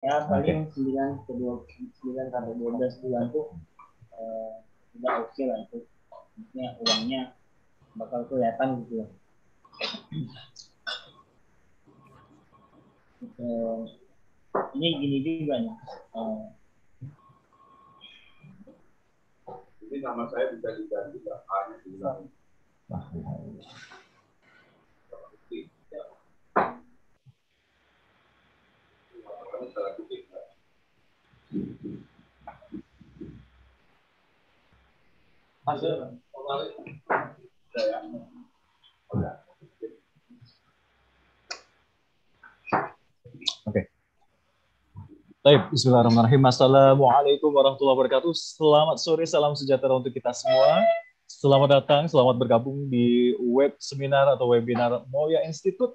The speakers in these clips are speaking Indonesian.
ya paling sembilan ke dua sembilan sampai dua belas bulan tuh eh, udah oke okay lah itu maksudnya uangnya bakal kelihatan gitu ya eh, ini gini juga nih eh, ini nama saya bisa diganti bapaknya diulangi Oke. Okay. Baik, bismillahirrahmanirrahim. Assalamualaikum warahmatullahi wabarakatuh. Selamat sore, salam sejahtera untuk kita semua. Selamat datang, selamat bergabung di web seminar atau webinar Moya Institute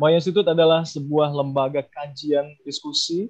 Maya Institute adalah sebuah lembaga kajian diskusi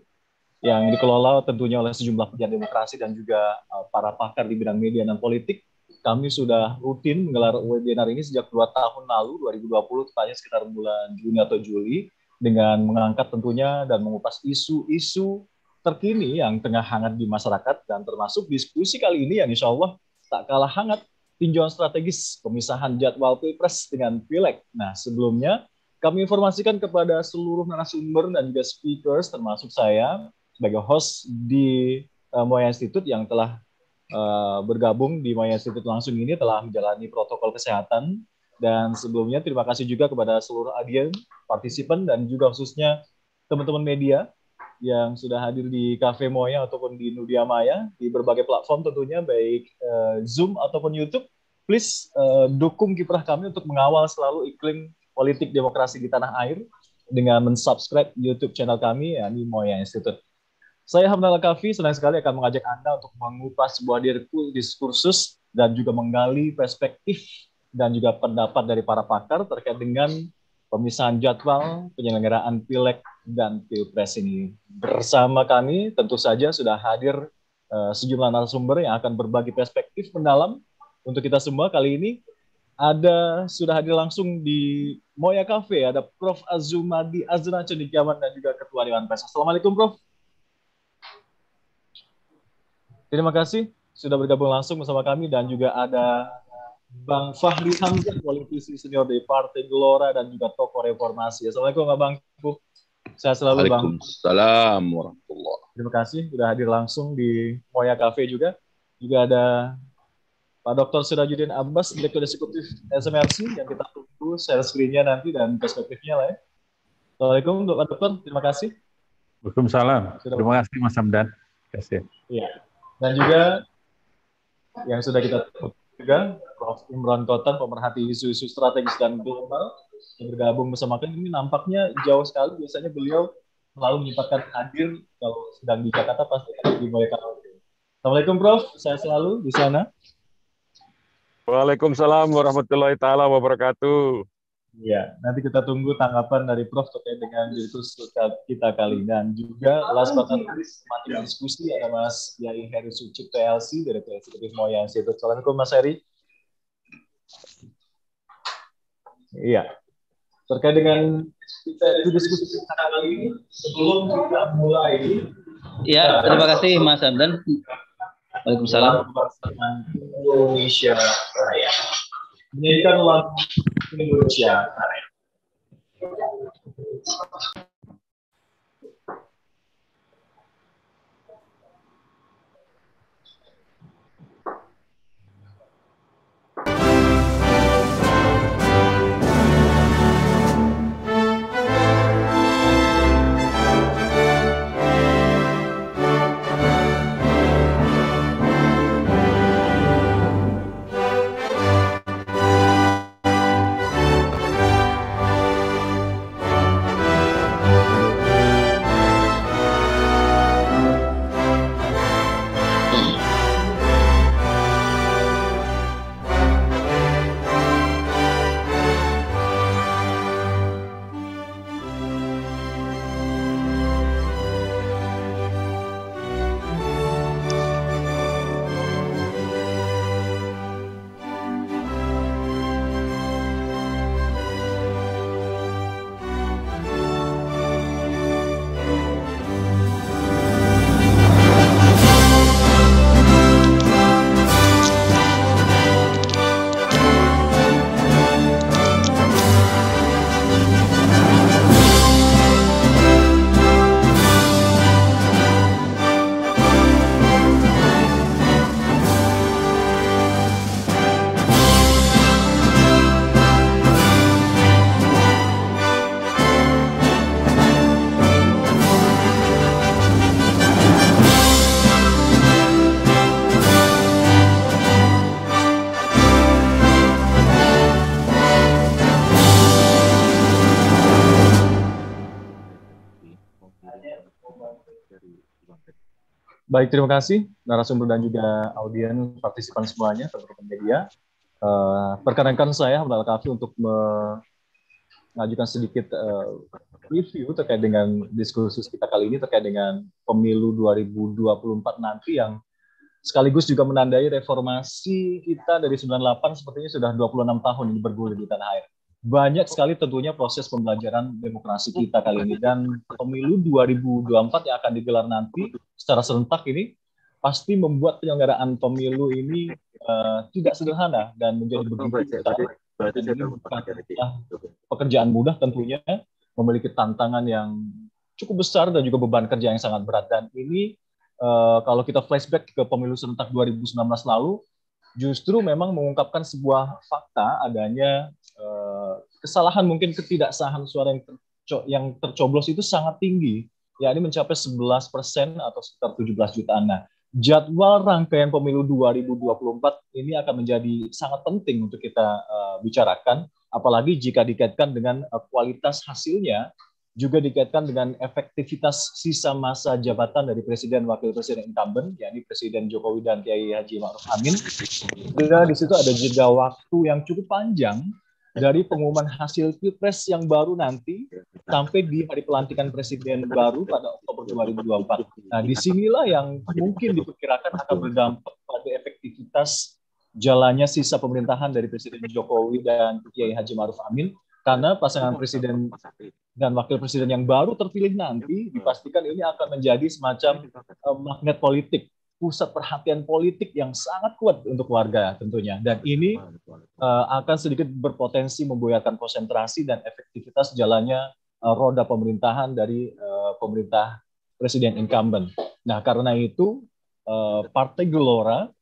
yang dikelola tentunya oleh sejumlah pegiat demokrasi dan juga uh, para pakar di bidang media dan politik. Kami sudah rutin menggelar webinar ini sejak dua tahun lalu, 2020, tepatnya sekitar bulan Juni atau Juli, dengan mengangkat tentunya dan mengupas isu-isu terkini yang tengah hangat di masyarakat dan termasuk diskusi kali ini yang insya Allah tak kalah hangat tinjauan strategis pemisahan jadwal pilpres dengan pileg. Nah sebelumnya kami informasikan kepada seluruh narasumber dan juga speakers, termasuk saya sebagai host di uh, eh, Moya Institute yang telah uh, bergabung di Moya Institute langsung ini telah menjalani protokol kesehatan. Dan sebelumnya terima kasih juga kepada seluruh audiens partisipan, dan juga khususnya teman-teman media yang sudah hadir di Cafe Moya ataupun di Nudia Maya di berbagai platform tentunya baik uh, Zoom ataupun YouTube. Please uh, dukung kiprah kami untuk mengawal selalu iklim politik demokrasi di tanah air dengan mensubscribe YouTube channel kami, yakni Moya Institute. Saya Hamdallah Kafi, senang sekali akan mengajak Anda untuk mengupas sebuah diskursus dan juga menggali perspektif dan juga pendapat dari para pakar terkait dengan pemisahan jadwal penyelenggaraan pileg dan pilpres ini. Bersama kami tentu saja sudah hadir uh, sejumlah narasumber yang akan berbagi perspektif mendalam untuk kita semua kali ini ada sudah hadir langsung di Moya Cafe ada Prof Azumadi Azra Cendikiawan dan juga Ketua Dewan Pers. Assalamualaikum Prof. Terima kasih sudah bergabung langsung bersama kami dan juga ada Bang Fahri Hamzah, politisi senior dari Partai Gelora dan juga tokoh reformasi. Assalamualaikum Bang Bu. Sehat selalu Bang. Waalaikumsalam warahmatullahi Terima kasih sudah hadir langsung di Moya Cafe juga. Juga ada Pak Dr. Sirajudin Abbas, Direktur Eksekutif SMRC yang kita tunggu share screen-nya nanti dan perspektifnya lah ya. Assalamualaikum Pak Dokter, terima kasih. Waalaikumsalam. Sudah terima kasih Mas Hamdan. Terima kasih. Iya. Dan juga yang sudah kita tunggu juga, Prof. Imron Kotan, pemerhati isu-isu strategis dan global, yang bergabung bersama kami, ini nampaknya jauh sekali. Biasanya beliau selalu menyempatkan hadir kalau sedang di Jakarta pasti di Boyolali. Assalamualaikum Prof, saya selalu di sana. Waalaikumsalam warahmatullahi taala wabarakatuh. Iya, nanti kita tunggu tanggapan dari Prof terkait dengan diskus kita kali ini. Dan juga last but not least, mati diskusi ada Mas Yai Heri Sucipto LC dari Eksekutif Moya Institute. Assalamualaikum Mas Heri. Iya. Terkait dengan kita itu diskusi kita kali ini, sebelum kita mulai. Iya, terima kasih Mas Hamdan. Waalaikumsalam. Indonesia Raya. Menyanyikan lagu Indonesia Raya. Baik, terima kasih narasumber dan juga audiens partisipan semuanya, teman media. Uh, perkenankan saya, Abdul Kafi, untuk mengajukan sedikit uh, review terkait dengan diskursus kita kali ini terkait dengan pemilu 2024 nanti yang sekaligus juga menandai reformasi kita dari 98 sepertinya sudah 26 tahun ini bergulir di tanah air banyak sekali tentunya proses pembelajaran demokrasi kita kali ini dan pemilu 2024 yang akan digelar nanti secara serentak ini pasti membuat penyelenggaraan pemilu ini uh, tidak sederhana dan menjadi oh, begitu besar. Ya, pekerjaan mudah tentunya memiliki tantangan yang cukup besar dan juga beban kerja yang sangat berat dan ini uh, kalau kita flashback ke pemilu serentak 2019 lalu justru memang mengungkapkan sebuah fakta adanya Eh, kesalahan mungkin ketidaksahan suara yang, terco yang tercoblos itu sangat tinggi, yakni mencapai 11 persen atau sekitar 17 jutaan. Nah, jadwal rangkaian pemilu 2024 ini akan menjadi sangat penting untuk kita uh, bicarakan, apalagi jika dikaitkan dengan uh, kualitas hasilnya, juga dikaitkan dengan efektivitas sisa masa jabatan dari presiden wakil presiden incumbent, yakni Presiden Jokowi dan Kiai Haji Ma'ruf Amin. Jadi di situ ada jeda waktu yang cukup panjang dari pengumuman hasil pilpres yang baru nanti sampai di hari pelantikan presiden baru pada Oktober 2024. Nah, disinilah yang mungkin diperkirakan akan berdampak pada efektivitas jalannya sisa pemerintahan dari Presiden Jokowi dan Kiai Haji Maruf Amin karena pasangan presiden dan wakil presiden yang baru terpilih nanti dipastikan ini akan menjadi semacam eh, magnet politik pusat perhatian politik yang sangat kuat untuk warga tentunya. Dan ini uh, akan sedikit berpotensi membuatkan konsentrasi dan efektivitas jalannya uh, roda pemerintahan dari uh, pemerintah presiden incumbent. Nah karena itu uh, Partai Gelora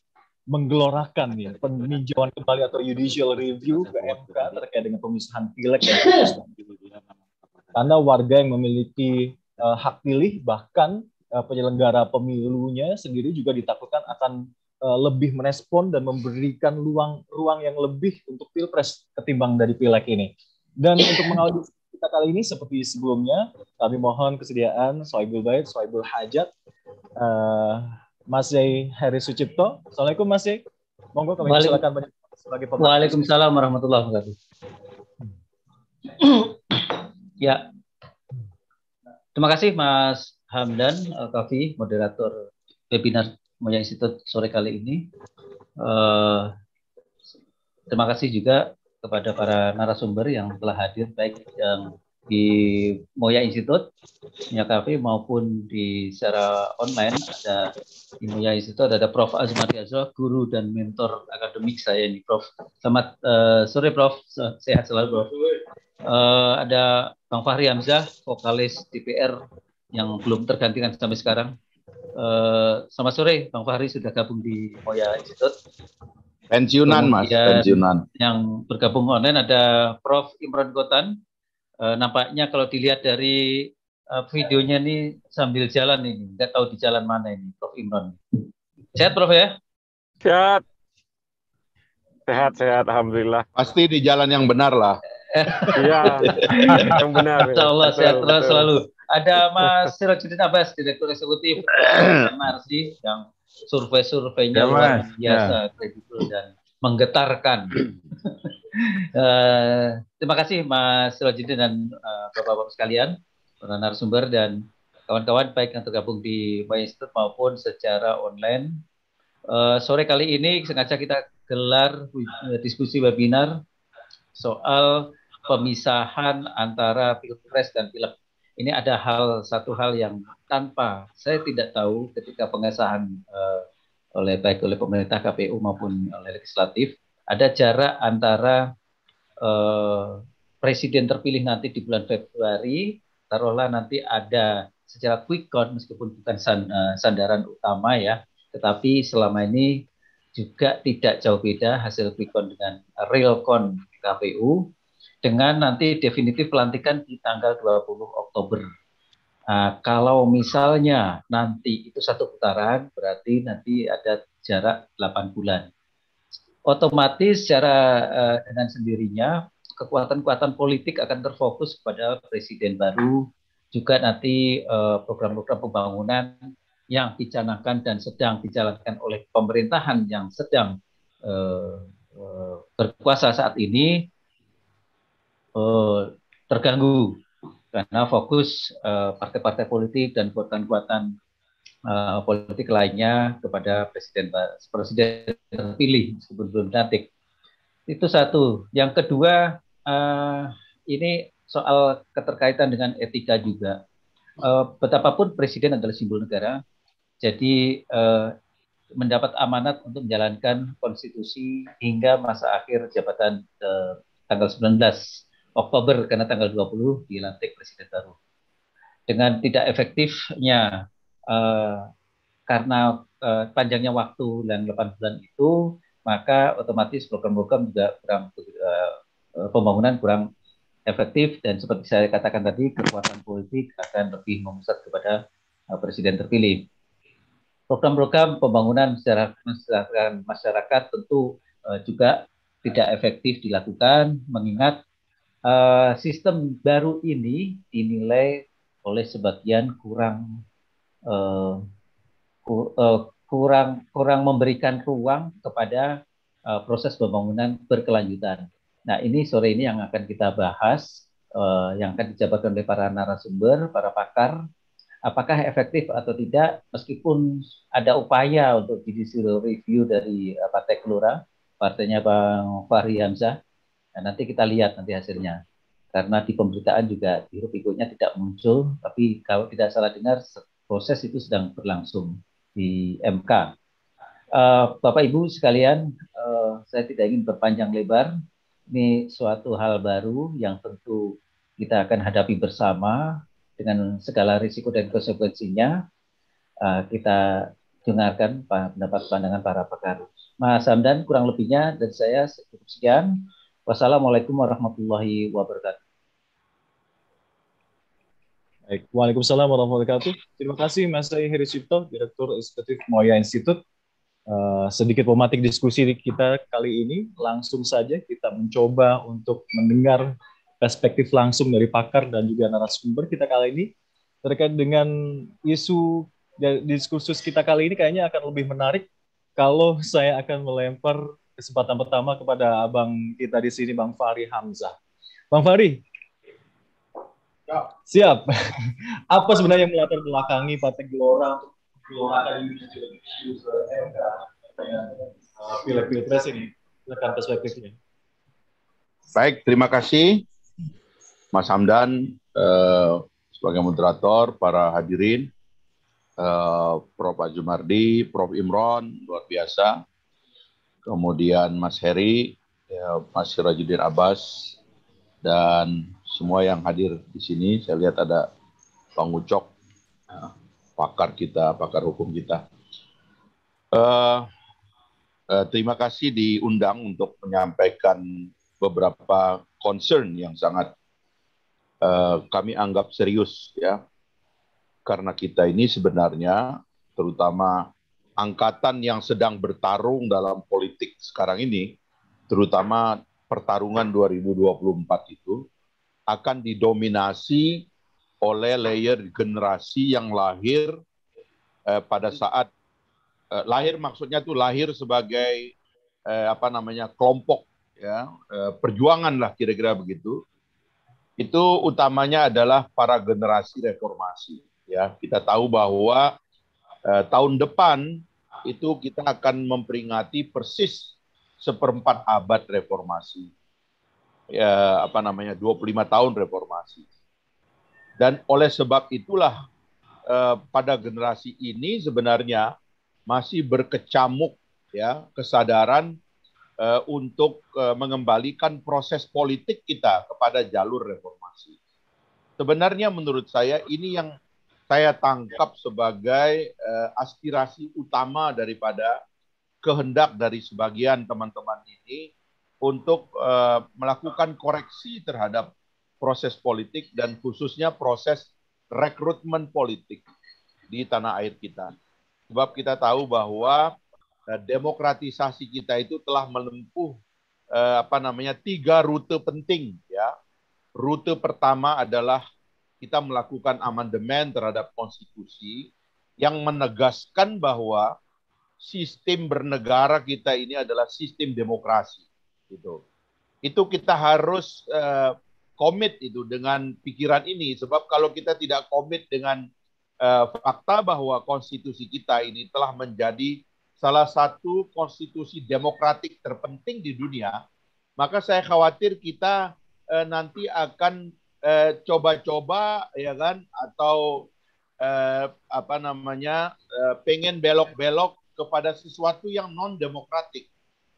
menggelorakan ya peninjauan kembali atau judicial review ke MK terkait dengan pemisahan pileg dan pilpres. Karena warga yang memiliki uh, hak pilih bahkan Eh, penyelenggara pemilunya sendiri juga ditakutkan akan eh, lebih merespon dan memberikan luang ruang yang lebih untuk pilpres ketimbang dari pileg ini. Dan untuk mengawali kita kali ini seperti sebelumnya kami mohon kesediaan Soibul Bait, Soibul Hajat, uh, Mas Zai Heri Sucipto. Assalamualaikum Mas Zai. Monggo kami Waalaikum. silakan sebagai pembahasan. Waalaikumsalam warahmatullahi wabarakatuh. ya. Terima kasih Mas Hamdan Al-Kafi, moderator webinar Moya Institute sore kali ini. Eh, terima kasih juga kepada para narasumber yang telah hadir, baik yang di Moya Institute, Moya Kavi maupun di secara online. Ada di Moya Institute ada, ada Prof. Azmar Azra, guru dan mentor akademik saya ini, Prof. Selamat uh, sore, Prof. Sehat selalu, Prof. Uh, ada Bang Fahri Hamzah, vokalis DPR yang belum tergantikan sampai sekarang. Uh, selamat sore, Bang Fahri sudah gabung di Moya Institute. Pensiunan, Mas. Pensiunan. Yang bergabung online ada Prof. Imran Gotan. Uh, nampaknya kalau dilihat dari uh, videonya ini sambil jalan ini, nggak tahu di jalan mana ini, Prof. Imran. Sehat, Prof. Ya? Sehat. Sehat, sehat. Alhamdulillah. Pasti di jalan yang benar lah. Iya, yang benar. Ya. Insya Allah sehat terus selalu. Ada Mas Sirajuddin Abbas, Direktur Eksekutif MRC yang survei-surveinya ya, luar biasa, ya. kredibel dan menggetarkan. uh, terima kasih Mas Sirajuddin dan uh, Bapak-Bapak sekalian, para narasumber dan kawan-kawan baik yang tergabung di My maupun secara online. Uh, sore kali ini sengaja kita gelar diskusi webinar soal pemisahan antara pilpres dan Pilpres ini ada hal satu hal yang tanpa saya tidak tahu ketika pengesahan uh, oleh baik oleh pemerintah KPU maupun oleh legislatif ada jarak antara uh, presiden terpilih nanti di bulan Februari taruhlah nanti ada secara quick count meskipun bukan eh, sandaran utama ya, tetapi selama ini juga tidak jauh beda hasil quick count dengan real count KPU dengan nanti definitif pelantikan di tanggal 20 Oktober. Nah, kalau misalnya nanti itu satu putaran, berarti nanti ada jarak 8 bulan. Otomatis secara uh, dengan sendirinya kekuatan-kekuatan politik akan terfokus pada presiden baru, juga nanti eh, program-program uh, pembangunan yang dicanangkan dan sedang dijalankan oleh pemerintahan yang sedang eh, berkuasa saat ini Oh, terganggu karena fokus eh, partai-partai uh, politik dan kekuatan-kekuatan uh, eh, politik lainnya kepada presiden presiden terpilih sebelum belum dilantik. Itu satu. Yang kedua uh, ini soal keterkaitan dengan etika juga. Uh, betapapun presiden adalah simbol negara, jadi uh, mendapat amanat untuk menjalankan konstitusi hingga masa akhir jabatan uh, tanggal 19 Oktober karena tanggal 20 dilantik presiden baru. Dengan tidak efektifnya uh, karena uh, panjangnya waktu dan 8 bulan itu, maka otomatis program-program juga kurang uh, pembangunan kurang efektif dan seperti saya katakan tadi kekuatan politik akan lebih memusat kepada uh, presiden terpilih. Program-program pembangunan secara masyarakat, tentu uh, juga tidak efektif dilakukan mengingat Eh, sistem baru ini dinilai oleh sebagian kurang uh, kurang kurang memberikan ruang kepada uh, proses pembangunan berkelanjutan. Nah, ini sore ini yang akan kita bahas uh, yang akan dijabarkan oleh para narasumber, para pakar apakah efektif atau tidak meskipun ada upaya untuk judicial review dari Partai Gelora, partainya Bang Fahri Hamzah Nah, nanti kita lihat nanti hasilnya. Karena di pemberitaan juga hiruk pikuknya tidak muncul, tapi kalau tidak salah dengar proses itu sedang berlangsung di MK. Uh, eh, Bapak Ibu sekalian, uh, saya tidak ingin berpanjang lebar. Ini suatu hal baru yang tentu kita akan hadapi bersama dengan segala risiko dan konsekuensinya. Uh, kita dengarkan pendapat pandangan para pakar. Mas Hamdan kurang lebihnya dan saya cukup sekian. Wassalamualaikum warahmatullahi wabarakatuh. Baik. Waalaikumsalam warahmatullahi wabarakatuh. Terima kasih Mas Heri Cipto, Direktur Eksekutif Moya Institute. Uh, sedikit pematik diskusi kita kali ini, langsung saja kita mencoba untuk mendengar perspektif langsung dari pakar dan juga narasumber kita kali ini terkait dengan isu diskursus kita kali ini kayaknya akan lebih menarik kalau saya akan melempar kesempatan pertama kepada abang kita di sini Bang Fahri Hamzah. Bang Fahri, ya. siap. Apa sebenarnya yang melatar belakangi Partai Gelora untuk gelorakan isu MK eh, pilek pilpres ini? Rekan perspektifnya. Baik, terima kasih Mas Hamdan eh, sebagai moderator, para hadirin, eh, Prof. Jumardi, Prof. Imron, luar biasa kemudian Mas Heri, ya, Mas Rajudin Abbas, dan semua yang hadir di sini. Saya lihat ada Bang Ucok, ya, pakar kita, pakar hukum kita. Uh, uh, terima kasih diundang untuk menyampaikan beberapa concern yang sangat uh, kami anggap serius ya, karena kita ini sebenarnya terutama angkatan yang sedang bertarung dalam politik sekarang ini, terutama pertarungan 2024 itu, akan didominasi oleh layer generasi yang lahir eh, pada saat eh, lahir maksudnya itu lahir sebagai eh, apa namanya kelompok ya eh, perjuangan lah kira-kira begitu itu utamanya adalah para generasi reformasi ya kita tahu bahwa eh, tahun depan itu kita akan memperingati persis seperempat abad reformasi. Ya, apa namanya? 25 tahun reformasi. Dan oleh sebab itulah eh, pada generasi ini sebenarnya masih berkecamuk ya kesadaran eh, untuk eh, mengembalikan proses politik kita kepada jalur reformasi. Sebenarnya menurut saya ini yang saya tangkap sebagai uh, aspirasi utama daripada kehendak dari sebagian teman-teman ini untuk uh, melakukan koreksi terhadap proses politik dan khususnya proses rekrutmen politik di tanah air kita. Sebab kita tahu bahwa uh, demokratisasi kita itu telah melempuh uh, apa namanya tiga rute penting ya. Rute pertama adalah kita melakukan amandemen terhadap konstitusi yang menegaskan bahwa sistem bernegara kita ini adalah sistem demokrasi gitu. Itu kita harus eh, komit uh, itu dengan pikiran ini sebab kalau kita tidak komit dengan uh, fakta bahwa konstitusi kita ini telah menjadi salah satu konstitusi demokratik terpenting di dunia, maka saya khawatir kita eh, nanti akan coba eh, coba-coba ya kan atau eh, apa namanya eh, pengen belok-belok kepada sesuatu yang non demokratik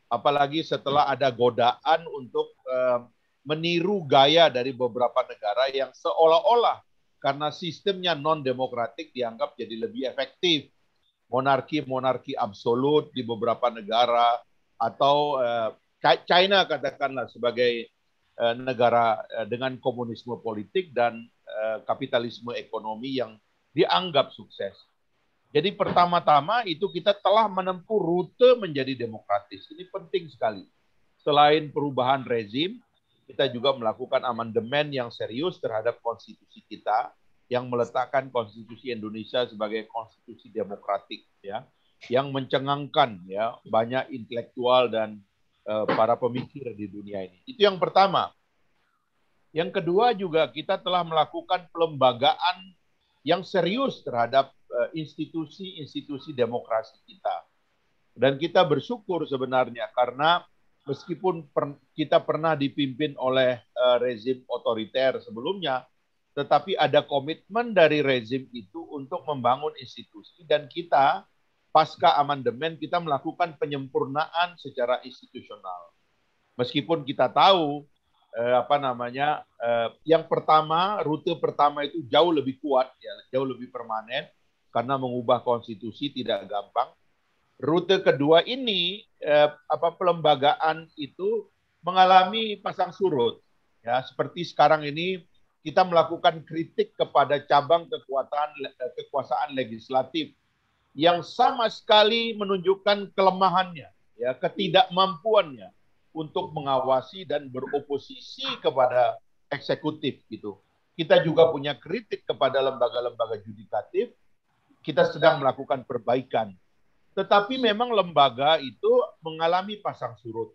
apalagi setelah ada godaan untuk eh, meniru gaya dari beberapa negara yang seolah-olah karena sistemnya non demokratik dianggap jadi lebih efektif monarki-monarki absolut di beberapa negara atau eh, China katakanlah sebagai Eh, negara eh, dengan komunisme politik dan eh, kapitalisme ekonomi yang dianggap sukses. Jadi pertama-tama itu kita telah menempuh rute menjadi demokratis. Ini penting sekali. Selain perubahan rezim, kita juga melakukan amandemen yang serius terhadap konstitusi kita yang meletakkan konstitusi Indonesia sebagai konstitusi demokratik ya, yang mencengangkan ya banyak intelektual dan Eh, para pemikir di dunia ini. Itu yang pertama. Yang kedua juga kita telah melakukan pelembagaan yang serius terhadap eh, institusi-institusi demokrasi kita. Dan kita bersyukur sebenarnya karena meskipun per, kita pernah dipimpin oleh uh, rezim otoriter sebelumnya, tetapi ada komitmen dari rezim itu untuk membangun institusi dan kita pasca amandemen kita melakukan penyempurnaan secara institusional. Meskipun kita tahu eh, apa namanya eh, yang pertama rute pertama itu jauh lebih kuat ya, jauh lebih permanen karena mengubah konstitusi tidak gampang. Rute kedua ini eh, apa pelembagaan itu mengalami pasang surut ya seperti sekarang ini kita melakukan kritik kepada cabang kekuatan eh, kekuasaan legislatif yang sama sekali menunjukkan kelemahannya, ya ketidakmampuannya untuk mengawasi dan beroposisi kepada eksekutif gitu. Kita juga punya kritik kepada lembaga-lembaga yudikatif. Kita sedang melakukan perbaikan. Tetapi memang lembaga itu mengalami pasang surut.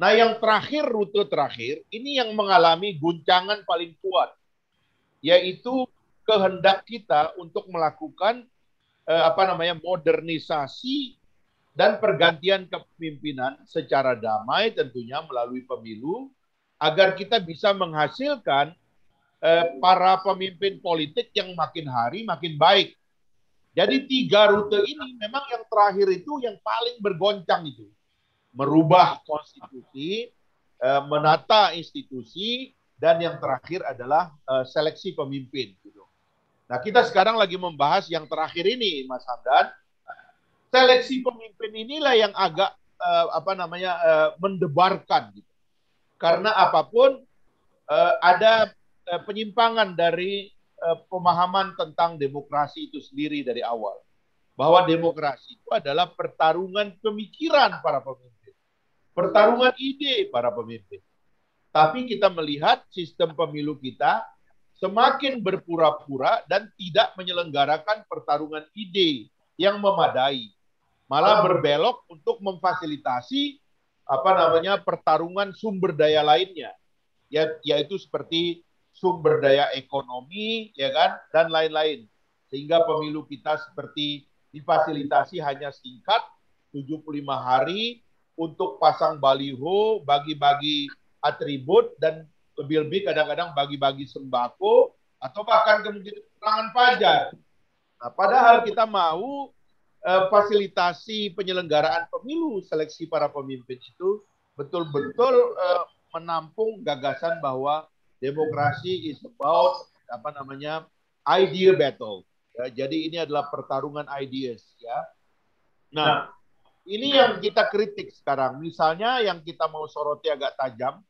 Nah, yang terakhir rute terakhir ini yang mengalami guncangan paling kuat yaitu kehendak kita untuk melakukan eh, apa namanya modernisasi dan pergantian kepemimpinan secara damai tentunya melalui pemilu agar kita bisa menghasilkan eh, para pemimpin politik yang makin hari makin baik. Jadi tiga rute ini memang yang terakhir itu yang paling bergoncang itu. Merubah konstitusi, eh, menata institusi, dan yang terakhir adalah eh, seleksi pemimpin. Gitu. Nah, kita sekarang lagi membahas yang terakhir ini, Mas Hamdan. Seleksi pemimpin inilah yang agak uh, apa namanya uh, mendebarkan gitu. Karena apapun uh, ada uh, penyimpangan dari uh, pemahaman tentang demokrasi itu sendiri dari awal. Bahwa demokrasi itu adalah pertarungan pemikiran para pemimpin. Pertarungan ide para pemimpin. Tapi kita melihat sistem pemilu kita semakin berpura-pura dan tidak menyelenggarakan pertarungan ide yang memadai, malah berbelok untuk memfasilitasi apa namanya pertarungan sumber daya lainnya, ya, yaitu seperti sumber daya ekonomi, ya kan, dan lain-lain. Sehingga pemilu kita seperti difasilitasi hanya singkat 75 hari untuk pasang baliho, bagi-bagi atribut dan lebih-lebih kadang-kadang bagi-bagi sembako atau bahkan kemungkinan serangan pajak. Nah, padahal kita mau eh, fasilitasi penyelenggaraan pemilu seleksi para pemimpin itu betul-betul eh, menampung gagasan bahwa demokrasi is about apa namanya idea battle. Ya, jadi ini adalah pertarungan ideas ya. Nah, nah. ini yang kita kritik sekarang. Misalnya yang kita mau soroti agak tajam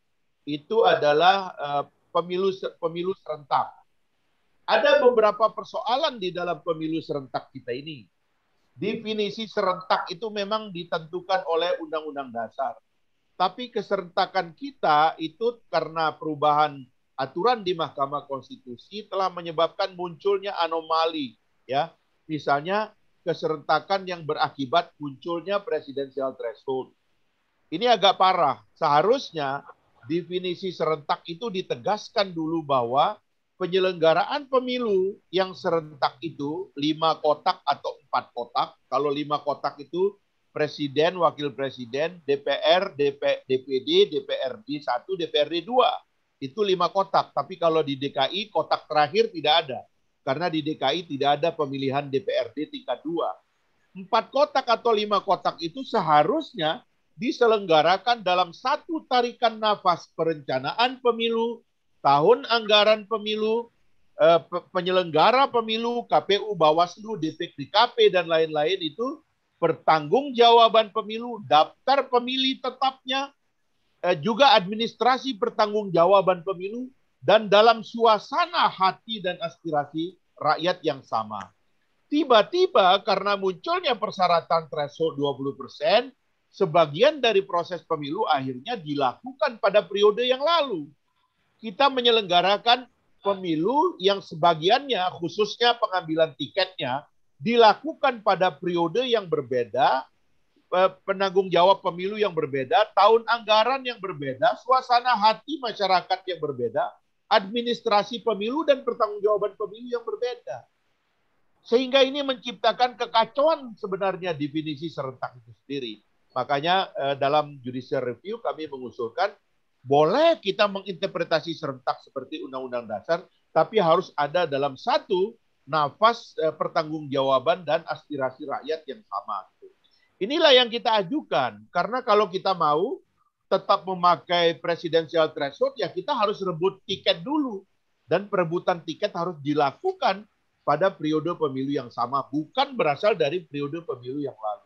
itu adalah eh, pemilu pemilu serentak. Ada beberapa persoalan di dalam pemilu serentak kita ini. Definisi serentak itu memang ditentukan oleh undang-undang dasar. Tapi keserentakan kita itu karena perubahan aturan di Mahkamah Konstitusi telah menyebabkan munculnya anomali ya. Misalnya keserentakan yang berakibat munculnya presidensial threshold. Ini agak parah. Seharusnya definisi serentak itu ditegaskan dulu bahwa penyelenggaraan pemilu yang serentak itu lima kotak atau empat kotak. Kalau lima kotak itu presiden, wakil presiden, DPR, DP, DPD, DPRD satu, DPRD dua, Itu lima kotak. Tapi kalau di DKI kotak terakhir tidak ada. Karena di DKI tidak ada pemilihan DPRD tingkat dua. Empat kotak atau lima kotak itu seharusnya diselenggarakan dalam satu tarikan nafas perencanaan pemilu, tahun anggaran pemilu, eh, penyelenggara pemilu, KPU, Bawaslu, DPKP, dan lain-lain itu pertanggungjawaban pemilu, daftar pemilih tetapnya, eh, juga administrasi pertanggungjawaban pemilu, dan dalam suasana hati dan aspirasi rakyat yang sama. Tiba-tiba karena munculnya persyaratan threshold 20 persen, sebagian dari proses pemilu akhirnya dilakukan pada periode yang lalu. Kita menyelenggarakan pemilu yang sebagiannya, khususnya pengambilan tiketnya, dilakukan pada periode yang berbeda, eh, penanggung jawab pemilu yang berbeda, tahun anggaran yang berbeda, suasana hati masyarakat yang berbeda, administrasi pemilu dan pertanggungjawaban pemilu yang berbeda. Sehingga ini menciptakan kekacauan sebenarnya definisi serentak itu sendiri. Makanya eh, dalam judicial review kami mengusulkan boleh kita menginterpretasi serentak seperti undang-undang dasar, tapi harus ada dalam satu nafas eh, pertanggungjawaban dan aspirasi rakyat yang sama. Inilah yang kita ajukan karena kalau kita mau tetap memakai presidensial threshold ya kita harus rebut tiket dulu dan perebutan tiket harus dilakukan pada periode pemilu yang sama bukan berasal dari periode pemilu yang lalu.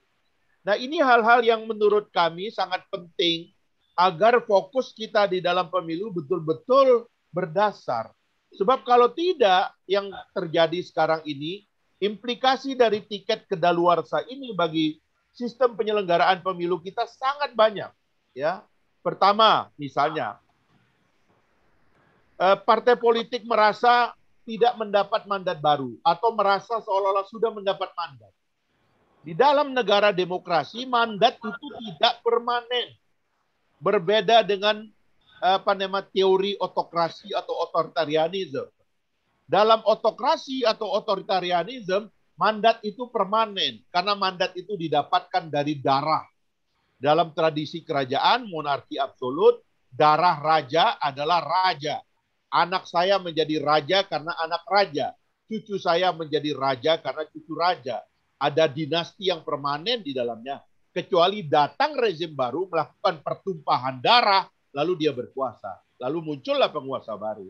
Nah, ini hal-hal yang menurut kami sangat penting agar fokus kita di dalam pemilu betul-betul berdasar. Sebab kalau tidak yang terjadi sekarang ini, implikasi dari tiket kedaluarsa ini bagi sistem penyelenggaraan pemilu kita sangat banyak, ya. Pertama, misalnya eh, partai politik merasa tidak mendapat mandat baru atau merasa seolah-olah sudah mendapat mandat di dalam negara demokrasi mandat itu tidak permanen. Berbeda dengan apa nama teori otokrasi atau otoritarianisme. Dalam otokrasi atau otoritarianisme mandat itu permanen karena mandat itu didapatkan dari darah. Dalam tradisi kerajaan monarki absolut, darah raja adalah raja. Anak saya menjadi raja karena anak raja, cucu saya menjadi raja karena cucu raja ada dinasti yang permanen di dalamnya. Kecuali datang rezim baru melakukan pertumpahan darah, lalu dia berkuasa. Lalu muncullah penguasa baru.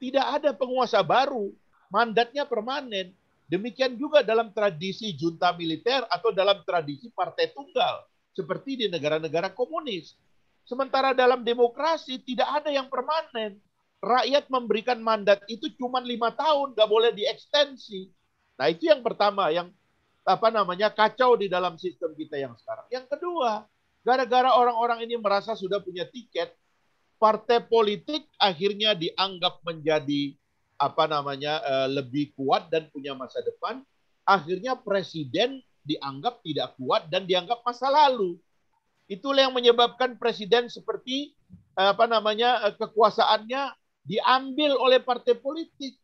Tidak ada penguasa baru, mandatnya permanen. Demikian juga dalam tradisi junta militer atau dalam tradisi partai tunggal. Seperti di negara-negara komunis. Sementara dalam demokrasi tidak ada yang permanen. Rakyat memberikan mandat itu cuma lima tahun, gak boleh diekstensi. Nah itu yang pertama, yang apa namanya kacau di dalam sistem kita yang sekarang. Yang kedua, gara-gara orang-orang ini merasa sudah punya tiket, partai politik akhirnya dianggap menjadi apa namanya eh, lebih kuat dan punya masa depan. Akhirnya presiden dianggap tidak kuat dan dianggap masa lalu. Itulah yang menyebabkan presiden seperti eh, apa namanya eh, kekuasaannya diambil oleh partai politik.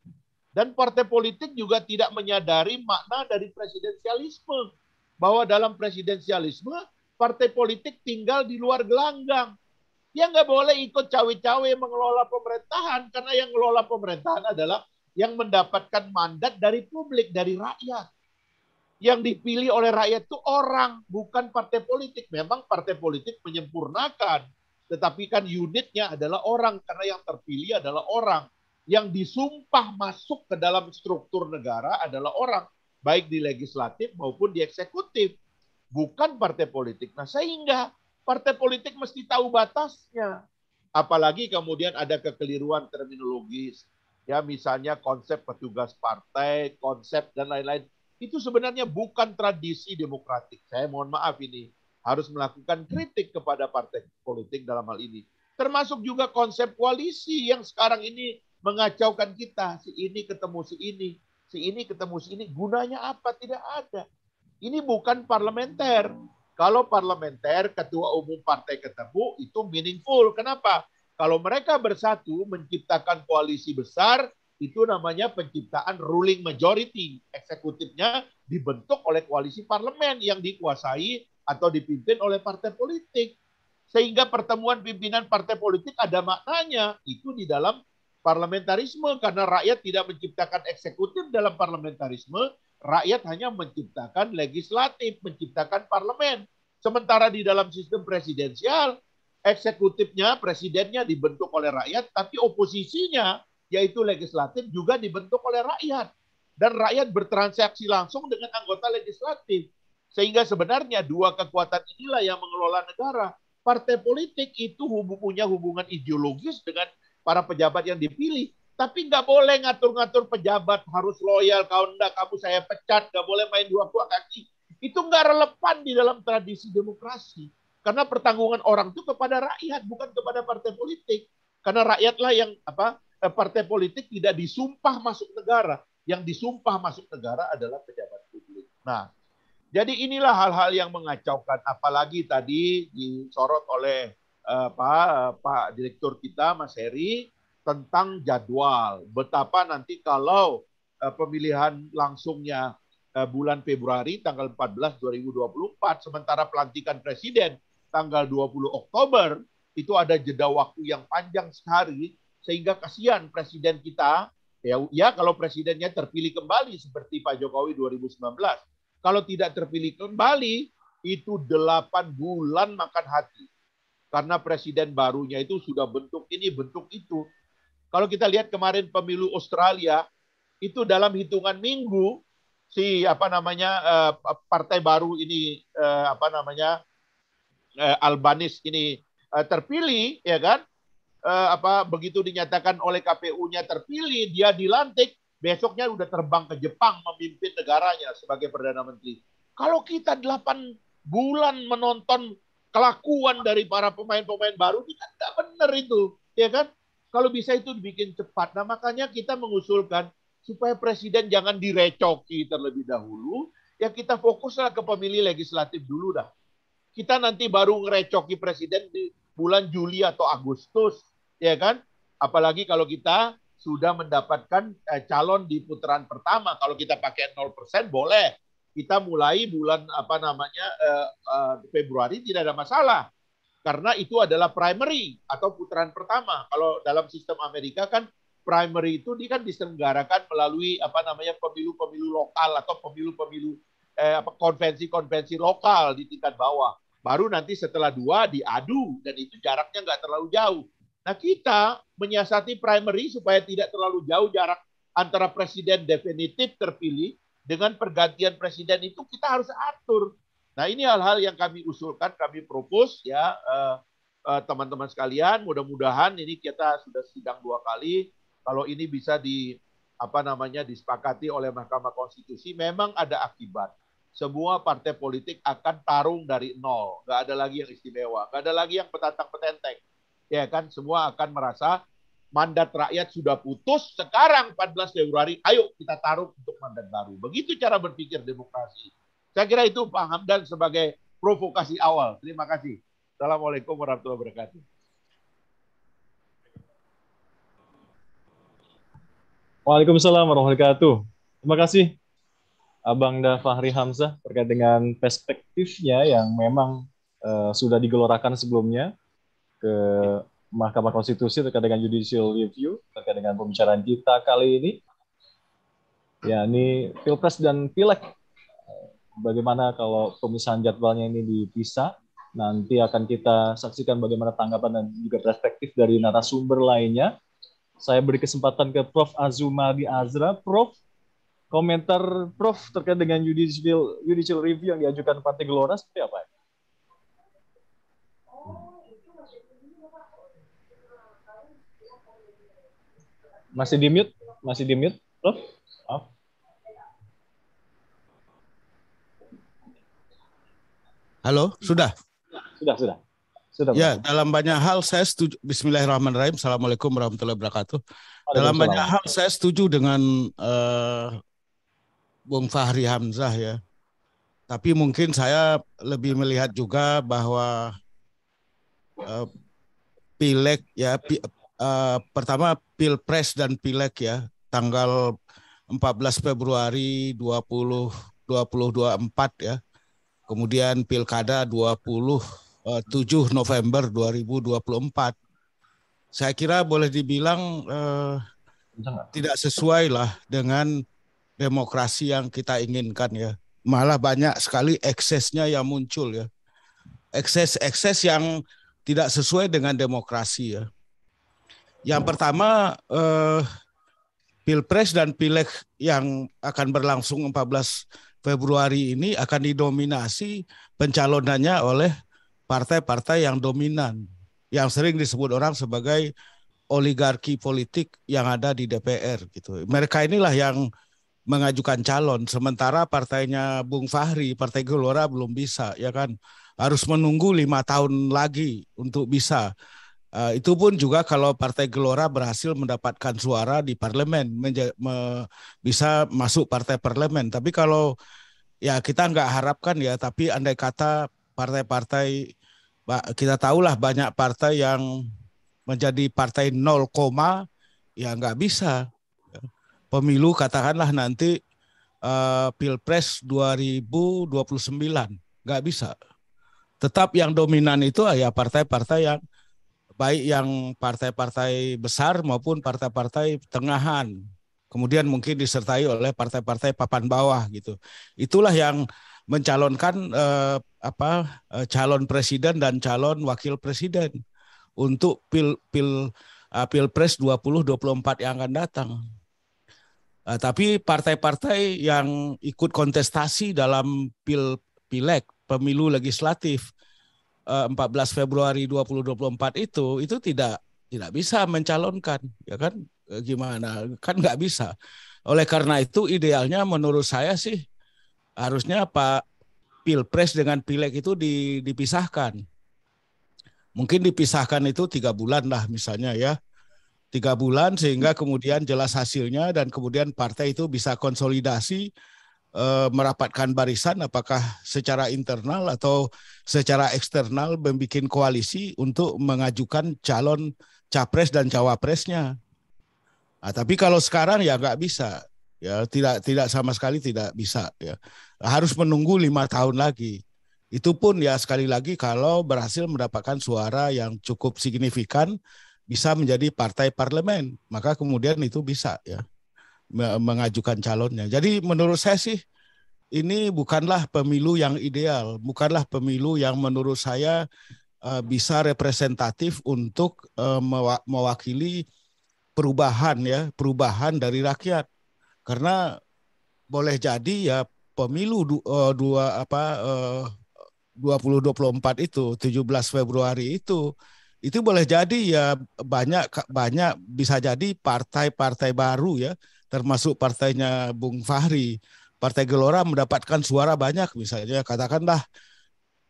Dan partai politik juga tidak menyadari makna dari presidensialisme. Bahwa dalam presidensialisme, partai politik tinggal di luar gelanggang. Dia nggak boleh ikut cawe-cawe mengelola pemerintahan, karena yang mengelola pemerintahan adalah yang mendapatkan mandat dari publik, dari rakyat. Yang dipilih oleh rakyat itu orang, bukan partai politik. Memang partai politik menyempurnakan, tetapi kan unitnya adalah orang, karena yang terpilih adalah orang yang disumpah masuk ke dalam struktur negara adalah orang, baik di legislatif maupun di eksekutif, bukan partai politik. Nah, sehingga partai politik mesti tahu batasnya. Apalagi kemudian ada kekeliruan terminologis, ya misalnya konsep petugas partai, konsep dan lain-lain. Itu sebenarnya bukan tradisi demokratik. Saya mohon maaf ini harus melakukan kritik kepada partai politik dalam hal ini. Termasuk juga konsep koalisi yang sekarang ini mengacaukan kita. Si ini ketemu si ini, si ini ketemu si ini. Gunanya apa? Tidak ada. Ini bukan parlementer. Kalau parlementer, ketua umum partai ketemu, itu meaningful. Kenapa? Kalau mereka bersatu menciptakan koalisi besar, itu namanya penciptaan ruling majority. Eksekutifnya dibentuk oleh koalisi parlemen yang dikuasai atau dipimpin oleh partai politik. Sehingga pertemuan pimpinan partai politik ada maknanya. Itu di dalam Parlementarisme karena rakyat tidak menciptakan eksekutif dalam parlementarisme rakyat hanya menciptakan legislatif, menciptakan parlemen. Sementara di dalam sistem presidensial, eksekutifnya, presidennya dibentuk oleh rakyat, tapi oposisinya, yaitu legislatif, juga dibentuk oleh rakyat. Dan rakyat bertransaksi langsung dengan anggota legislatif. Sehingga sebenarnya dua kekuatan inilah yang mengelola negara. Partai politik itu punya hubungan ideologis dengan para pejabat yang dipilih. Tapi nggak boleh ngatur-ngatur pejabat harus loyal, kau enggak, kamu saya pecat, nggak boleh main dua-dua kaki. Itu nggak relevan di dalam tradisi demokrasi. Karena pertanggungan orang itu kepada rakyat, bukan kepada partai politik. Karena rakyatlah yang apa eh, partai politik tidak disumpah masuk negara. Yang disumpah masuk negara adalah pejabat publik. Nah, jadi inilah hal-hal yang mengacaukan. Apalagi tadi disorot oleh eh, Pak Pak Direktur kita Mas Heri tentang jadwal betapa nanti kalau eh, pemilihan langsungnya eh, bulan Februari tanggal 14 2024 sementara pelantikan presiden tanggal 20 Oktober itu ada jeda waktu yang panjang sehari sehingga kasihan presiden kita ya ya kalau presidennya terpilih kembali seperti Pak Jokowi 2019 kalau tidak terpilih kembali itu delapan bulan makan hati karena presiden barunya itu sudah bentuk ini bentuk itu. Kalau kita lihat kemarin pemilu Australia itu dalam hitungan minggu si apa namanya eh, partai baru ini eh, apa namanya eh, Albanis ini terpilih ya kan apa begitu dinyatakan oleh KPU-nya terpilih dia dilantik besoknya udah terbang ke Jepang memimpin negaranya sebagai perdana menteri. Kalau kita delapan bulan menonton kelakuan dari para pemain-pemain baru ini kan tidak benar itu, ya kan? Kalau bisa itu dibikin cepat. Nah makanya kita mengusulkan supaya presiden jangan direcoki terlebih dahulu, ya kita fokuslah ke pemilih legislatif dulu dah. Kita nanti baru ngerecoki presiden di bulan Juli atau Agustus, ya kan? Apalagi kalau kita sudah mendapatkan eh, calon di putaran pertama. Kalau kita pakai 0% boleh, kita mulai bulan apa namanya uh, uh, Februari tidak ada masalah karena itu adalah primary atau putaran pertama. Kalau dalam sistem Amerika kan primary itu dia kan diselenggarakan melalui apa namanya pemilu-pemilu lokal atau pemilu-pemilu eh, apa konvensi-konvensi lokal di tingkat bawah. Baru nanti setelah dua diadu dan itu jaraknya nggak terlalu jauh. Nah kita menyiasati primary supaya tidak terlalu jauh jarak antara presiden definitif terpilih dengan pergantian presiden itu kita harus atur. Nah ini hal-hal yang kami usulkan, kami propose ya eh, eh, teman-teman uh, uh, sekalian. Mudah-mudahan ini kita sudah sidang dua kali. Kalau ini bisa di apa namanya disepakati oleh Mahkamah Konstitusi, memang ada akibat. Semua partai politik akan tarung dari nol, Gak ada lagi yang istimewa, gak ada lagi yang petantang petenteng. Ya kan, semua akan merasa mandat rakyat sudah putus, sekarang 14 Februari, ayo kita taruh untuk mandat baru. Begitu cara berpikir demokrasi. Saya kira itu Pak Hamdan sebagai provokasi awal. Terima kasih. Assalamualaikum warahmatullahi wabarakatuh. Waalaikumsalam warahmatullahi wabarakatuh. Terima kasih Abang Dafahri Hamzah terkait dengan perspektifnya yang memang uh, sudah digelorakan sebelumnya ke Mahkamah Konstitusi terkait dengan judicial review terkait dengan pembicaraan kita kali ini yakni pilpres dan pileg bagaimana kalau pemisahan jadwalnya ini dipisah nanti akan kita saksikan bagaimana tanggapan dan juga perspektif dari narasumber lainnya saya beri kesempatan ke Prof di Azra Prof komentar Prof terkait dengan judicial judicial review yang diajukan Partai Gelora seperti apa ya? Masih di mute? Masih di mute, Lo? oh. Halo, sudah? Sudah, sudah. Sudah. Ya, dalam banyak hal saya setuju. Bismillahirrahmanirrahim. Assalamualaikum warahmatullahi wabarakatuh. Dalam banyak hal saya setuju dengan uh, Bung Fahri Hamzah ya. Tapi mungkin saya lebih melihat juga bahwa uh, eh, pileg ya Eh, pertama pilpres dan pileg ya tanggal 14 Februari 20 2024 ya. Kemudian pilkada 27 eh, November 2024. Saya kira boleh dibilang eh, tidak sesuai lah dengan demokrasi yang kita inginkan ya. Malah banyak sekali eksesnya yang muncul ya. Ekses-ekses yang tidak sesuai dengan demokrasi ya. Yang pertama eh, Pilpres dan Pileg yang akan berlangsung 14 Februari ini akan didominasi pencalonannya oleh partai-partai yang dominan yang sering disebut orang sebagai oligarki politik yang ada di DPR gitu. Mereka inilah yang mengajukan calon sementara partainya Bung Fahri Partai Gelora belum bisa ya kan harus menunggu lima tahun lagi untuk bisa Uh, itu pun juga kalau Partai Gelora berhasil mendapatkan suara di parlemen, me- bisa masuk partai parlemen. Tapi kalau ya kita nggak harapkan ya, tapi andai kata partai-partai kita tahulah banyak partai yang menjadi partai 0, ya nggak bisa. Pemilu katakanlah nanti uh, Pilpres 2029 nggak bisa. Tetap yang dominan itu ya partai-partai yang baik yang partai-partai besar maupun partai-partai tengahan. Kemudian mungkin disertai oleh partai-partai papan bawah gitu. Itulah yang mencalonkan eh, apa eh, calon presiden dan calon wakil presiden untuk pil pil eh, pilpres 2024 yang akan datang. Uh, tapi partai-partai yang ikut kontestasi dalam pil pileg pemilu legislatif 14 eh, Februari 2024 itu itu tidak tidak bisa mencalonkan ya kan eh, gimana kan nggak bisa oleh karena itu idealnya menurut saya sih harusnya Pak pilpres dengan pileg itu dipisahkan mungkin dipisahkan itu tiga bulan lah misalnya ya tiga bulan sehingga kemudian jelas hasilnya dan kemudian partai itu bisa konsolidasi Eh, merapatkan barisan apakah secara internal atau secara eksternal membuat koalisi untuk mengajukan calon capres dan cawapresnya. Nah, tapi kalau sekarang ya nggak bisa, ya tidak tidak sama sekali tidak bisa. Ya. Harus menunggu lima tahun lagi. Itu pun ya sekali lagi kalau berhasil mendapatkan suara yang cukup signifikan bisa menjadi partai parlemen, maka kemudian itu bisa ya mengajukan calonnya. Jadi menurut saya sih ini bukanlah pemilu yang ideal, bukanlah pemilu yang menurut saya eh, bisa representatif untuk eh, mewakili perubahan ya, perubahan dari rakyat. Karena boleh jadi ya pemilu eh, dua apa dua apa puluh 2024 itu 17 Februari itu itu boleh jadi ya banyak banyak bisa jadi partai-partai baru ya termasuk partainya Bung Fahri, Partai Gelora mendapatkan suara banyak misalnya katakanlah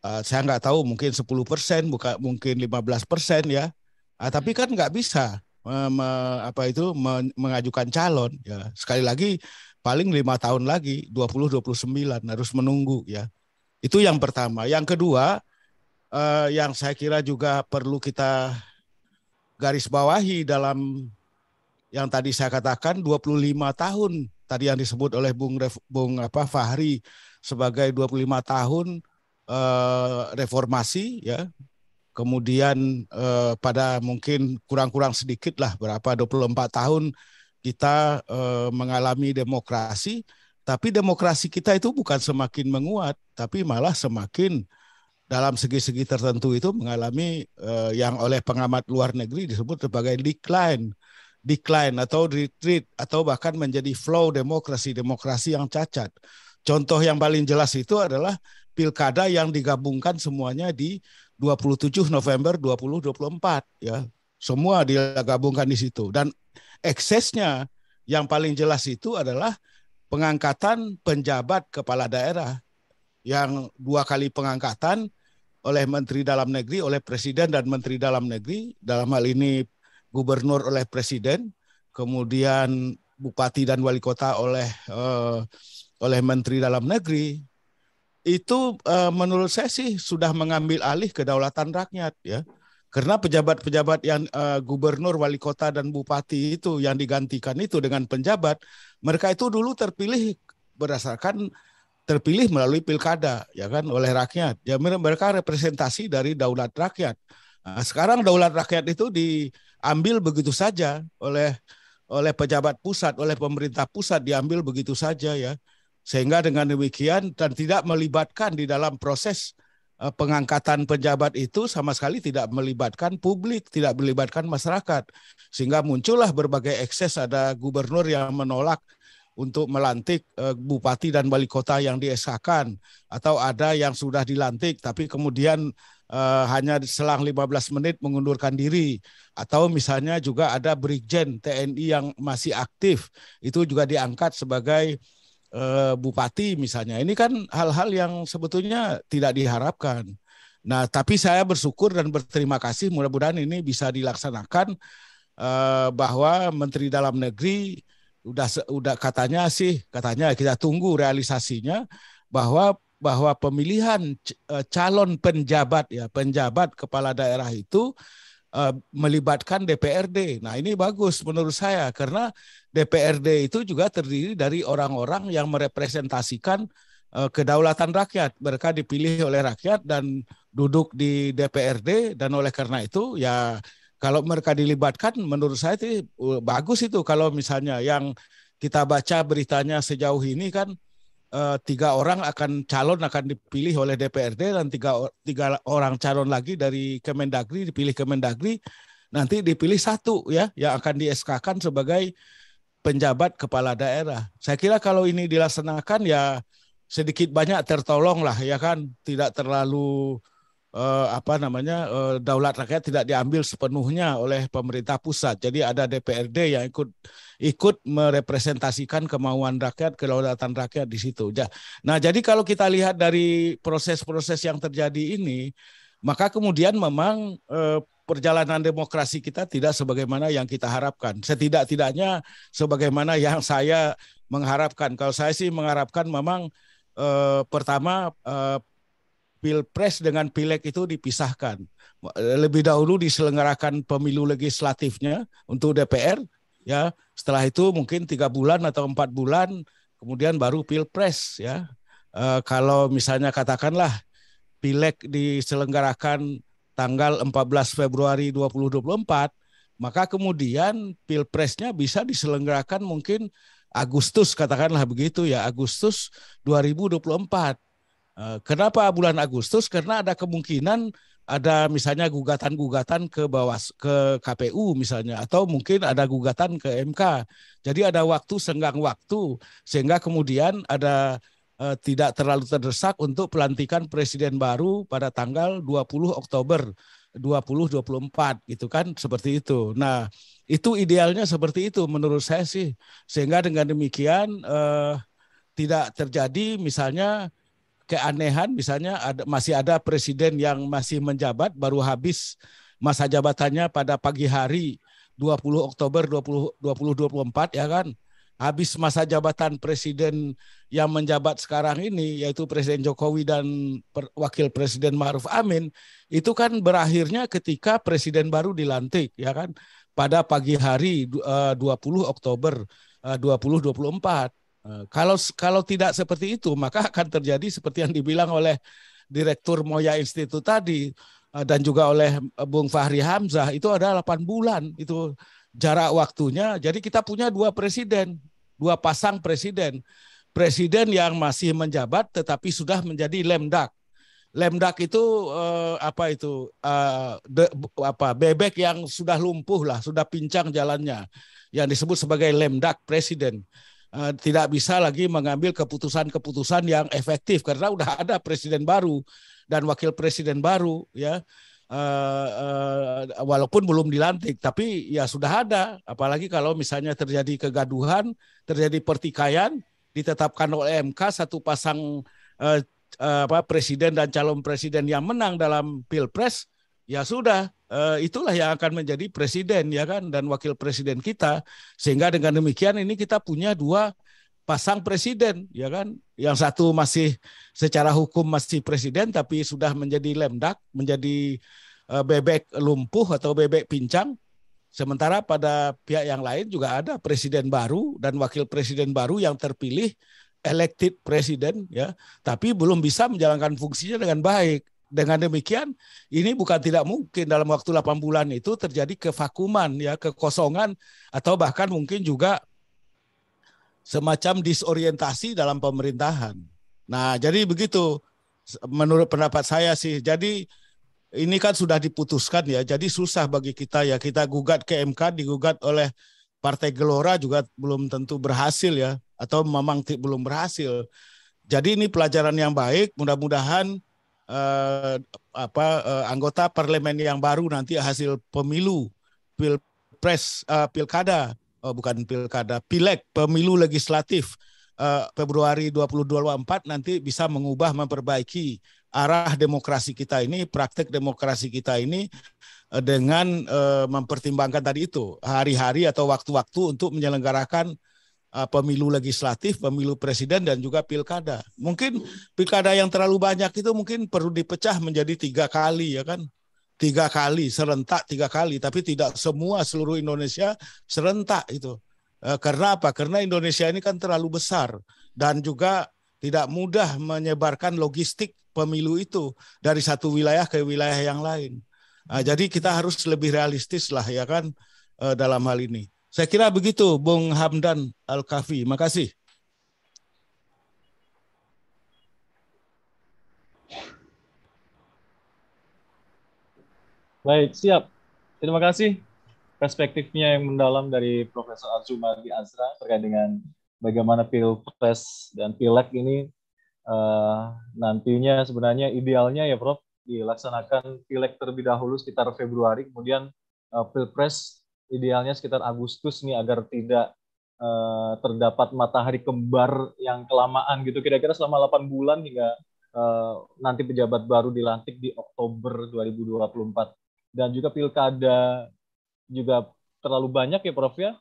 uh, saya nggak tahu mungkin 10 persen, bukan mungkin 15 persen ya. Uh, tapi kan nggak bisa uh, me, apa itu me, mengajukan calon ya. Sekali lagi paling lima tahun lagi 20 29 harus menunggu ya. Itu yang pertama. Yang kedua uh, yang saya kira juga perlu kita garis bawahi dalam yang tadi saya katakan 25 tahun tadi yang disebut oleh Bung Ref, Bung apa Fahri sebagai 25 tahun uh, reformasi ya. Kemudian uh, pada mungkin kurang-kurang sedikit lah berapa 24 tahun kita uh, mengalami demokrasi tapi demokrasi kita itu bukan semakin menguat tapi malah semakin dalam segi-segi tertentu itu mengalami uh, yang oleh pengamat luar negeri disebut sebagai decline decline atau retreat atau bahkan menjadi flow demokrasi demokrasi yang cacat. Contoh yang paling jelas itu adalah pilkada yang digabungkan semuanya di 27 November 2024 ya. Semua digabungkan di situ dan eksesnya yang paling jelas itu adalah pengangkatan penjabat kepala daerah yang dua kali pengangkatan oleh Menteri Dalam Negeri, oleh Presiden dan Menteri Dalam Negeri, dalam hal ini gubernur oleh presiden, kemudian bupati dan wali kota oleh eh, oleh menteri dalam negeri, itu eh, menurut saya sih sudah mengambil alih kedaulatan rakyat ya. Karena pejabat-pejabat yang uh, gubernur, wali kota, dan bupati itu yang digantikan itu dengan penjabat, mereka itu dulu terpilih berdasarkan terpilih melalui pilkada, ya kan, oleh rakyat. Ya mereka representasi dari daulat rakyat. Nah, sekarang daulat rakyat itu di diambil begitu saja oleh oleh pejabat pusat, oleh pemerintah pusat diambil begitu saja ya. Sehingga dengan demikian dan tidak melibatkan di dalam proses eh, pengangkatan pejabat itu sama sekali tidak melibatkan publik, tidak melibatkan masyarakat. Sehingga muncullah berbagai ekses, ada gubernur yang menolak untuk melantik uh, bupati dan wali kota yang diesahkan atau ada yang sudah dilantik tapi kemudian uh, hanya selang 15 menit mengundurkan diri atau misalnya juga ada brigjen TNI yang masih aktif itu juga diangkat sebagai uh, bupati misalnya. Ini kan hal-hal yang sebetulnya tidak diharapkan. Nah, tapi saya bersyukur dan berterima kasih mudah-mudahan ini bisa dilaksanakan bahwa Menteri Dalam Negeri udah udah katanya sih katanya kita tunggu realisasinya bahwa bahwa pemilihan e, calon penjabat ya penjabat kepala daerah itu e, melibatkan DPRD. Nah, ini bagus menurut saya karena DPRD itu juga terdiri dari orang-orang yang merepresentasikan e, kedaulatan rakyat. Mereka dipilih oleh rakyat dan duduk di DPRD dan oleh karena itu ya kalau mereka dilibatkan, menurut saya itu uh, bagus itu. Kalau misalnya yang kita baca beritanya sejauh ini kan uh, tiga orang akan calon akan dipilih oleh DPRD dan tiga tiga orang calon lagi dari Kemendagri dipilih Kemendagri nanti dipilih satu ya yang akan di SK-kan sebagai penjabat kepala daerah. Saya kira kalau ini dilaksanakan ya sedikit banyak tertolong lah ya kan tidak terlalu eh, apa namanya eh, daulat rakyat tidak diambil sepenuhnya oleh pemerintah pusat. Jadi ada DPRD yang ikut ikut merepresentasikan kemauan rakyat, kedaulatan rakyat di situ. Nah, jadi kalau kita lihat dari proses-proses yang terjadi ini, maka kemudian memang eh, perjalanan demokrasi kita tidak sebagaimana yang kita harapkan. Setidak-tidaknya sebagaimana yang saya mengharapkan. Kalau saya sih mengharapkan memang eh, pertama eh, pilpres dengan pileg itu dipisahkan. Lebih dahulu diselenggarakan pemilu legislatifnya untuk DPR, ya. Setelah itu mungkin tiga bulan atau empat bulan, kemudian baru pilpres, ya. E, kalau misalnya katakanlah pileg diselenggarakan tanggal 14 Februari 2024, maka kemudian pilpresnya bisa diselenggarakan mungkin Agustus katakanlah begitu ya Agustus 2024 Eh, kenapa bulan Agustus? Karena ada kemungkinan ada misalnya gugatan-gugatan ke bawah ke KPU misalnya atau mungkin ada gugatan ke MK. Jadi ada waktu senggang waktu sehingga kemudian ada eh, tidak terlalu terdesak untuk pelantikan presiden baru pada tanggal 20 Oktober 2024 gitu kan seperti itu. Nah, itu idealnya seperti itu menurut saya sih. Sehingga dengan demikian eh, tidak terjadi misalnya keanehan misalnya ada, masih ada presiden yang masih menjabat baru habis masa jabatannya pada pagi hari 20 Oktober 20, 2024 ya kan habis masa jabatan presiden yang menjabat sekarang ini yaitu Presiden Jokowi dan per, Wakil Presiden Ma'ruf Amin itu kan berakhirnya ketika presiden baru dilantik ya kan pada pagi hari 20 eh, Oktober 2024 eh, Eh, kalau kalau tidak seperti itu maka akan terjadi seperti yang dibilang oleh direktur Moya Institute tadi eh, dan juga oleh eh, Bung Fahri Hamzah itu ada 8 bulan itu jarak waktunya. Jadi kita punya dua presiden, dua pasang presiden. Presiden yang masih menjabat tetapi sudah menjadi lemdak. Lemdak itu apa itu apa bebek yang sudah lumpuh lah, sudah pincang jalannya yang disebut sebagai lemdak presiden. Eh, tidak bisa lagi mengambil keputusan-keputusan yang efektif karena udah ada presiden baru dan wakil presiden baru ya uh, walaupun belum dilantik tapi ya sudah ada apalagi kalau misalnya terjadi kegaduhan terjadi pertikaian ditetapkan oleh MK satu pasang uh, apa presiden dan calon presiden yang menang dalam pilpres ya sudah Eh, itulah yang akan menjadi presiden ya kan dan wakil presiden kita sehingga dengan demikian ini kita punya dua pasang presiden ya kan yang satu masih secara hukum masih presiden tapi sudah menjadi lemdak menjadi eh, bebek lumpuh atau bebek pincang sementara pada pihak yang lain juga ada presiden baru dan wakil presiden baru yang terpilih elected presiden ya tapi belum bisa menjalankan fungsinya dengan baik dengan demikian ini bukan tidak mungkin dalam waktu 8 bulan itu terjadi kevakuman ya kekosongan atau bahkan mungkin juga semacam disorientasi dalam pemerintahan. Nah, jadi begitu menurut pendapat saya sih. Jadi ini kan sudah diputuskan ya. Jadi susah bagi kita ya kita gugat ke MK digugat oleh Partai Gelora juga belum tentu berhasil ya atau memang belum berhasil. Jadi ini pelajaran yang baik mudah-mudahan eh, apa eh, anggota parlemen yang baru nanti hasil pemilu pilpres eh, pilkada eh, bukan pilkada pileg pemilu legislatif eh, Februari 2024 nanti bisa mengubah memperbaiki arah demokrasi kita ini praktek demokrasi kita ini eh, dengan eh, mempertimbangkan tadi itu hari-hari atau waktu-waktu untuk menyelenggarakan Uh, pemilu legislatif, pemilu presiden dan juga pilkada. Mungkin pilkada yang terlalu banyak itu mungkin perlu dipecah menjadi tiga kali ya kan, tiga kali serentak tiga kali, tapi tidak semua seluruh Indonesia serentak itu. Uh, karena apa? Karena Indonesia ini kan terlalu besar dan juga tidak mudah menyebarkan logistik pemilu itu dari satu wilayah ke wilayah yang lain. Uh, jadi kita harus lebih realistis lah ya kan dalam hal ini. Saya kira begitu, Bung Hamdan Al-Kafi. Makasih. Baik, siap. Terima kasih perspektifnya yang mendalam dari Profesor Arjumadi Azra terkait dengan bagaimana pilpres dan pileg ini uh, nantinya sebenarnya idealnya ya Prof dilaksanakan pileg terlebih dahulu sekitar Februari, kemudian uh, pilpres idealnya sekitar Agustus nih agar tidak uh, terdapat matahari kembar yang kelamaan gitu kira-kira selama 8 bulan hingga uh, nanti pejabat baru dilantik di Oktober 2024 dan juga pilkada juga terlalu banyak ya Prof ya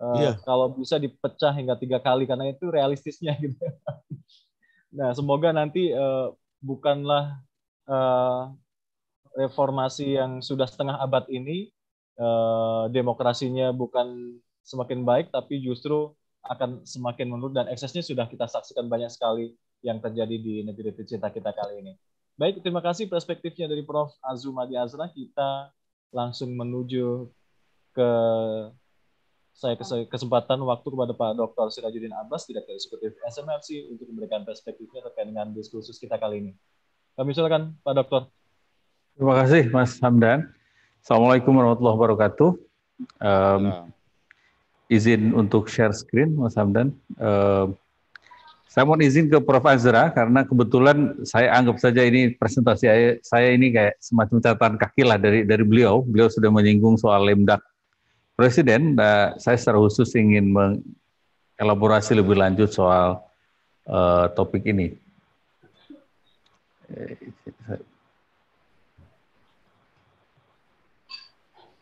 uh, iya. kalau bisa dipecah hingga tiga kali karena itu realistisnya gitu nah semoga nanti uh, bukanlah uh, reformasi yang sudah setengah abad ini Eh, demokrasinya bukan semakin baik, tapi justru akan semakin menurun dan eksesnya sudah kita saksikan banyak sekali yang terjadi di negeri tercinta kita kali ini. Baik, terima kasih perspektifnya dari Prof. Azumadi Azra. Kita langsung menuju ke saya kesempatan waktu kepada Pak Dr. Sirajuddin Abbas, Direktur Eksekutif SMFC, untuk memberikan perspektifnya terkait dengan diskursus kita kali ini. Kami silakan, Pak Dokter. Terima kasih, Mas Hamdan. Assalamualaikum warahmatullahi wabarakatuh. Um, izin untuk share screen, Mas Hamdan. Um, saya mohon izin ke Prof. Azra karena kebetulan saya anggap saja ini presentasi saya, ini kayak semacam catatan kaki lah dari dari beliau. Beliau sudah menyinggung soal lemdak presiden. Nah, saya secara khusus ingin mengelaborasi lebih lanjut soal uh, topik ini. Eh,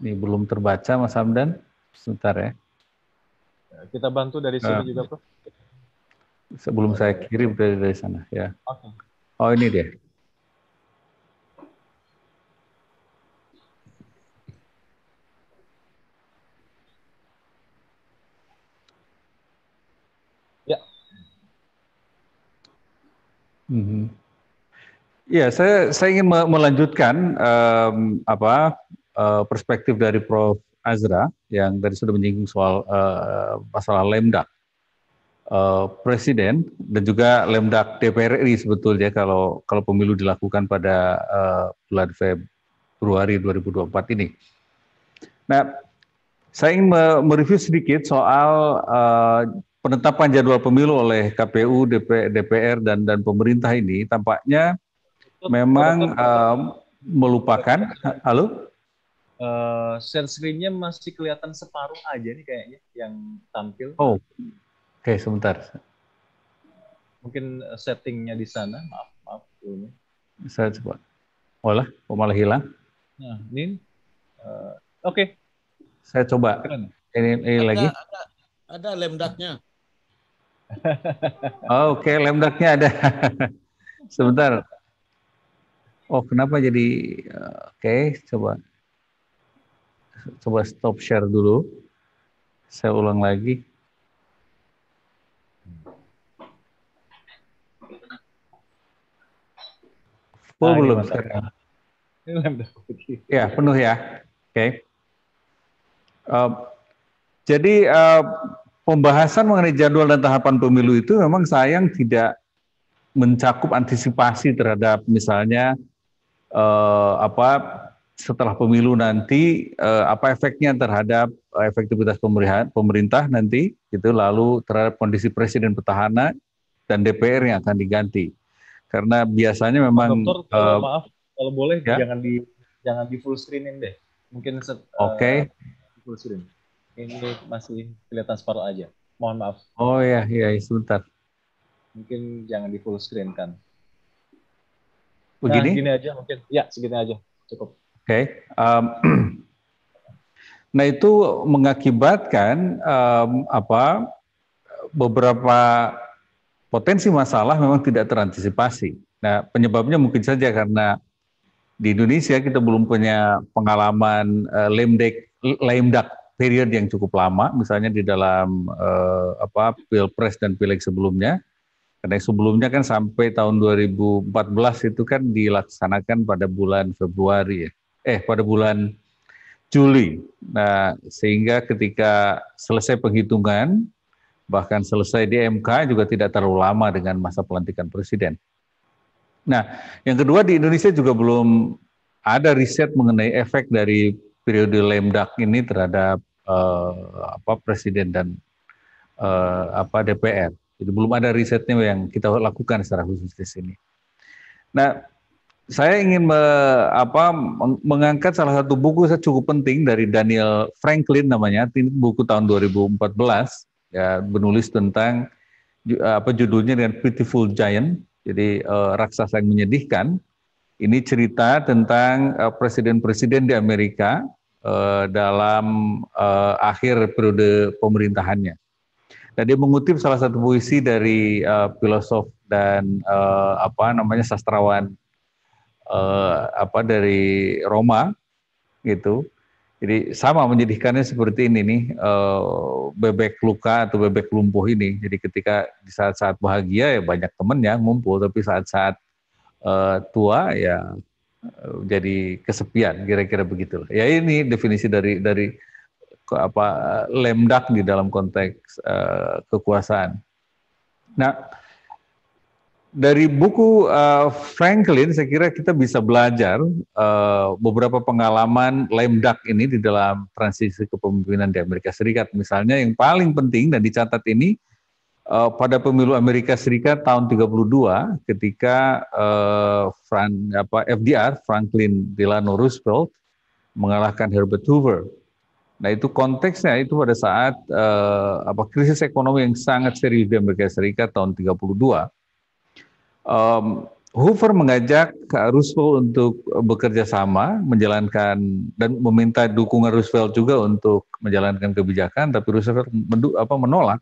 Ini belum terbaca Mas Hamdan. Sebentar ya. Kita bantu dari sini uh, juga, Prof. Sebelum saya kirim dari dari sana ya. Okay. Oh ini dia. Ya. Mm -hmm. Ya, saya saya ingin melanjutkan um, apa Eh, perspektif dari Prof. Azra yang tadi sudah menyinggung soal uh, masalah lemdak uh, presiden dan juga lemdak DPR RI sebetulnya kalau kalau pemilu dilakukan pada uh, bulan Februari 2024 ini. Nah, saya ingin mereview sedikit soal uh, penetapan jadwal pemilu oleh KPU, DPR, DPR dan dan pemerintah ini tampaknya memang uh, melupakan halo uh, share screen-nya masih kelihatan separuh aja nih kayaknya yang tampil. Oh, oke okay, sebentar. Mungkin eh, settingnya di sana, maaf, maaf dulu. Saya coba. Walah, kok malah hilang. Nah, ini, uh, eh, oke. Okay. Saya coba. Keren. Ini, ini ada, lagi. Ada, ada lemdaknya. oh, oke, okay, lemdaknya ada. sebentar. Oh, kenapa jadi oke, okay, coba coba stop share dulu. Saya ulang lagi. Full nah, oh, belum sekarang? Ya, penuh ya. Oke. Okay. Uh, eh, jadi uh, pembahasan mengenai jadwal dan tahapan pemilu itu memang sayang tidak mencakup antisipasi terhadap misalnya uh, apa setelah pemilu nanti eh, apa efeknya terhadap eh, efektivitas pemerintah nanti itu lalu terhadap kondisi presiden petahana dan DPR yang akan diganti karena biasanya memang Doktor, uh, eh, maaf kalau boleh ya? jangan di jangan di full screenin deh mungkin eh, oke okay. full screen ini masih kelihatan separuh aja mohon maaf oh ya ya sebentar mungkin jangan di full screen kan begini nah, gini aja mungkin ya segini aja cukup Okay. Um, nah itu mengakibatkan um, apa beberapa potensi masalah memang tidak terantisipasi. Nah penyebabnya mungkin saja karena di Indonesia kita belum punya pengalaman uh, eh, lemdek lemdak period yang cukup lama, misalnya di dalam uh, apa pilpres dan pileg sebelumnya. Karena sebelumnya kan sampai tahun 2014 itu kan dilaksanakan pada bulan Februari ya eh pada bulan Juli. Nah, sehingga ketika selesai penghitungan bahkan selesai di MK juga tidak terlalu lama dengan masa pelantikan presiden. Nah, yang kedua di Indonesia juga belum ada riset mengenai efek dari periode lemdak ini terhadap eh, apa presiden dan eh, apa DPR. Jadi belum ada risetnya yang kita lakukan secara khusus di sini. Nah, saya ingin me, apa, mengangkat salah satu buku saya cukup penting dari Daniel Franklin namanya, buku tahun 2014 ya menulis tentang apa judulnya dengan Pitiful Giant, jadi uh, raksasa yang menyedihkan. Ini cerita tentang eh, presiden-presiden uh, di Amerika uh, dalam uh, akhir periode pemerintahannya. Dan dia mengutip salah satu puisi dari uh, filosof dan uh, apa namanya sastrawan uh, apa dari Roma gitu. Jadi sama menjadikannya seperti ini nih uh, bebek luka atau bebek lumpuh ini. Jadi ketika di saat-saat bahagia ya banyak temennya ngumpul, tapi saat-saat uh, tua ya jadi kesepian kira-kira begitu. Ya ini definisi dari dari apa lemdak di dalam konteks uh, kekuasaan. Nah, dari buku uh, Franklin, saya kira kita bisa belajar uh, beberapa pengalaman lame duck ini di dalam transisi kepemimpinan di Amerika Serikat. Misalnya yang paling penting dan dicatat ini uh, pada pemilu Amerika Serikat tahun 32 ketika uh, Fran, apa, FDR, Franklin Delano Roosevelt, mengalahkan Herbert Hoover. Nah itu konteksnya itu pada saat uh, apa krisis ekonomi yang sangat serius di Amerika Serikat tahun 32 um, Hoover mengajak Roosevelt untuk bekerja sama, menjalankan dan meminta dukungan Roosevelt juga untuk menjalankan kebijakan, tapi Roosevelt mendu, apa, menolak.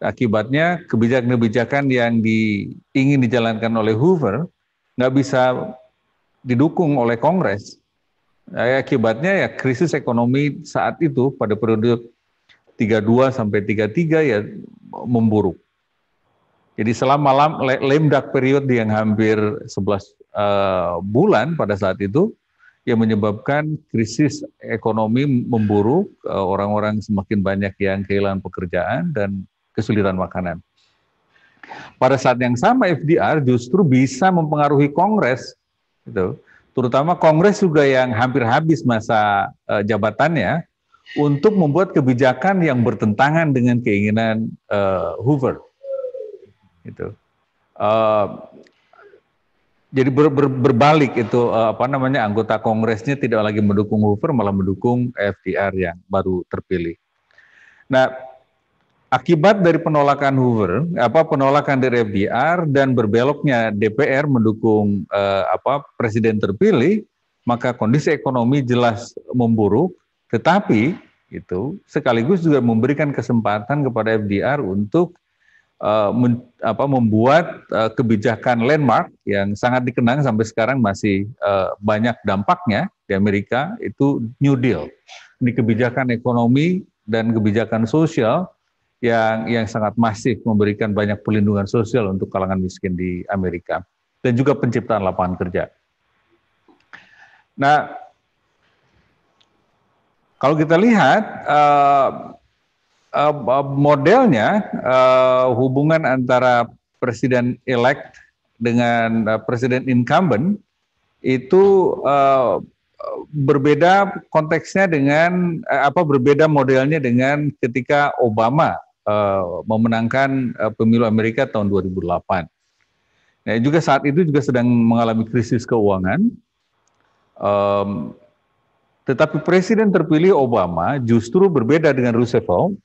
Akibatnya kebijakan-kebijakan yang di, ingin dijalankan oleh Hoover nggak bisa didukung oleh Kongres. Eh, akibatnya ya krisis ekonomi saat itu pada periode 32 sampai 33 ya memburuk. Jadi selama lam, lemdak period yang hampir 11 uh, eh, bulan pada saat itu yang menyebabkan krisis ekonomi memburuk, eh, orang-orang semakin banyak yang kehilangan pekerjaan dan kesulitan makanan. Pada saat yang sama FDR justru bisa mempengaruhi Kongres, gitu. terutama Kongres juga yang hampir habis masa uh, jabatannya untuk membuat kebijakan yang bertentangan dengan keinginan uh, Hoover. Gitu. Uh, jadi ber, ber, berbalik itu uh, apa namanya anggota kongresnya tidak lagi mendukung Hoover malah mendukung FDR yang baru terpilih. Nah, akibat dari penolakan Hoover, apa penolakan dari FDR dan berbeloknya DPR mendukung uh, apa presiden terpilih, maka kondisi ekonomi jelas memburuk, tetapi itu sekaligus juga memberikan kesempatan kepada FDR untuk Eh, men, apa, membuat uh, kebijakan landmark yang sangat dikenang sampai sekarang masih uh, banyak dampaknya di Amerika itu New Deal. Ini kebijakan ekonomi dan kebijakan sosial yang yang sangat masif memberikan banyak perlindungan sosial untuk kalangan miskin di Amerika dan juga penciptaan lapangan kerja. Nah, kalau kita lihat Eh, modelnya uh, hubungan antara presiden elect dengan uh, presiden incumbent itu uh, berbeda konteksnya dengan uh, apa berbeda modelnya dengan ketika Obama uh, memenangkan uh, pemilu Amerika tahun 2008. Nah, juga saat itu juga sedang mengalami krisis keuangan. Um, tetapi presiden terpilih Obama justru berbeda dengan Roosevelt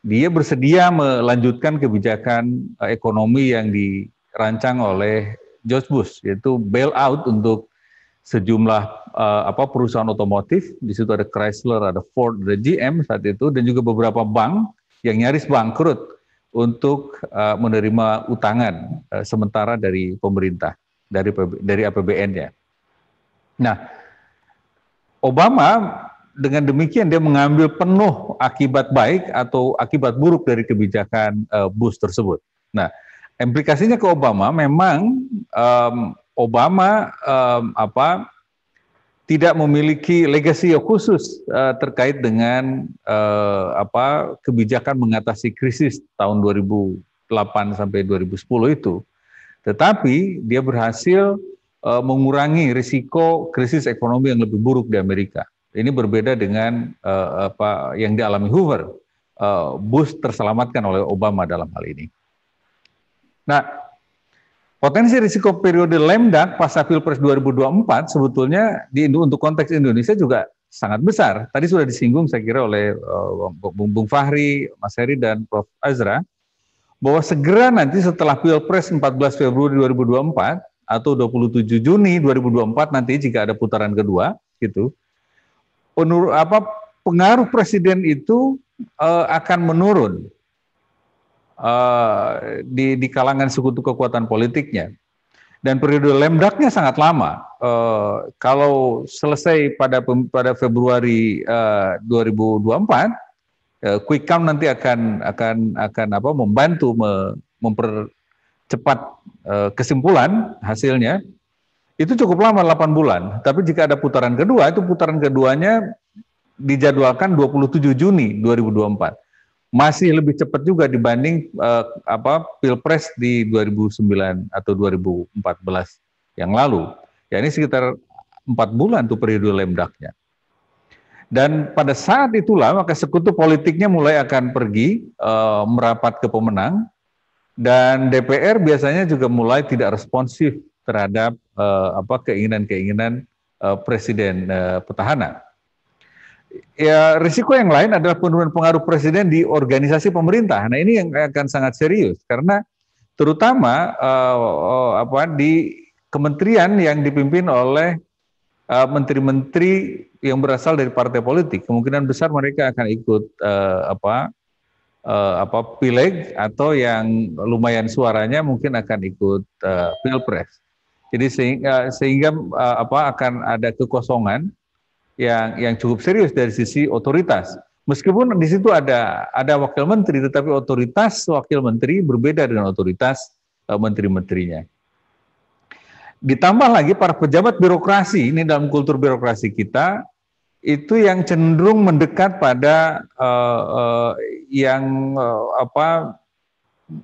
dia bersedia melanjutkan kebijakan eh, ekonomi yang dirancang oleh George Bush yaitu bailout untuk sejumlah uh, apa perusahaan otomotif di situ ada Chrysler, ada Ford, ada GM saat itu dan juga beberapa bank yang nyaris bangkrut untuk uh, menerima utangan uh, sementara dari pemerintah dari dari APBN-nya. Nah, Obama dengan demikian dia mengambil penuh akibat baik atau akibat buruk dari kebijakan uh, Bush tersebut. Nah, implikasinya ke Obama memang um, Obama um, apa tidak memiliki legasi khusus uh, terkait dengan uh, apa kebijakan mengatasi krisis tahun 2008 sampai 2010 itu. Tetapi dia berhasil uh, mengurangi risiko krisis ekonomi yang lebih buruk di Amerika. Ini berbeda dengan uh, apa yang dialami Hoover. Uh, Bush terselamatkan oleh Obama dalam hal ini. Nah, potensi risiko periode lemdak pasca Pilpres 2024 sebetulnya di untuk konteks Indonesia juga sangat besar. Tadi sudah disinggung saya kira oleh uh, Bung Fahri, Mas Heri dan Prof Azra bahwa segera nanti setelah Pilpres 14 Februari 2024 atau 27 Juni 2024 nanti jika ada putaran kedua gitu penur, apa pengaruh presiden itu uh, akan menurun uh, di, di kalangan sekutu kekuatan politiknya. Dan periode lemdaknya sangat lama. Uh, kalau selesai pada pada Februari uh, 2024, uh, quick count nanti akan akan akan apa membantu me, mempercepat uh, kesimpulan hasilnya itu cukup lama 8 bulan, tapi jika ada putaran kedua, itu putaran keduanya dijadwalkan 27 Juni 2024. Masih lebih cepat juga dibanding uh, apa Pilpres di 2009 atau 2014 yang lalu. Ya ini sekitar empat bulan tuh periode lemdaknya. Dan pada saat itulah maka sekutu politiknya mulai akan pergi e, merapat ke pemenang dan DPR biasanya juga mulai tidak responsif terhadap uh, apa keinginan-keinginan uh, presiden uh, petahana. Ya, risiko yang lain adalah penurunan pengaruh presiden di organisasi pemerintah. Nah, ini yang akan sangat serius karena terutama uh, apa di kementerian yang dipimpin oleh menteri-menteri uh, yang berasal dari partai politik. Kemungkinan besar mereka akan ikut uh, apa uh, apa pileg atau yang lumayan suaranya mungkin akan ikut uh, pilpres. Jadi eh, sehingga, sehingga apa akan ada kekosongan yang yang cukup serius dari sisi otoritas. Meskipun di situ ada ada wakil menteri, tetapi otoritas wakil menteri berbeda dengan otoritas eh, menteri-menterinya. Ditambah lagi para pejabat birokrasi ini dalam kultur birokrasi kita itu yang cenderung mendekat pada uh, uh, yang uh, apa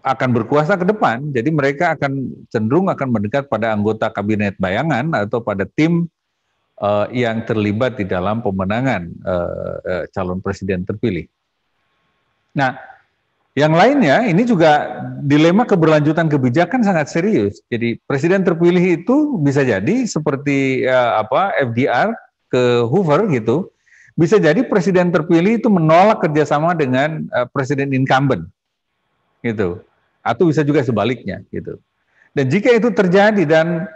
akan berkuasa ke depan, jadi mereka akan cenderung akan mendekat pada anggota kabinet bayangan atau pada tim uh, yang terlibat di dalam pemenangan uh, uh, calon presiden terpilih. Nah, yang lainnya ini juga dilema keberlanjutan kebijakan sangat serius. Jadi presiden terpilih itu bisa jadi seperti uh, apa FDR ke Hoover gitu, bisa jadi presiden terpilih itu menolak kerjasama dengan uh, presiden incumbent gitu. Atau bisa juga sebaliknya gitu. Dan jika itu terjadi dan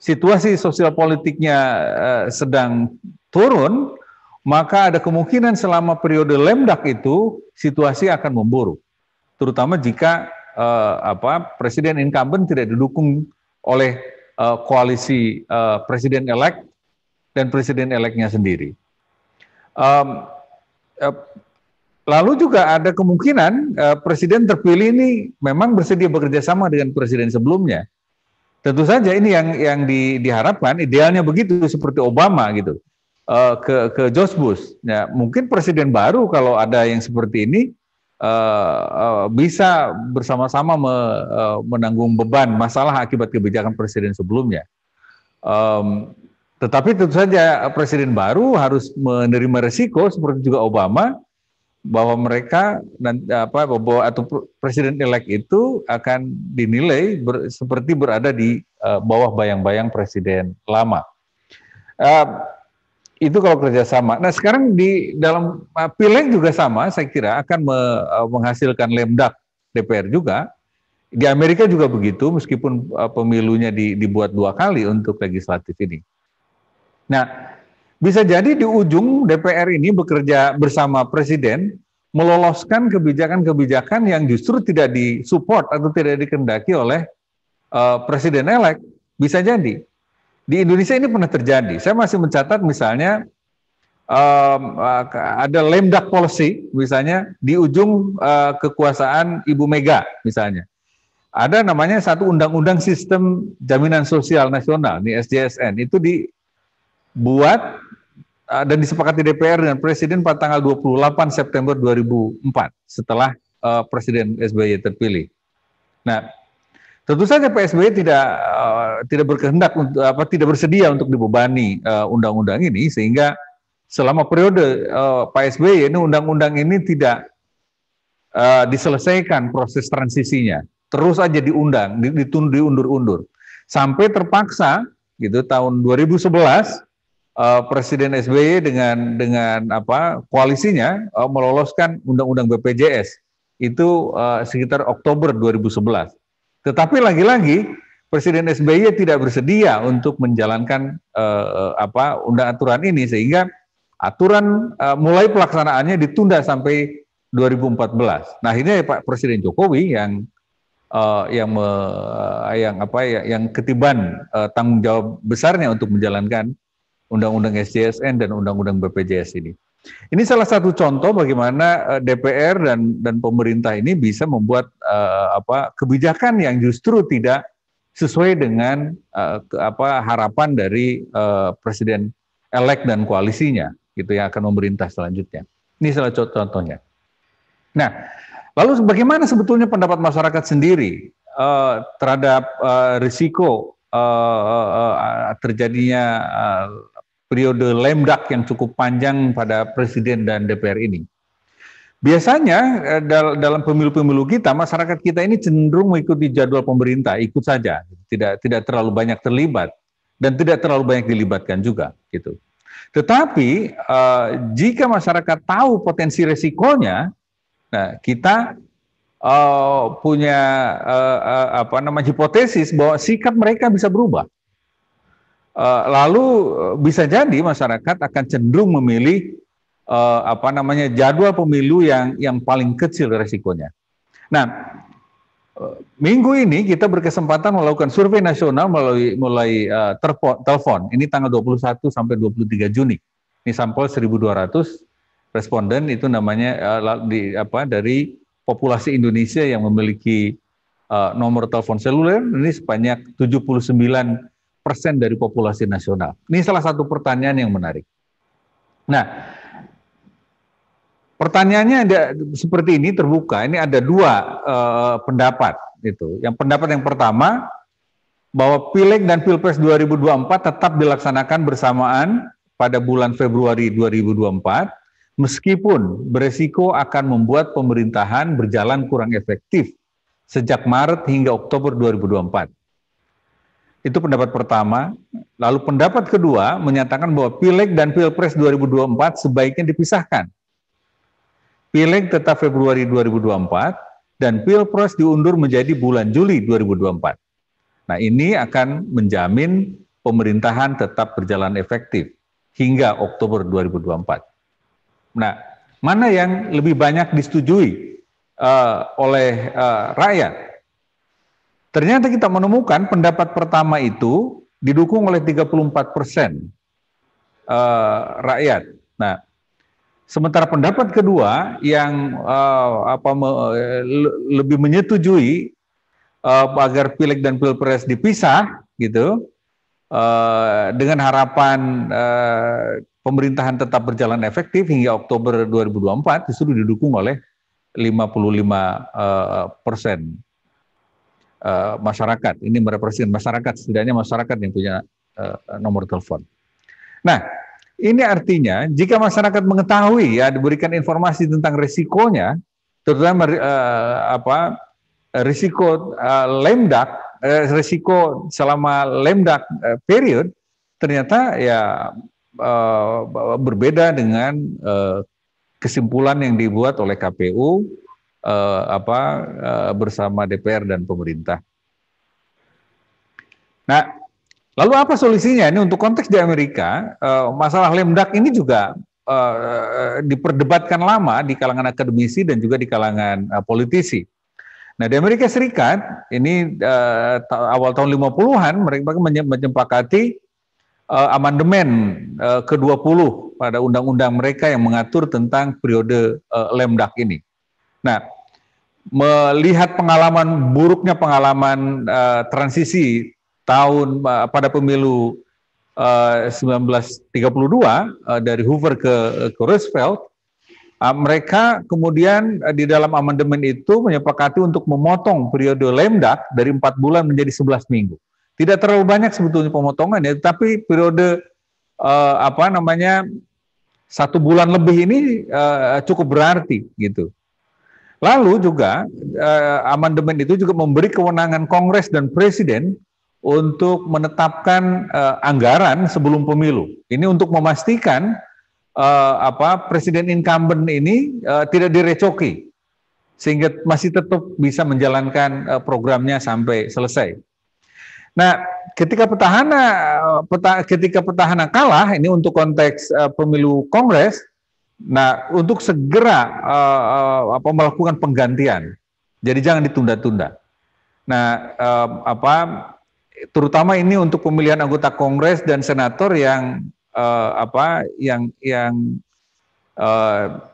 situasi sosial politiknya eh, sedang turun, maka ada kemungkinan selama periode lemdak itu situasi akan memburuk. Terutama jika eh, apa presiden incumbent tidak didukung oleh eh, koalisi eh, presiden elect dan presiden eleknya sendiri. Um, Lalu juga ada kemungkinan uh, presiden terpilih ini memang bersedia bekerja sama dengan presiden sebelumnya. Tentu saja ini yang yang di, diharapkan idealnya begitu seperti Obama gitu uh, ke ke George Bush. Ya, mungkin presiden baru kalau ada yang seperti ini uh, uh, bisa bersama-sama me, uh, menanggung beban masalah akibat kebijakan presiden sebelumnya. Um, tetapi tentu saja presiden baru harus menerima resiko seperti juga Obama bahwa mereka dan apa bobo atau presiden elek itu akan dinilai ber, seperti berada di uh, bawah bayang-bayang presiden lama. Uh, itu kalau kerjasama. Nah sekarang di dalam uh, pileg juga sama, saya kira akan me, uh, menghasilkan lemdak DPR juga. Di Amerika juga begitu, meskipun uh, pemilunya di, dibuat dua kali untuk legislatif ini. Nah bisa jadi di ujung DPR ini bekerja bersama presiden meloloskan kebijakan-kebijakan yang justru tidak disupport atau tidak dikendaki oleh uh, presiden elek. Bisa jadi. Di Indonesia ini pernah terjadi. Saya masih mencatat misalnya um, ada lemdak policy misalnya di ujung uh, kekuasaan Ibu Mega misalnya. Ada namanya satu undang-undang sistem jaminan sosial nasional di SJSN itu di buat eh, dan disepakati DPR dengan Presiden pada tanggal 28 September 2004 setelah uh, Presiden SBY terpilih. Nah, tentu saja PSBY tidak uh, tidak berkehendak untuk apa tidak bersedia untuk dibebani undang-undang uh, ini sehingga selama periode uh, Pak SBY ini undang-undang ini tidak uh, diselesaikan proses transisinya. Terus aja diundang, ditundu diundur-undur sampai terpaksa gitu tahun 2011 uh, Presiden SBY dengan dengan apa koalisinya uh, meloloskan undang-undang BPJS itu uh, sekitar Oktober 2011. Tetapi lagi-lagi Presiden SBY tidak bersedia untuk menjalankan uh, apa undang aturan ini sehingga aturan uh, mulai pelaksanaannya ditunda sampai 2014. Nah, ini ya Pak Presiden Jokowi yang uh, yang me, yang apa ya, yang ketiban uh, tanggung jawab besarnya untuk menjalankan Undang-Undang SJSN dan Undang-Undang BPJS ini. Ini salah satu contoh bagaimana eh, DPR dan dan pemerintah ini bisa membuat uh, apa kebijakan yang justru tidak sesuai dengan uh, ke, apa harapan dari uh, presiden elek dan koalisinya gitu yang akan memerintah selanjutnya. Ini salah satu contohnya. Nah, lalu bagaimana sebetulnya pendapat masyarakat sendiri uh, terhadap uh, risiko uh, uh, terjadinya uh, periode lemdak yang cukup panjang pada presiden dan DPR ini. Biasanya eh, dalam pemilu-pemilu kita masyarakat kita ini cenderung mengikuti jadwal pemerintah, ikut saja, tidak tidak terlalu banyak terlibat dan tidak terlalu banyak dilibatkan juga gitu. Tetapi eh, jika masyarakat tahu potensi resikonya, nah kita eh, punya eh, eh apa namanya hipotesis bahwa sikap mereka bisa berubah. Eh, lalu eh, bisa jadi masyarakat akan cenderung memilih eh, apa namanya jadwal pemilu yang yang paling kecil resikonya. Nah, minggu ini kita berkesempatan melakukan survei nasional melalui mulai uh, telepon. Ini tanggal 21 sampai 23 Juni. Ini sampel 1.200 responden itu namanya uh, di apa dari populasi Indonesia yang memiliki uh, nomor telepon seluler ini sebanyak 79 persen dari populasi nasional. Ini salah satu pertanyaan yang menarik. Nah, pertanyaannya ada seperti ini terbuka. Ini ada dua eh, pendapat itu. Yang pendapat yang pertama bahwa pileg dan pilpres 2024 tetap dilaksanakan bersamaan pada bulan Februari 2024, meskipun beresiko akan membuat pemerintahan berjalan kurang efektif sejak Maret hingga Oktober 2024. Itu pendapat pertama. Lalu pendapat kedua menyatakan bahwa Pileg dan Pilpres 2024 sebaiknya dipisahkan. Pileg tetap Februari 2024 dan Pilpres diundur menjadi bulan Juli 2024. Nah, ini akan menjamin pemerintahan tetap berjalan efektif hingga Oktober 2024. Nah, mana yang lebih banyak disetujui uh, oleh uh, rakyat? Ternyata kita menemukan pendapat pertama itu didukung oleh 34 persen uh, rakyat. Nah, sementara pendapat kedua yang uh, apa me, lebih menyetujui uh, agar pileg dan pilpres dipisah, gitu, uh, dengan harapan uh, pemerintahan tetap berjalan efektif hingga Oktober 2024, justru didukung oleh 55 uh, persen Eh, masyarakat. Ini merepresentasikan masyarakat, setidaknya masyarakat yang punya uh, nomor telepon. Nah, ini artinya jika masyarakat mengetahui ya diberikan informasi tentang risikonya, terutama uh, apa risiko uh, lemdak, uh, risiko selama lemdak uh, period ternyata ya uh, berbeda dengan uh, kesimpulan yang dibuat oleh KPU uh, apa uh, bersama DPR dan pemerintah. Nah, lalu apa solusinya? Ini untuk konteks di Amerika, Uh, masalah lemdak ini juga uh, diperdebatkan lama di kalangan akademisi dan juga di kalangan uh, politisi. Nah, di Amerika Serikat ini uh, awal tahun 50-an mereka menyepakati uh, amandemen uh, ke-20 pada undang-undang mereka yang mengatur tentang periode uh, Lemdak ini. Nah, melihat pengalaman buruknya pengalaman uh, transisi tahun uh, pada pemilu uh, 1932 uh, dari Hoover ke, ke Roosevelt, uh, mereka kemudian uh, di dalam amandemen itu menyepakati untuk memotong periode lemdak dari empat bulan menjadi 11 minggu. Tidak terlalu banyak sebetulnya pemotongan ya, tapi periode uh, apa namanya satu bulan lebih ini uh, cukup berarti gitu. Lalu juga eh, amandemen itu juga memberi kewenangan Kongres dan Presiden untuk menetapkan eh, anggaran sebelum pemilu. Ini untuk memastikan eh, apa presiden incumbent ini eh, tidak direcoki sehingga masih tetap bisa menjalankan eh, programnya sampai selesai. Nah, ketika petahana eh, peta, ketika petahana kalah ini untuk konteks eh, pemilu Kongres Nah, untuk segera uh, apa melakukan penggantian. Jadi jangan ditunda-tunda. Nah, uh, apa terutama ini untuk pemilihan anggota Kongres dan senator yang uh, apa yang yang uh,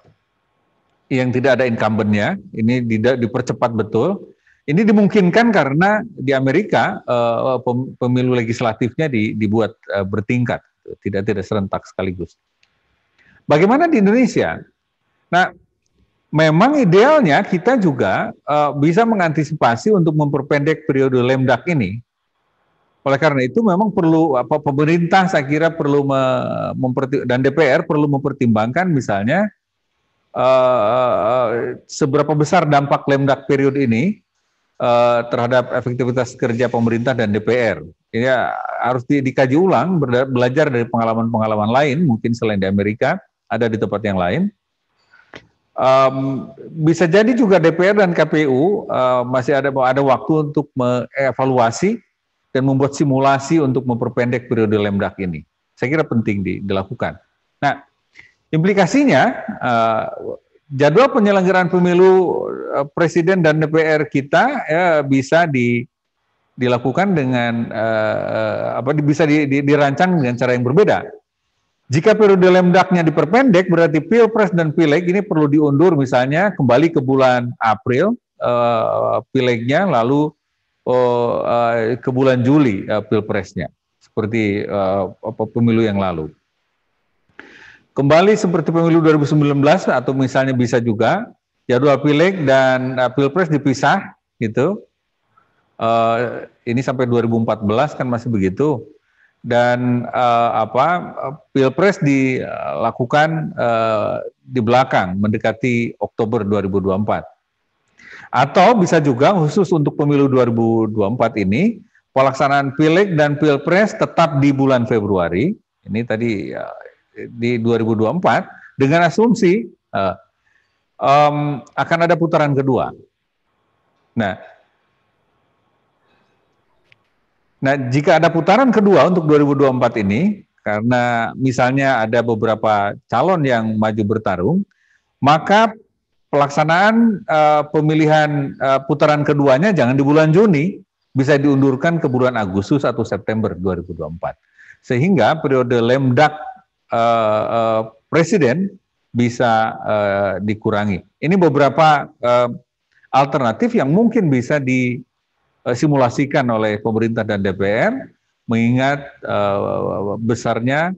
yang tidak ada incumbentnya, ini tidak dipercepat betul. Ini dimungkinkan karena di Amerika uh, pemilu legislatifnya dibuat uh, bertingkat, tidak tidak serentak sekaligus. Bagaimana di Indonesia? Nah, memang idealnya kita juga uh, bisa mengantisipasi untuk memperpendek periode lemdak ini. Oleh karena itu memang perlu apa pemerintah saya kira perlu me, dan DPR perlu mempertimbangkan misalnya uh, seberapa besar dampak lemdak periode ini uh, terhadap efektivitas kerja pemerintah dan DPR. Ini ya harus di, dikaji ulang, belajar dari pengalaman-pengalaman lain mungkin selain di Amerika ada di tempat yang lain. Um, bisa jadi juga DPR dan KPU uh, eh, masih ada ada waktu untuk mengevaluasi dan membuat simulasi untuk memperpendek periode lemdak ini. Saya kira penting di, dilakukan. Nah, implikasinya uh, jadwal penyelenggaraan pemilu uh, presiden dan DPR kita ya, bisa di dilakukan dengan uh, apa bisa di, di, dirancang dengan cara yang berbeda jika periode lemdaknya diperpendek, berarti pilpres dan pileg ini perlu diundur misalnya kembali ke bulan April uh, pilegnya, lalu uh, uh, ke bulan Juli uh, pilpresnya, seperti uh, pemilu yang lalu. Kembali seperti pemilu 2019 atau misalnya bisa juga jadwal pileg dan uh, pilpres dipisah gitu. Uh, ini sampai 2014 kan masih begitu dan uh, apa pilpres dilakukan uh, di belakang mendekati Oktober 2024 atau bisa juga khusus untuk pemilu 2024 ini pelaksanaan pileg dan pilpres tetap di bulan Februari ini tadi uh, di 2024 dengan asumsi uh, um, akan ada putaran kedua. Nah, Nah, jika ada putaran kedua untuk 2024 ini, karena misalnya ada beberapa calon yang maju bertarung, maka pelaksanaan uh, pemilihan uh, putaran keduanya jangan di bulan Juni, bisa diundurkan ke bulan Agustus atau September 2024. Sehingga periode lemdak uh, uh, presiden bisa uh, dikurangi. Ini beberapa uh, alternatif yang mungkin bisa di Eh, simulasikan oleh pemerintah dan DPR mengingat uh, besarnya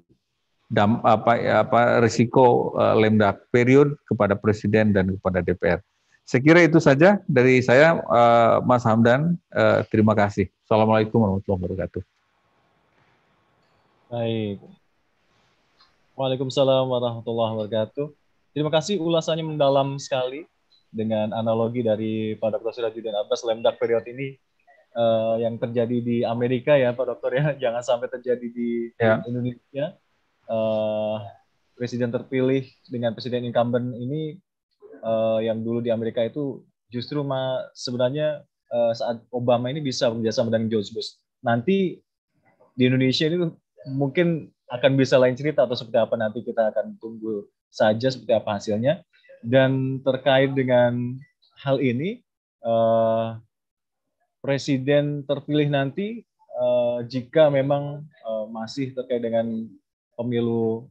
dam, apa, apa risiko uh, eh, lemda period kepada presiden dan kepada DPR. Saya kira itu saja dari saya, uh, Mas Hamdan. Uh, terima kasih. Assalamualaikum warahmatullahi wabarakatuh. Baik. Waalaikumsalam warahmatullahi wabarakatuh. Terima kasih ulasannya mendalam sekali dengan analogi dari pada Prof. Rajudin Abbas lemdak period ini uh, yang terjadi di Amerika ya Pak Dokter ya, jangan sampai terjadi di ya. Indonesia. Uh, presiden terpilih dengan presiden incumbent ini uh, yang dulu di Amerika itu justru ma sebenarnya uh, saat Obama ini bisa bekerjasama dengan George Bush. Nanti di Indonesia ini mungkin akan bisa lain cerita atau seperti apa nanti kita akan tunggu saja seperti apa hasilnya. Dan terkait dengan hal ini, uh, presiden terpilih nanti uh, jika memang uh, masih terkait dengan pemilu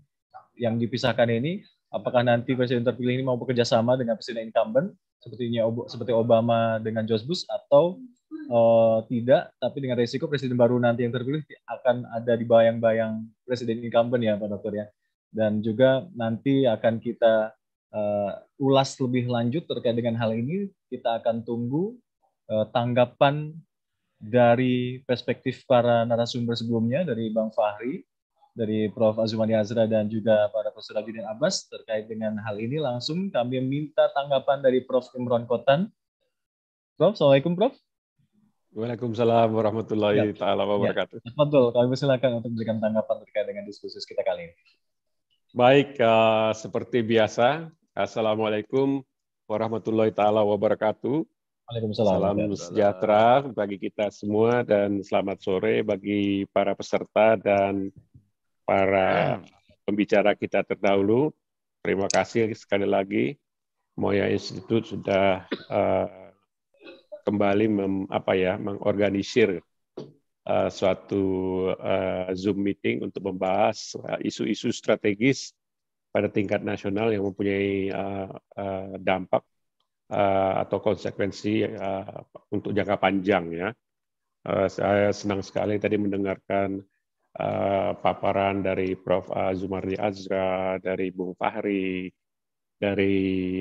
yang dipisahkan ini, apakah nanti presiden terpilih ini mau bekerja sama dengan presiden incumbent sepertinya seperti Obama dengan George Bush atau uh, tidak, tapi dengan resiko presiden baru nanti yang terpilih akan ada di bayang-bayang presiden incumbent ya Pak Dokter ya. Dan juga nanti akan kita uh, ulas lebih lanjut terkait dengan hal ini. Kita akan tunggu Eh, tanggapan dari perspektif para narasumber sebelumnya dari Bang Fahri, dari Prof. Azumani Azra dan juga para Profesor Abidin Abbas terkait dengan hal ini langsung kami minta tanggapan dari Prof. Imron Kotan. Prof, Assalamualaikum Prof. Waalaikumsalam warahmatullahi ya. taala ya. wabarakatuh. Ya, betul, kami silakan untuk memberikan tanggapan terkait dengan diskusi kita kali ini. Baik, uh, seperti biasa, Assalamualaikum warahmatullahi taala wabarakatuh. Waalaikumsalam. Salam sejahtera bagi kita semua dan selamat sore bagi para peserta dan para pembicara kita terdahulu. Terima kasih sekali lagi Moya Institute sudah uh, kembali mem, apa ya mengorganisir uh, suatu uh, Zoom meeting untuk membahas isu-isu uh, strategis pada tingkat nasional yang mempunyai uh, uh, dampak Eh, atau konsekuensi eh, untuk jangka panjang ya. Eh, saya senang sekali tadi mendengarkan paparan dari Prof. Zumardi Azra, dari Bung Fahri, dari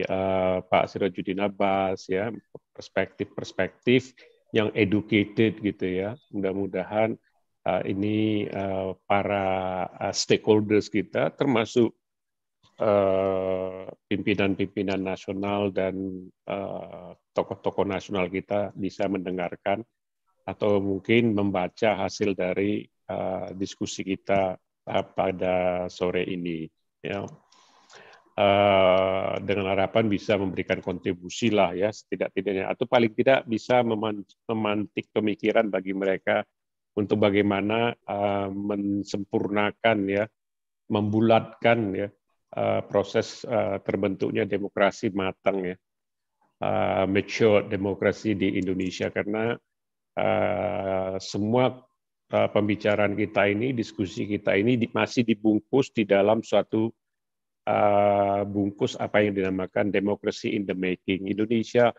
Pak Sirojudin Abbas ya, perspektif-perspektif yang educated gitu ya. Mudah-mudahan ini para stakeholders kita termasuk Eh, pimpinan-pimpinan uh, nasional dan eh, tokoh-tokoh nasional kita bisa mendengarkan atau mungkin membaca hasil dari uh, diskusi kita uh, pada sore ini ya uh, dengan harapan bisa memberikan kontribusi lah ya setidak-tidaknya atau paling tidak bisa memantik pemikiran bagi mereka untuk bagaimana uh, mensempurnakan ya membulatkan ya Eh, proses eh, terbentuknya demokrasi matang ya, eh, mature demokrasi di Indonesia karena semua pembicaraan kita ini, diskusi kita ini masih dibungkus di dalam suatu bungkus apa yang dinamakan demokrasi in the making. Indonesia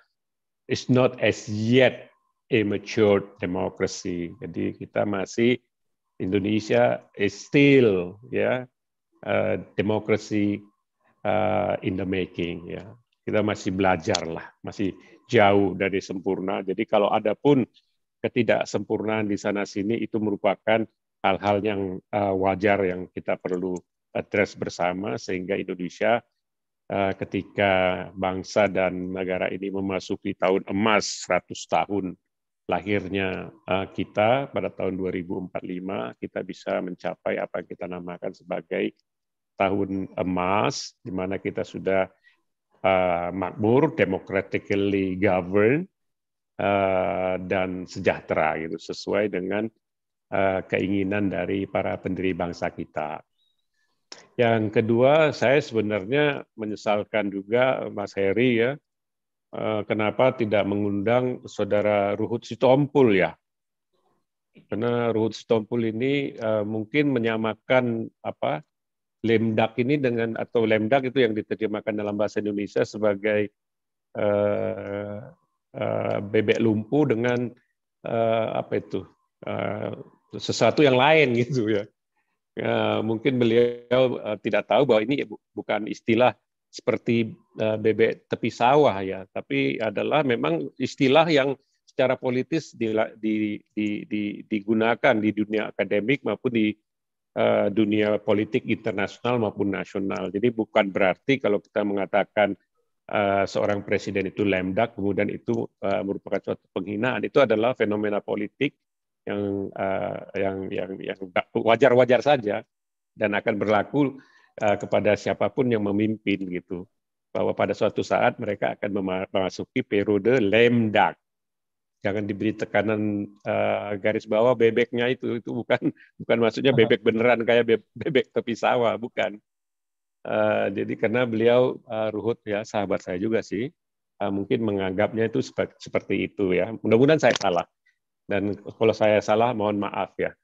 is not as yet a mature democracy. Jadi kita masih Indonesia is still ya Eh, demokrasi uh, in the making ya kita masih belajar lah masih jauh dari sempurna jadi kalau ada pun ketidaksempurnaan di sana sini itu merupakan hal-hal yang uh, wajar yang kita perlu address bersama sehingga Indonesia uh, ketika bangsa dan negara ini memasuki tahun emas 100 tahun lahirnya kita pada tahun 2045 kita bisa mencapai apa yang kita namakan sebagai tahun emas di mana kita sudah uh, makmur, democratically governed uh, dan sejahtera gitu sesuai dengan uh, keinginan dari para pendiri bangsa kita. Yang kedua, saya sebenarnya menyesalkan juga Mas Heri ya, uh, kenapa tidak mengundang Saudara Ruhut Sitompul ya. Karena Ruhut Sitompul ini uh, mungkin menyamakan apa lemdak ini dengan atau lemdak itu yang diterjemahkan dalam bahasa Indonesia sebagai uh, uh, bebek lumpuh dengan uh, apa itu uh, sesuatu yang lain gitu ya. Uh, mungkin beliau uh, tidak tahu bahwa ini bukan istilah seperti uh, bebek tepi sawah ya, tapi adalah memang istilah yang secara politis di, di, di, di, digunakan di dunia akademik maupun di Eh, dunia politik internasional maupun nasional. Jadi bukan berarti kalau kita mengatakan uh, seorang presiden itu lemdak, kemudian itu uh, merupakan suatu penghinaan. Itu adalah fenomena politik yang uh, yang yang yang wajar-wajar saja dan akan berlaku uh, kepada siapapun yang memimpin gitu bahwa pada suatu saat mereka akan memasuki periode lemdak jangan diberi tekanan uh, garis bawah bebeknya itu itu bukan bukan maksudnya bebek beneran kayak bebek tepi sawah bukan uh, jadi karena beliau uh, Ruhut ya sahabat saya juga sih uh, mungkin menganggapnya itu seperti, seperti itu ya mudah-mudahan saya salah dan kalau saya salah mohon maaf ya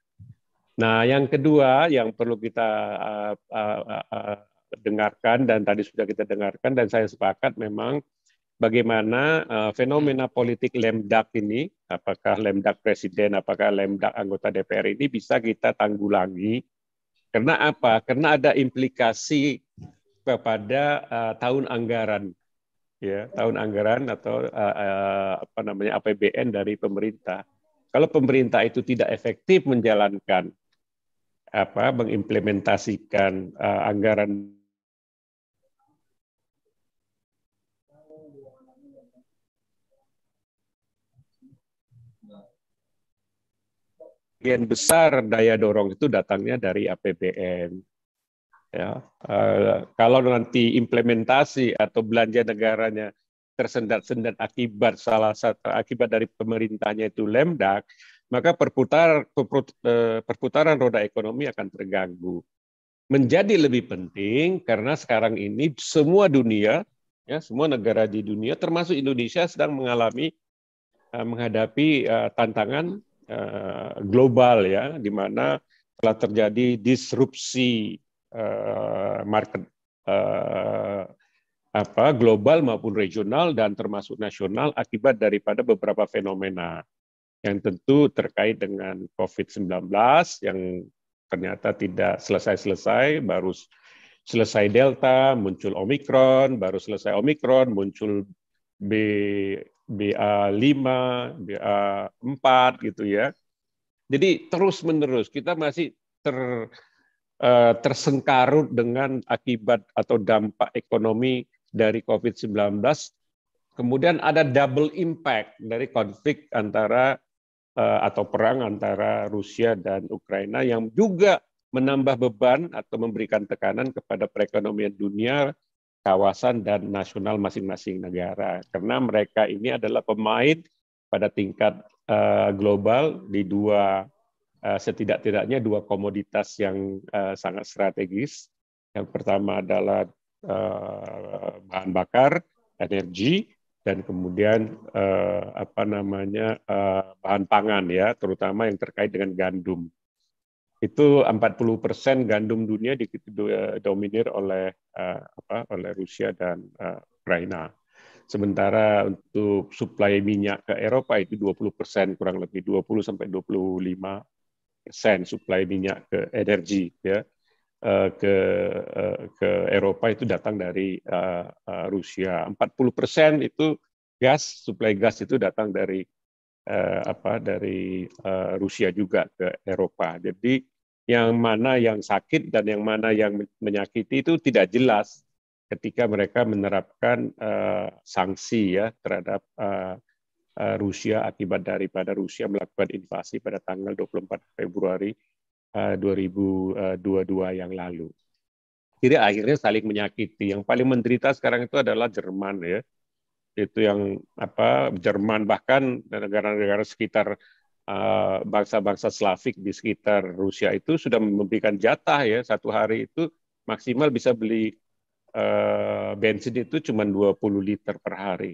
nah yang kedua yang perlu kita uh, uh, uh, uh, dengarkan dan tadi sudah kita dengarkan dan saya sepakat memang bagaimana uh, fenomena politik lemdak ini, apakah lemdak presiden, apakah lemdak anggota DPR ini bisa kita tanggulangi. Karena apa? Karena ada implikasi kepada uh, tahun anggaran ya, tahun anggaran atau uh, uh, apa namanya APBN dari pemerintah. Kalau pemerintah itu tidak efektif menjalankan apa mengimplementasikan uh, anggaran sebagian besar daya dorong itu datangnya dari APBN. Ya, eh, kalau nanti implementasi atau belanja negaranya tersendat-sendat akibat salah satu akibat dari pemerintahnya itu lemdak, maka perputar eh, perputaran roda ekonomi akan terganggu. Menjadi lebih penting karena sekarang ini semua dunia, ya semua negara di dunia, termasuk Indonesia sedang mengalami eh, menghadapi tantangan Eh, global ya, di mana telah terjadi disrupsi eh, market eh, apa global maupun regional dan termasuk nasional akibat daripada beberapa fenomena yang tentu terkait dengan COVID-19 yang ternyata tidak selesai-selesai baru selesai Delta, muncul Omikron, baru selesai Omikron, muncul B BA5, BA4 gitu ya. Jadi terus menerus kita masih ter uh, tersengkarut dengan akibat atau dampak ekonomi dari COVID-19. Kemudian ada double impact dari konflik antara uh, atau perang antara Rusia dan Ukraina yang juga menambah beban atau memberikan tekanan kepada perekonomian dunia kawasan dan nasional masing-masing negara karena mereka ini adalah pemain pada tingkat uh, global di dua uh, setidak-tidaknya dua komoditas yang uh, sangat strategis. Yang pertama adalah uh, bahan bakar, energi, dan kemudian uh, apa namanya uh, bahan pangan ya, terutama yang terkait dengan gandum itu 40% gandum dunia didominir eh, oleh uh, apa oleh Rusia dan uh, Ukraina. Sementara untuk suplai minyak ke Eropa itu 20% kurang lebih 20 sampai 25 persen suplai minyak ke energi ya uh, ke uh, ke Eropa itu datang dari uh, uh, Rusia. 40% itu gas suplai gas itu datang dari Uh, apa dari uh, Rusia juga ke Eropa. Jadi yang mana yang sakit dan yang mana yang menyakiti itu tidak jelas ketika mereka menerapkan uh, sanksi ya terhadap uh, Rusia akibat daripada Rusia melakukan invasi pada tanggal 24 Februari 2022 yang lalu. Jadi akhirnya saling menyakiti. Yang paling menderita sekarang itu adalah Jerman ya. Itu yang apa Jerman bahkan negara-negara sekitar Eh, bangsa-bangsa Slavik di sekitar Rusia itu sudah memberikan jatah ya satu hari itu maksimal bisa beli uh, bensin itu cuma 20 liter per hari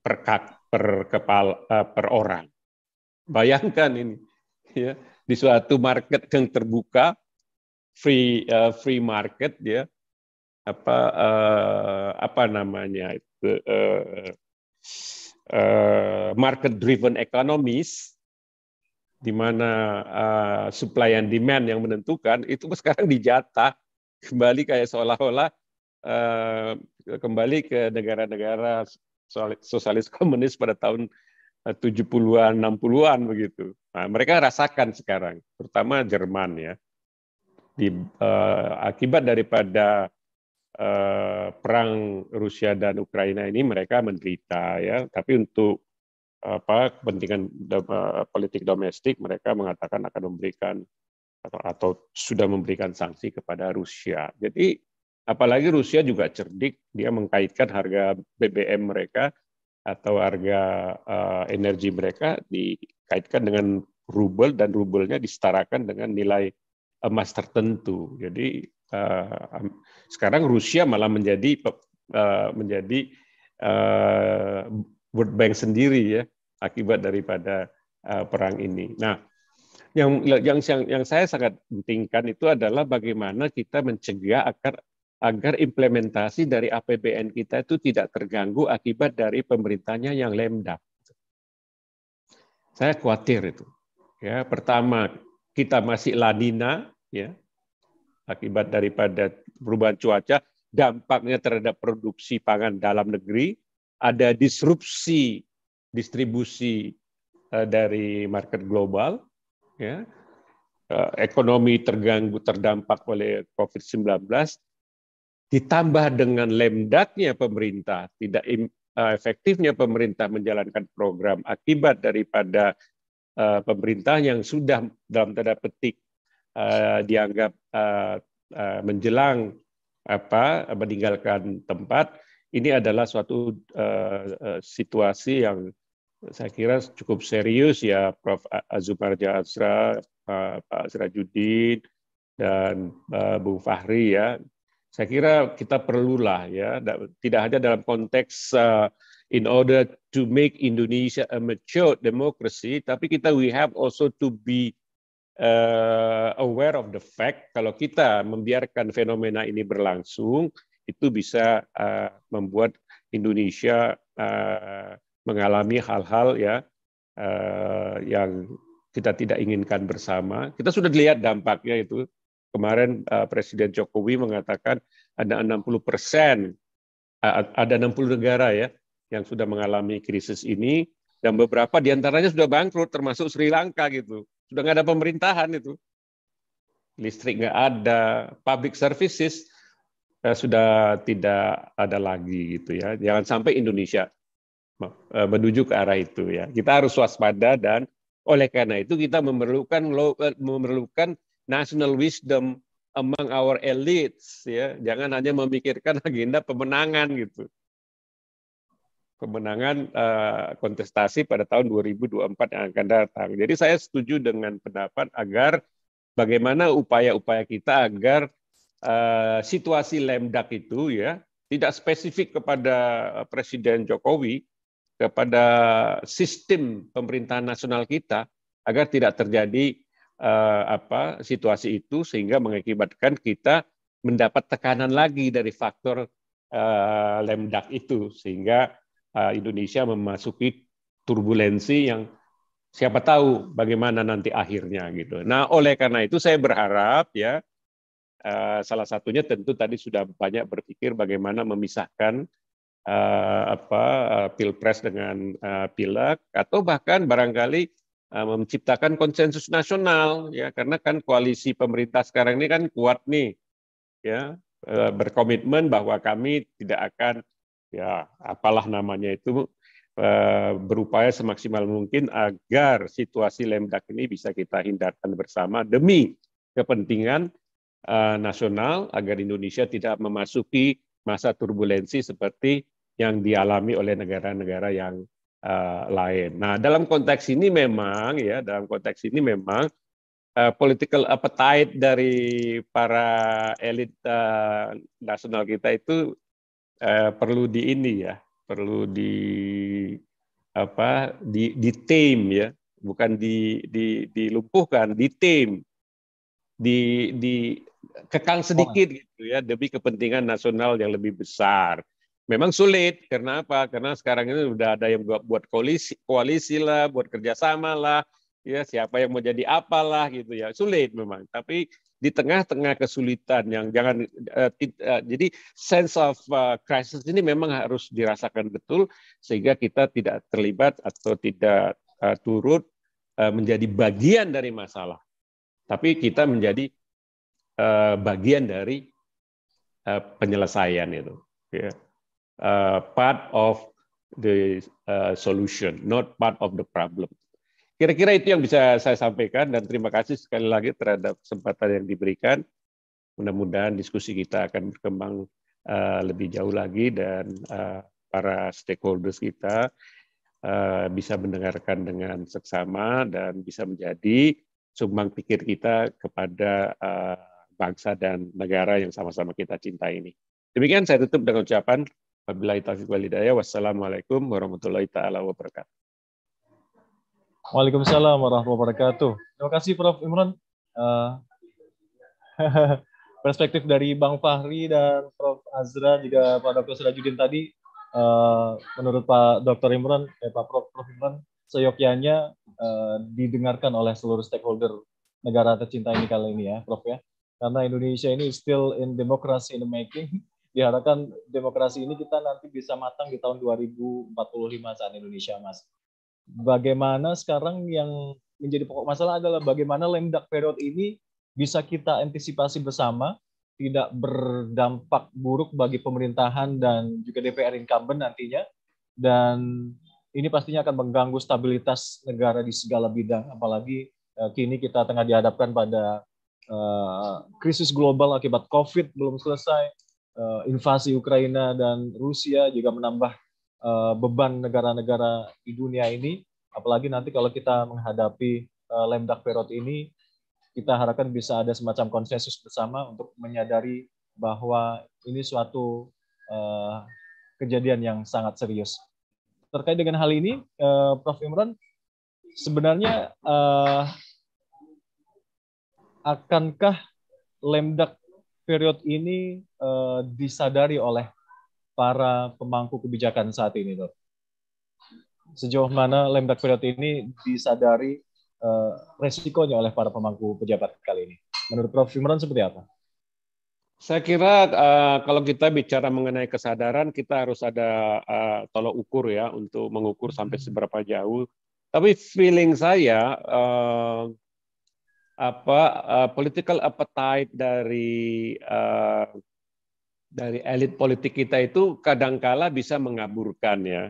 per kak, per kepala uh, eh, per orang. Bayangkan ini ya di suatu market yang terbuka free uh, free market ya apa uh, apa namanya itu uh, uh, market driven economies di mana uh, supply and demand yang menentukan itu sekarang dijatah kembali kayak seolah-olah uh, kembali ke negara-negara sosialis komunis pada tahun 70-an eh, 60-an begitu. Nah, mereka rasakan sekarang, terutama Jerman ya. Di uh, akibat daripada uh, perang Rusia dan Ukraina ini mereka menderita ya, tapi untuk apa kepentingan eh, politik domestik mereka mengatakan akan memberikan atau, atau sudah memberikan sanksi kepada Rusia. Jadi apalagi Rusia juga cerdik dia mengkaitkan harga BBM mereka atau harga uh, energi mereka dikaitkan dengan rubel dan rubelnya disetarakan dengan nilai emas tertentu. Jadi uh, sekarang Rusia malah menjadi uh, menjadi uh, World Bank sendiri ya akibat daripada uh, perang ini. Nah, yang yang yang saya sangat pentingkan itu adalah bagaimana kita mencegah agar agar implementasi dari APBN kita itu tidak terganggu akibat dari pemerintahnya yang lemdak. Saya khawatir itu. Ya, pertama kita masih lanina ya akibat daripada perubahan cuaca, dampaknya terhadap produksi pangan dalam negeri ada disrupsi distribusi eh, dari market global, ya, eh, ekonomi terganggu terdampak oleh COVID-19, ditambah dengan lemdatnya pemerintah, tidak eh, efektifnya pemerintah menjalankan program akibat daripada pemerintah yang sudah dalam tanda petik dianggap menjelang apa meninggalkan tempat ini adalah suatu uh, uh, situasi yang saya kira cukup serius ya Prof. Azumarja Asra, Pak Pak Judin, dan uh, Bung Fahri ya. Saya kira kita perlulah ya, tidak hanya dalam konteks uh, in order to make Indonesia a mature democracy, tapi kita we have also to be uh, aware of the fact kalau kita membiarkan fenomena ini berlangsung, itu bisa uh, membuat Indonesia uh, mengalami hal-hal ya uh, yang kita tidak inginkan bersama. Kita sudah lihat dampaknya itu. Kemarin uh, Presiden Jokowi mengatakan ada 60 persen, uh, ada 60 negara ya yang sudah mengalami krisis ini dan beberapa diantaranya sudah bangkrut termasuk Sri Lanka gitu. Sudah nggak ada pemerintahan itu. Listrik nggak ada, public services eh, sudah tidak ada lagi gitu ya. Jangan sampai Indonesia eh, menuju ke arah itu ya. Kita harus waspada dan oleh karena itu kita memerlukan eh, memerlukan national wisdom among our elites ya. Jangan hanya memikirkan agenda pemenangan gitu. Pemenangan eh, kontestasi pada tahun 2024 yang akan datang. Jadi saya setuju dengan pendapat agar bagaimana upaya-upaya kita agar Eh, situasi lemdak itu ya tidak spesifik kepada eh, Presiden Jokowi, kepada sistem pemerintahan nasional kita agar tidak terjadi uh, apa situasi itu sehingga mengakibatkan kita mendapat tekanan lagi dari faktor uh, lemdak itu sehingga uh, Indonesia memasuki turbulensi yang siapa tahu bagaimana nanti akhirnya gitu. Nah, oleh karena itu saya berharap ya Eh, salah satunya tentu tadi sudah banyak berpikir bagaimana memisahkan eh, apa eh, pilpres dengan pileg atau bahkan barangkali menciptakan konsensus nasional ya karena kan koalisi pemerintah sekarang ini kan kuat nih ya berkomitmen bahwa kami tidak akan ya apalah namanya itu berupaya semaksimal mungkin agar situasi lemdak ini bisa kita hindarkan bersama demi kepentingan Eh, nasional agar Indonesia tidak memasuki masa turbulensi seperti yang dialami oleh negara-negara yang uh, lain. Nah, dalam konteks ini memang ya, dalam konteks ini memang uh, political appetite dari para elit uh, nasional kita itu uh, perlu di ini ya, perlu di apa di di tame ya, bukan di di dilumpuhkan, di tame di di kekang sedikit gitu ya demi kepentingan nasional yang lebih besar. Memang sulit karena apa? Karena sekarang ini sudah ada yang buat, buat koalisi, koalisi lah, buat kerjasama lah, ya siapa yang mau jadi apalah gitu ya sulit memang. Tapi di tengah-tengah kesulitan yang jangan uh, uh, jadi sense of uh, crisis ini memang harus dirasakan betul sehingga kita tidak terlibat atau tidak uh, turut uh, menjadi bagian dari masalah. Tapi kita menjadi uh, bagian dari uh, penyelesaian itu. Yeah. Ya. Uh, part of the uh, solution, not part of the problem. Kira-kira itu yang bisa saya sampaikan dan terima kasih sekali lagi terhadap kesempatan yang diberikan. Mudah-mudahan diskusi kita akan berkembang uh, lebih jauh lagi dan uh, para stakeholders kita uh, bisa mendengarkan dengan seksama dan bisa menjadi sumbang pikir kita kepada uh, bangsa dan negara yang sama-sama kita cinta ini. Demikian saya tutup dengan ucapan wabillahi taufiq Walidaya Wassalamualaikum warahmatullahi taala wabarakatuh. Waalaikumsalam warahmatullahi wabarakatuh. Terima kasih Prof Imran. Uh, eh, perspektif dari Bang Fahri dan Prof Azra juga Pak Dr. Sirajudin tadi uh, menurut Pak Dr. Imran eh, Pak Prof Prof Imran seyogyanya uh, eh, didengarkan oleh seluruh stakeholder negara tercinta ini kali ini ya, Prof ya karena Indonesia ini still in democracy in the making. Diharapkan demokrasi ini kita nanti bisa matang di tahun 2045 saat Indonesia, Mas. Bagaimana sekarang yang menjadi pokok masalah adalah bagaimana lemdak period ini bisa kita antisipasi bersama, tidak berdampak buruk bagi pemerintahan dan juga DPR incumbent nantinya. Dan ini pastinya akan mengganggu stabilitas negara di segala bidang, apalagi eh, kini kita tengah dihadapkan pada Eh, krisis global akibat COVID belum selesai, eh, invasi Ukraina dan Rusia juga menambah eh, beban negara-negara di dunia ini. Apalagi nanti kalau kita menghadapi uh, lemdak perot ini, kita harapkan bisa ada semacam konsensus bersama untuk menyadari bahwa ini suatu kejadian yang sangat serius. Terkait dengan hal ini, Prof. Imran, sebenarnya akankah lemdak period ini uh, disadari oleh para pemangku kebijakan saat ini, Dok? Sejauh mana lemdak period ini disadari uh, resikonya oleh para pemangku pejabat kali ini? Menurut Prof. Simran seperti apa? Saya kira uh, kalau kita bicara mengenai kesadaran, kita harus ada uh, tolok ukur ya untuk mengukur sampai seberapa jauh. Tapi feeling saya uh, apa uh, political appetite dari uh, dari elit politik kita itu kadangkala bisa mengaburkan ya.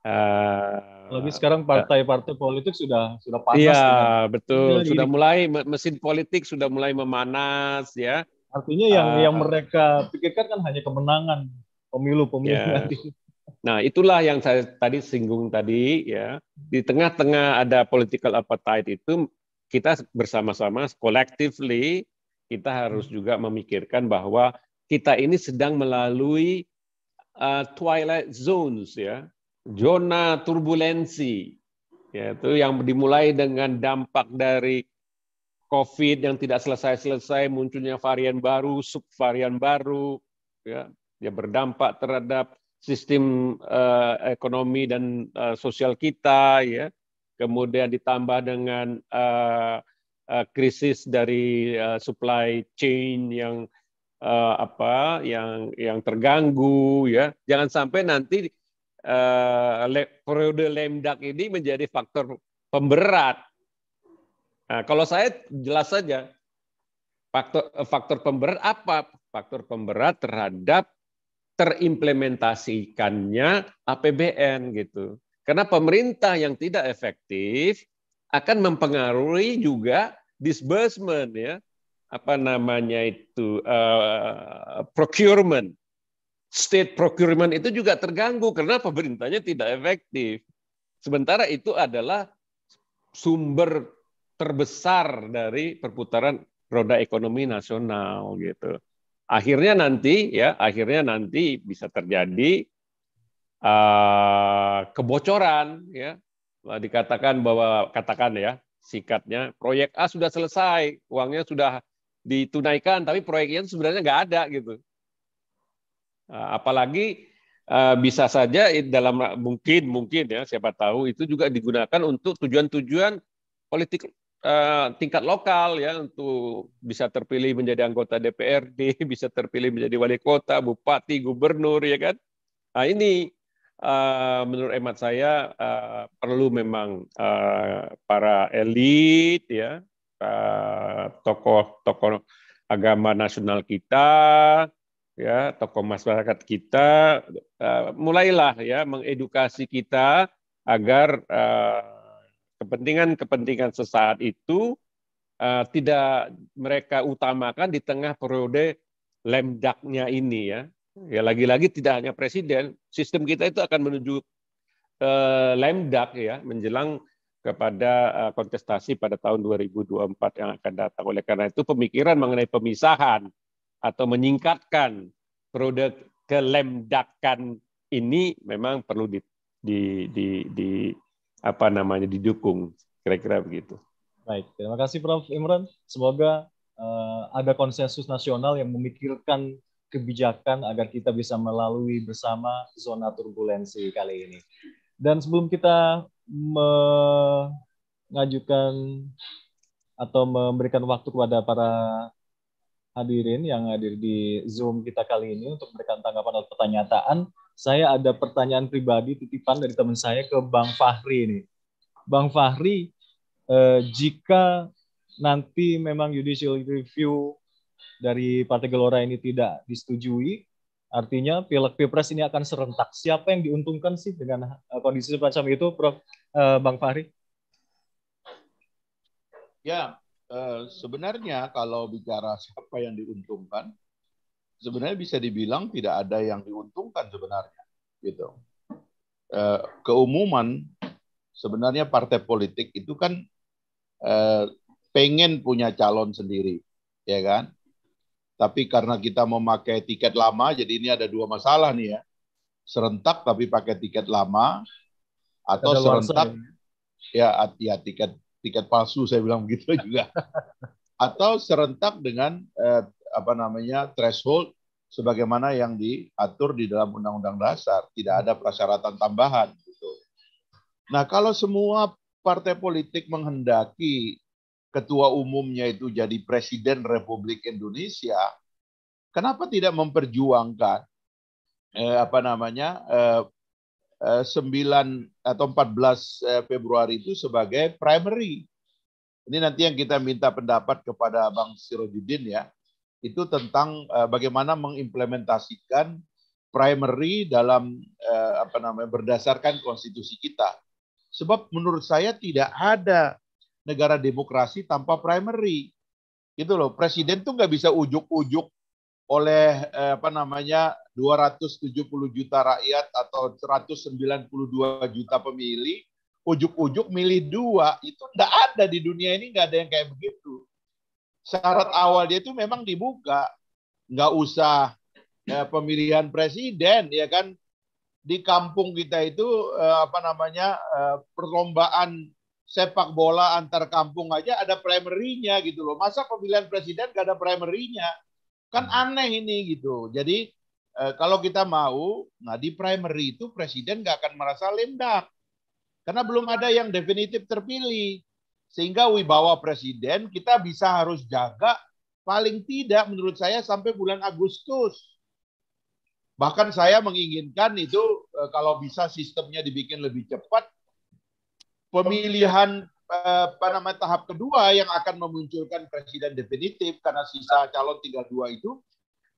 Uh, eh, Lebih sekarang partai-partai politik sudah sudah panas. Iya kan? betul, sudah mulai mesin politik sudah mulai memanas ya. Artinya yang uh, yang mereka pikirkan kan hanya kemenangan pemilu pemilu yeah. nanti. Nah, itulah yang saya tadi singgung tadi ya. Di tengah-tengah ada political appetite itu kita bersama-sama collectively kita harus hmm. juga memikirkan bahwa kita ini sedang melalui uh, twilight zones ya, zona turbulensi yaitu yang dimulai dengan dampak dari COVID yang tidak selesai-selesai, munculnya varian baru, subvarian baru, ya, ya berdampak terhadap sistem uh, ekonomi dan uh, sosial kita, ya, kemudian ditambah dengan uh, uh, krisis dari uh, supply chain yang uh, apa yang yang terganggu ya jangan sampai nanti uh, periode lemdak ini menjadi faktor pemberat nah, kalau saya jelas saja faktor faktor pemberat apa faktor pemberat terhadap terimplementasikannya APBN gitu karena pemerintah yang tidak efektif akan mempengaruhi juga disbursement ya, apa namanya itu uh, procurement. State procurement itu juga terganggu karena pemerintahnya tidak efektif. Sementara itu adalah sumber terbesar dari perputaran roda ekonomi nasional gitu. Akhirnya nanti ya, akhirnya nanti bisa terjadi Eh, kebocoran ya eh, dikatakan bahwa katakan ya sikatnya proyek A sudah selesai uangnya sudah ditunaikan tapi proyeknya sebenarnya nggak ada gitu eh, apalagi bisa saja dalam mungkin mungkin ya siapa tahu itu juga digunakan untuk tujuan-tujuan politik tingkat lokal ya untuk bisa terpilih menjadi anggota DPRD bisa terpilih menjadi wali kota bupati gubernur ya kan Nah ini Eh, menurut hemat saya uh, perlu memang uh, para elit ya tokoh-tokoh uh, agama nasional kita ya tokoh masyarakat kita uh, mulailah ya mengedukasi kita agar kepentingan-kepentingan uh, sesaat itu uh, tidak mereka utamakan di tengah periode lemdaknya ini ya ya lagi-lagi tidak hanya presiden, sistem kita itu akan menuju eh, lemdak ya menjelang kepada eh, kontestasi pada tahun 2024 yang akan datang. Oleh karena itu pemikiran mengenai pemisahan atau menyingkatkan produk kelemdakan ini memang perlu di, di, di, di apa namanya didukung kira-kira begitu. Baik, terima kasih Prof Imran. Semoga uh, ada konsensus nasional yang memikirkan kebijakan agar kita bisa melalui bersama zona turbulensi kali ini. Dan sebelum kita mengajukan atau memberikan waktu kepada para hadirin yang hadir di Zoom kita kali ini untuk memberikan tanggapan atau pertanyaan, saya ada pertanyaan pribadi titipan dari teman saya ke Bang Fahri ini. Bang Fahri, eh, jika nanti memang judicial review dari Partai Gelora ini tidak disetujui, artinya pilek pilpres ini akan serentak. Siapa yang diuntungkan sih dengan eh, kondisi semacam itu, Prof. Eh, Bang Fahri? Ya, eh, sebenarnya kalau bicara siapa yang diuntungkan, sebenarnya bisa dibilang tidak ada yang diuntungkan sebenarnya, gitu. Keumuman sebenarnya partai politik itu kan pengen punya calon sendiri, ya kan? Tapi karena kita memakai tiket lama, jadi ini ada dua masalah nih ya. Serentak tapi pakai tiket lama atau ada serentak ya, ya, ya tiket tiket palsu saya bilang begitu juga. atau serentak dengan eh, apa namanya threshold sebagaimana yang diatur di dalam undang-undang dasar, tidak ada persyaratan tambahan gitu. Nah, kalau semua partai politik menghendaki ketua umumnya itu jadi presiden Republik Indonesia, kenapa tidak memperjuangkan eh, apa namanya eh, eh, 9 atau 14 eh, Februari itu sebagai primary? Ini nanti yang kita minta pendapat kepada Bang Sirojudin ya, itu tentang eh, bagaimana mengimplementasikan primary dalam eh, apa namanya berdasarkan konstitusi kita. Sebab menurut saya tidak ada negara demokrasi tanpa primary. Gitu loh, presiden tuh nggak bisa ujuk-ujuk oleh eh, apa namanya 270 juta rakyat atau 192 juta pemilih ujuk-ujuk milih dua itu nggak ada di dunia ini nggak ada yang kayak begitu syarat awal dia itu memang dibuka nggak usah eh, pemilihan presiden ya kan di kampung kita itu eh, apa namanya eh, perlombaan sepak bola antar kampung aja ada primernya gitu loh. Masa pemilihan presiden gak ada primernya? Kan hmm. aneh ini gitu. Jadi e, kalau kita mau, nah di primary itu presiden gak akan merasa lemdak. Karena belum ada yang definitif terpilih. Sehingga wibawa presiden kita bisa harus jaga paling tidak menurut saya sampai bulan Agustus. Bahkan saya menginginkan itu eh, kalau bisa sistemnya dibikin lebih cepat pemilihan eh, apa nama tahap kedua yang akan memunculkan presiden definitif karena sisa calon tinggal dua itu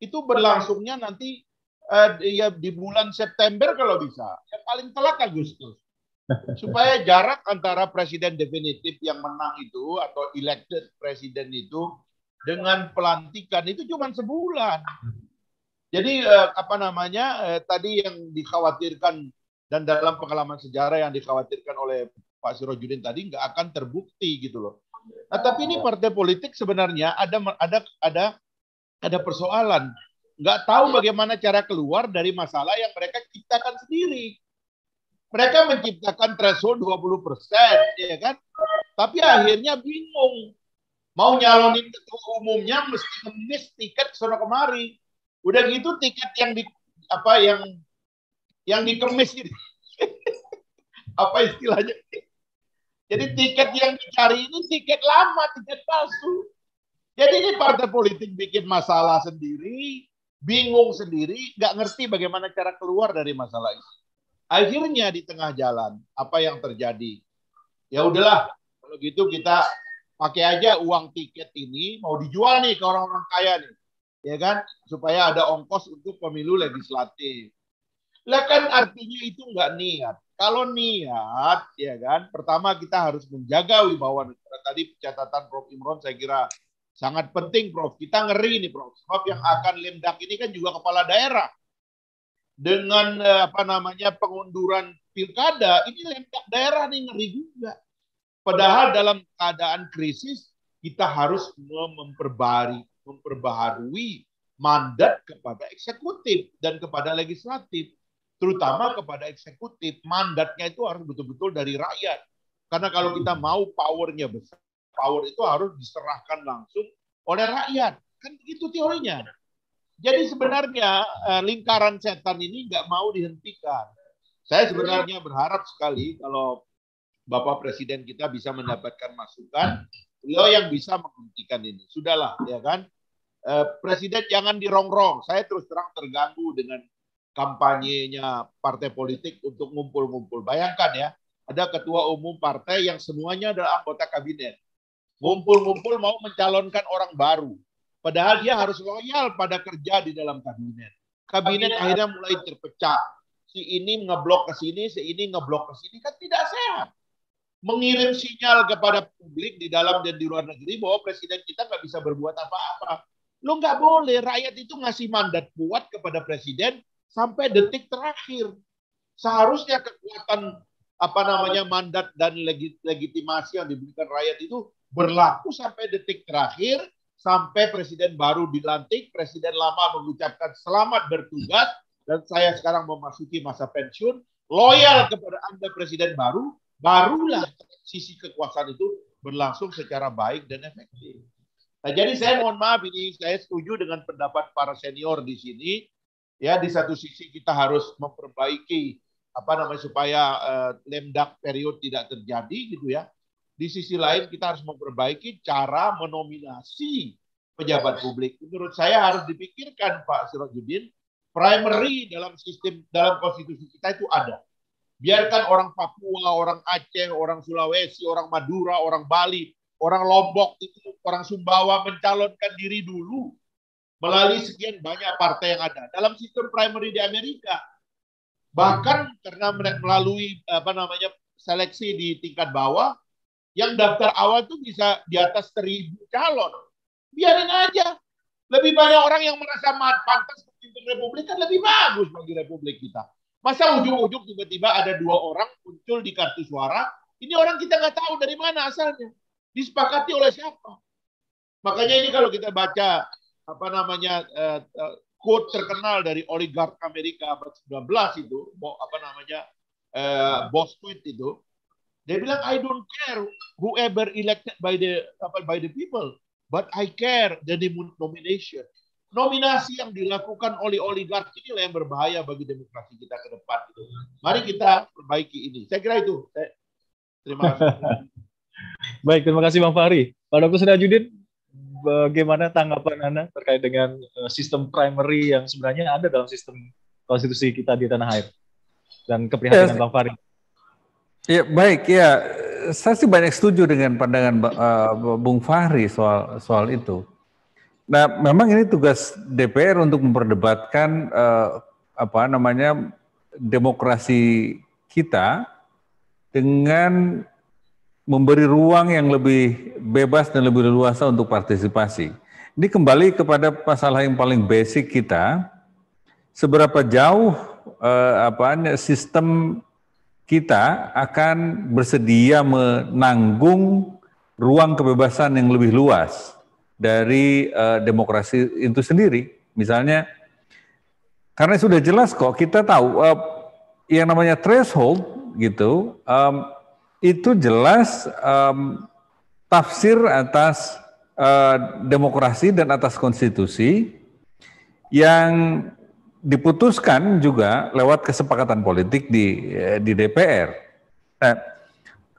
itu berlangsungnya nanti uh, ya di bulan September kalau bisa yang paling telat Agustus supaya jarak antara presiden definitif yang menang itu atau elected presiden itu dengan pelantikan itu cuma sebulan jadi uh, apa namanya uh, tadi yang dikhawatirkan dan dalam pengalaman sejarah yang dikhawatirkan oleh Pak Sirojudin tadi nggak akan terbukti gitu loh. Nah, ya, tapi ini ya. partai politik sebenarnya ada ada ada ada persoalan. Nggak tahu bagaimana cara keluar dari masalah yang mereka ciptakan sendiri. Mereka menciptakan threshold 20 persen, ya kan? Tapi akhirnya bingung. Mau nyalonin ketua umumnya mesti ngemis tiket sono kemari. Udah gitu tiket yang di apa yang yang dikemis ini apa istilahnya? Jadi tiket yang dicari ini tiket lama, tiket palsu. Jadi ini partai politik bikin masalah sendiri, bingung sendiri, nggak ngerti bagaimana cara keluar dari masalah itu. Akhirnya di tengah jalan, apa yang terjadi? Ya udahlah, kalau gitu kita pakai aja uang tiket ini mau dijual nih ke orang-orang kaya nih. Ya kan? Supaya ada ongkos untuk pemilu legislatif. Lah kan artinya itu nggak niat. Kalau niat, ya kan, pertama kita harus menjaga wibawa negara. Tadi catatan Prof. Imron saya kira sangat penting, Prof. Kita ngeri ini, Prof. Sebab yang akan lemdak ini kan juga kepala daerah. Dengan eh, apa namanya pengunduran pilkada, ini lemdak daerah nih ngeri juga. Padahal dalam keadaan krisis, kita harus memperbarui, memperbaharui mandat kepada eksekutif dan kepada legislatif terutama kepada eksekutif mandatnya itu harus betul-betul dari rakyat karena kalau kita hmm. mau powernya besar power itu harus diserahkan langsung oleh rakyat kan itu teorinya jadi sebenarnya eh, lingkaran setan ini nggak mau dihentikan saya sebenarnya berharap sekali kalau Bapak Presiden kita bisa mendapatkan masukan, beliau yang bisa menghentikan ini. Sudahlah, ya kan? Eh, Presiden jangan dirongrong. Saya terus terang terganggu dengan kampanyenya partai politik untuk ngumpul-ngumpul. Bayangkan ya, ada ketua umum partai yang semuanya adalah anggota kabinet. Ngumpul-ngumpul mau mencalonkan orang baru. Padahal dia harus loyal pada kerja di dalam kabinet. Kabinet, akhirnya mulai terpecah. Si ini ngeblok ke sini, si ini ngeblok ke sini. Kan tidak sehat. Mengirim sinyal kepada publik di dalam dan di luar negeri bahwa presiden kita nggak bisa berbuat apa-apa. Lo nggak boleh, rakyat itu ngasih mandat buat kepada presiden sampai detik terakhir. Seharusnya kekuatan apa namanya mandat dan legitimasi yang diberikan rakyat itu berlaku sampai detik terakhir sampai presiden baru dilantik, presiden lama mengucapkan selamat bertugas dan saya sekarang memasuki masa pensiun, loyal kepada Anda presiden baru, barulah sisi kekuasaan itu berlangsung secara baik dan efektif. Nah, jadi saya mohon maaf ini saya setuju dengan pendapat para senior di sini Ya di satu sisi kita harus memperbaiki apa namanya supaya uh, eh, lemdak period tidak terjadi gitu ya. Di sisi lain kita harus memperbaiki cara menominasi pejabat publik. Menurut saya harus dipikirkan Pak Sirojudin, primary dalam sistem dalam konstitusi kita itu ada. Biarkan orang Papua, orang Aceh, orang Sulawesi, orang Madura, orang Bali, orang Lombok itu orang Sumbawa mencalonkan diri dulu melalui sekian banyak partai yang ada dalam sistem primary di Amerika. Bahkan karena melalui apa namanya seleksi di tingkat bawah, yang daftar awal tuh bisa di atas seribu calon. Biarin aja. Lebih banyak orang yang merasa mat, pantas memimpin Republik kan lebih bagus bagi Republik kita. Masa ujung-ujung tiba-tiba ada dua orang muncul di kartu suara, ini orang kita nggak tahu dari mana asalnya. Disepakati oleh siapa. Makanya ini kalau kita baca apa namanya eh, eh, quote terkenal dari oligark Amerika abad 19 itu, apa namanya eh, Boss Tweet itu, dia bilang I don't care whoever elected by the apa by the people, but I care the nomination. Nominasi yang dilakukan oleh oligarki lah yang berbahaya bagi demokrasi kita ke depan. Gitu. Mari kita perbaiki ini. Saya kira itu. Terima kasih. Baik, terima kasih Bang Fahri. Pak Dr. Sirajudin, bagaimana tanggapan Anda terkait dengan eh, sistem primary yang sebenarnya ada dalam sistem konstitusi kita di tanah air dan keprihatinan ya, Bang Fahri? Ya baik ya, saya sih banyak setuju dengan pandangan uh, Bung Fahri soal soal itu. Nah, memang ini tugas DPR untuk memperdebatkan uh, apa namanya demokrasi kita dengan memberi ruang yang lebih bebas dan lebih leluasa untuk partisipasi. Ini kembali kepada masalah yang paling basic kita, seberapa jauh eh, apa sistem kita akan bersedia menanggung ruang kebebasan yang lebih luas dari eh, demokrasi itu sendiri. Misalnya, karena sudah jelas kok kita tahu eh, yang namanya threshold gitu. Um, itu jelas um, tafsir atas uh, demokrasi dan atas konstitusi yang diputuskan juga lewat kesepakatan politik di e, di DPR. Eh, nah,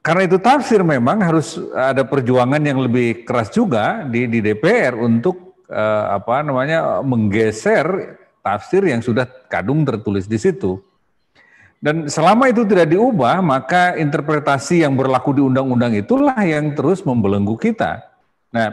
karena itu tafsir memang harus ada perjuangan yang lebih keras juga di di DPR untuk eh, apa namanya menggeser tafsir yang sudah kadung tertulis di situ. Dan selama itu tidak diubah, maka interpretasi yang berlaku di undang-undang itulah yang terus membelenggu kita. Nah,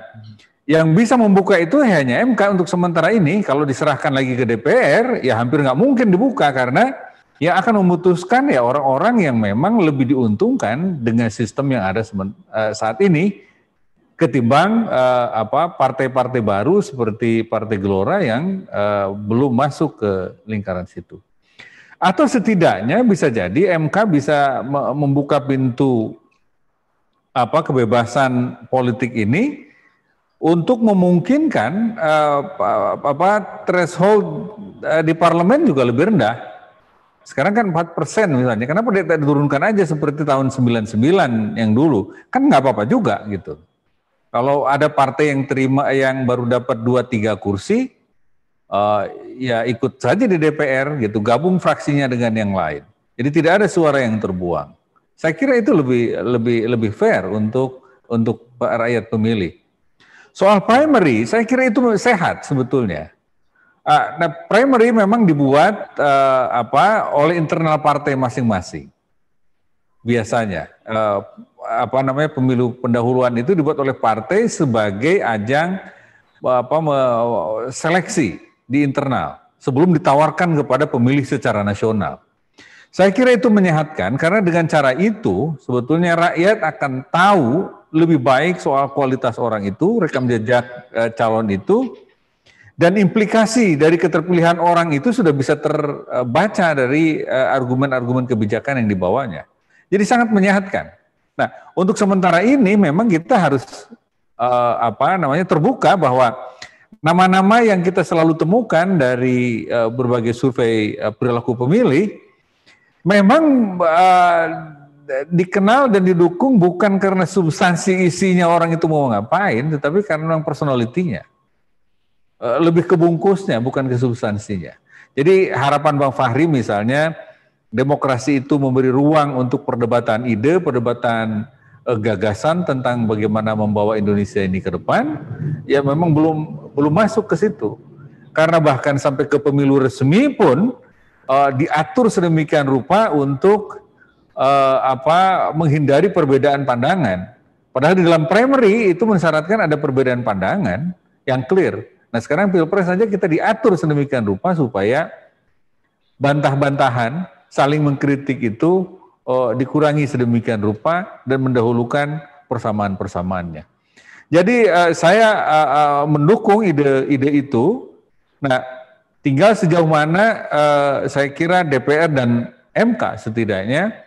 yang bisa membuka itu hanya MK untuk sementara ini. Kalau diserahkan lagi ke DPR, ya hampir nggak mungkin dibuka karena ya akan memutuskan ya orang-orang yang memang lebih diuntungkan dengan sistem yang ada eh, saat ini ketimbang uh, apa partai-partai baru seperti Partai Gelora yang uh, belum masuk ke lingkaran situ. Atau setidaknya bisa jadi MK bisa membuka pintu apa kebebasan politik ini untuk memungkinkan uh, apa threshold uh, di parlemen juga lebih rendah. Sekarang kan 4 persen misalnya, kenapa dia tidak diturunkan aja seperti tahun 99 yang dulu? Kan nggak apa-apa juga gitu. Kalau ada partai yang terima yang baru dapat 2-3 kursi, uh, ya ikut saja di DPR gitu, gabung fraksinya dengan yang lain. Jadi tidak ada suara yang terbuang. Saya kira itu lebih lebih lebih fair untuk untuk rakyat pemilih. Soal primary, saya kira itu sehat sebetulnya. Uh, nah, primary memang dibuat uh, apa oleh internal partai masing-masing. Biasanya uh, apa namanya pemilu pendahuluan itu dibuat oleh partai sebagai ajang apa seleksi di internal sebelum ditawarkan kepada pemilih secara nasional. Saya kira itu menyehatkan karena dengan cara itu sebetulnya rakyat akan tahu lebih baik soal kualitas orang itu, rekam jejak e, calon itu, dan implikasi dari keterpilihan orang itu sudah bisa terbaca dari eh, argumen-argumen kebijakan yang dibawanya. Jadi sangat menyehatkan. Nah, untuk sementara ini memang kita harus e, apa namanya terbuka bahwa nama-nama yang kita selalu temukan dari uh, berbagai survei uh, perilaku pemilih memang uh, dikenal dan didukung bukan karena substansi isinya orang itu mau ngapain, tetapi karena memang personalitinya. Uh, lebih ke bungkusnya, bukan ke substansinya. Jadi harapan Bang Fahri misalnya, demokrasi itu memberi ruang untuk perdebatan ide, perdebatan Eh, gagasan tentang bagaimana membawa Indonesia ini ke depan, ya memang belum belum masuk ke situ. Karena bahkan sampai ke pemilu resmi pun uh, diatur sedemikian rupa untuk uh, apa menghindari perbedaan pandangan. Padahal di dalam primary itu mensyaratkan ada perbedaan pandangan yang clear. Nah sekarang pilpres saja kita diatur sedemikian rupa supaya bantah-bantahan, saling mengkritik itu uh, dikurangi sedemikian rupa dan mendahulukan persamaan-persamaannya. Jadi uh, saya uh, uh, mendukung ide-ide itu. Nah, tinggal sejauh mana uh, saya kira DPR dan MK setidaknya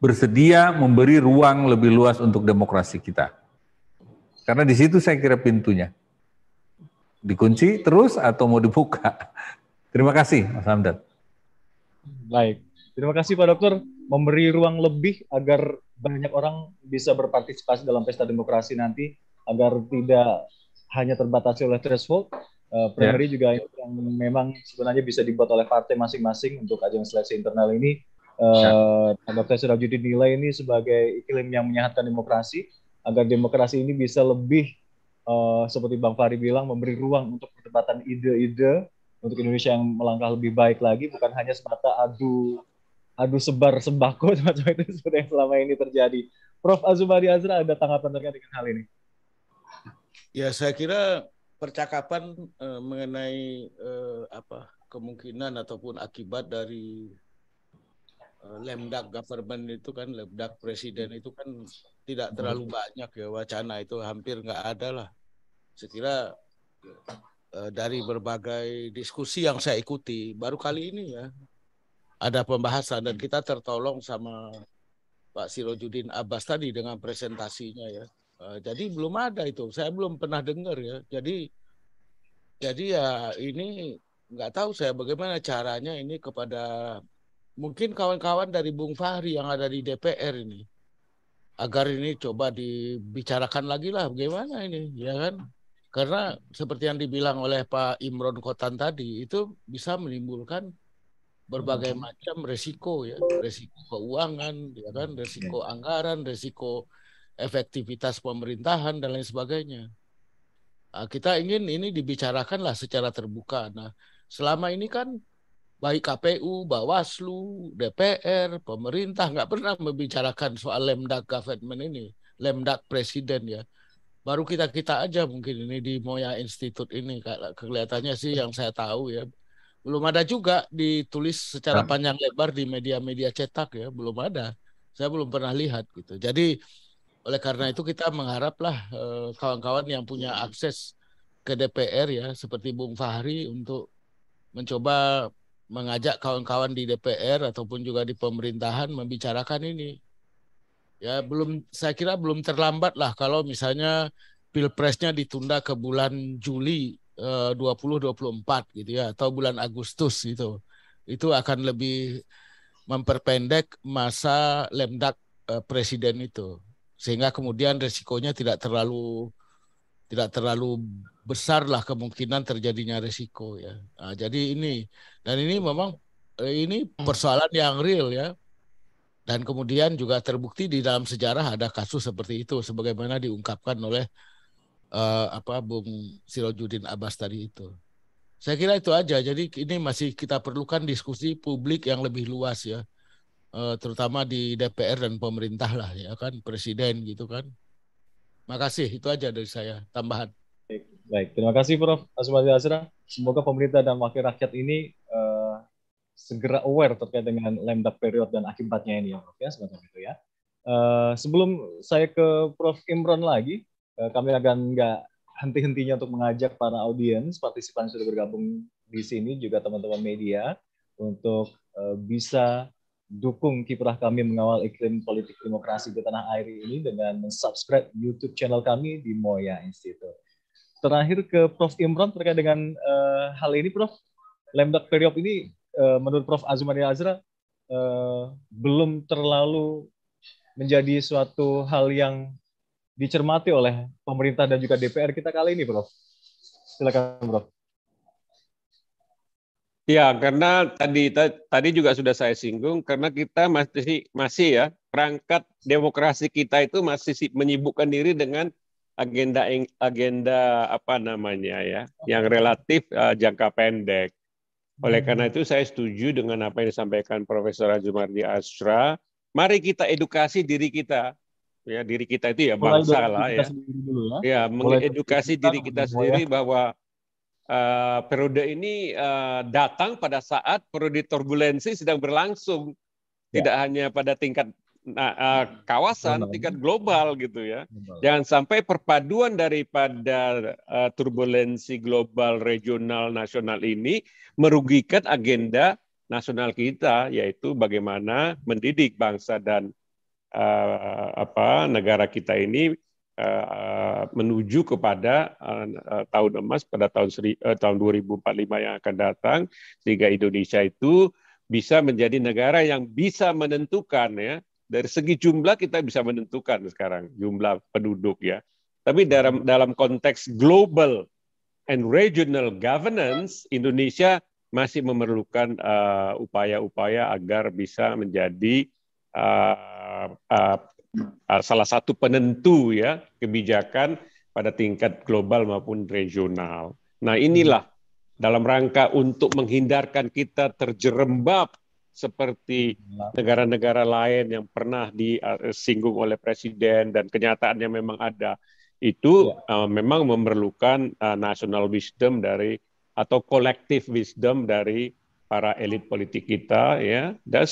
bersedia memberi ruang lebih luas untuk demokrasi kita. Karena di situ saya kira pintunya. Dikunci terus atau mau dibuka? Terima kasih, Mas Hamdan. Baik. Terima kasih Pak Dokter memberi ruang lebih agar banyak orang bisa berpartisipasi dalam pesta demokrasi nanti agar tidak hanya terbatasi oleh threshold. Uh, primary yeah. juga yang memang sebenarnya bisa dibuat oleh partai masing-masing untuk ajang seleksi internal ini. Uh, eh, yeah. Dr. nilai ini sebagai iklim yang menyehatkan demokrasi agar demokrasi ini bisa lebih uh, seperti Bang Fahri bilang memberi ruang untuk perdebatan ide-ide untuk Indonesia yang melangkah lebih baik lagi bukan hanya semata adu adu sebar sembako semacam itu seperti selama ini terjadi. Prof Azubari Azra ada tanggapan terkait dengan hal ini? Ya saya kira percakapan eh, mengenai eh, apa kemungkinan ataupun akibat dari eh, lemdak government itu kan lemdak presiden itu kan tidak terlalu banyak ya wacana itu hampir nggak ada lah. Saya kira eh, dari berbagai diskusi yang saya ikuti baru kali ini ya ada pembahasan dan kita tertolong sama Pak Sirojudin Abbas tadi dengan presentasinya ya. Eh, jadi belum ada itu, saya belum pernah dengar ya. Jadi jadi ya ini nggak tahu saya bagaimana caranya ini kepada mungkin kawan-kawan dari Bung Fahri yang ada di DPR ini agar ini coba dibicarakan lagi lah bagaimana ini ya kan karena seperti yang dibilang oleh Pak Imron Kotan tadi itu bisa menimbulkan berbagai hmm. macam resiko ya resiko keuangan ya kan hmm. resiko iya. anggaran resiko efektivitas pemerintahan dan lain sebagainya nah, kita ingin ini dibicarakanlah secara terbuka nah selama ini kan baik KPU Bawaslu DPR pemerintah nggak pernah membicarakan soal lemdak government ini lemdak presiden ya baru kita kita aja mungkin ini di Moya Institute ini kelihatannya sih yang saya tahu ya belum ada juga ditulis secara nah. panjang lebar di media-media cetak ya belum ada saya belum pernah lihat gitu jadi oleh karena itu kita mengharaplah eh, kawan-kawan eh, yang punya akses ke DPR ya seperti Bung Fahri untuk mencoba mengajak kawan-kawan di DPR ataupun juga di pemerintahan membicarakan ini ya belum saya kira belum terlambat lah kalau misalnya pilpresnya ditunda ke bulan Juli 2024 eh, gitu ya atau bulan Agustus gitu. Itu akan lebih memperpendek masa lemdak eh, presiden itu sehingga kemudian resikonya tidak terlalu tidak terlalu besar lah kemungkinan terjadinya resiko ya. Nah, jadi ini dan ini memang eh, ini hmm. persoalan yang real ya. Dan kemudian juga terbukti di dalam sejarah ada kasus seperti itu sebagaimana diungkapkan oleh uh, apa Bung Sirojudin Abbas tadi itu. Saya kira itu aja. Jadi ini masih kita perlukan diskusi publik yang lebih luas ya, uh, terutama di DPR dan pemerintah lah ya kan, presiden gitu kan. Makasih itu aja dari saya tambahan. Baik, baik. terima kasih Prof. Asmadi Azra. Semoga pemerintah dan wakil rakyat ini uh, segera aware terkait dengan lemdak period dan akibatnya ini ya Prof ya semacam itu ya. Uh, sebelum saya ke Prof Imron lagi, Eh, kami akan nggak henti-hentinya untuk mengajak para audiens, partisipan sudah bergabung di sini juga teman-teman media untuk eh, bisa dukung kiprah kami mengawal iklim politik demokrasi di tanah air ini dengan subscribe YouTube channel kami di Moya Institute. Terakhir ke Prof. Imron terkait dengan uh, hal ini, Prof. Lemdak periop ini uh, menurut Prof. Azumani Azra uh, belum terlalu menjadi suatu hal yang dicermati oleh pemerintah dan juga DPR kita kali ini, Prof? Silakan, Prof. Ya, karena tadi tadi juga sudah saya singgung karena kita masih masih ya perangkat demokrasi kita itu masih menyibukkan diri dengan agenda agenda apa namanya ya yang relatif uh, jangka pendek. Oleh hmm. karena itu saya setuju dengan apa yang disampaikan Profesor Azumardi Asra. Mari kita edukasi diri kita ya diri kita itu ya bangsa lah ya. ya, ya mengedukasi diri kita, sendiri ya. bahwa uh, periode ini uh, datang pada saat periode turbulensi sedang berlangsung, ya. tidak hanya pada tingkat uh, uh, kawasan, global. tingkat global gitu ya. Jangan sampai perpaduan daripada uh, turbulensi global, regional, nasional ini merugikan agenda nasional kita, yaitu bagaimana mendidik bangsa dan uh, apa negara kita ini uh, menuju kepada uh, tahun emas pada tahun seri, uh, tahun 2045 yang akan datang sehingga Indonesia itu bisa menjadi negara yang bisa menentukan ya dari segi jumlah kita bisa menentukan sekarang jumlah penduduk ya tapi dalam dalam konteks global and regional governance Indonesia masih memerlukan upaya-upaya uh, upaya -upaya agar bisa menjadi Eh, eh, eh, salah satu penentu ya kebijakan pada tingkat global maupun regional. Nah inilah dalam rangka untuk menghindarkan kita terjerembab seperti negara-negara lain yang pernah disinggung oleh presiden dan kenyataannya memang ada itu ya. uh, memang memerlukan uh, national wisdom dari atau collective wisdom dari para elit politik kita ya dan,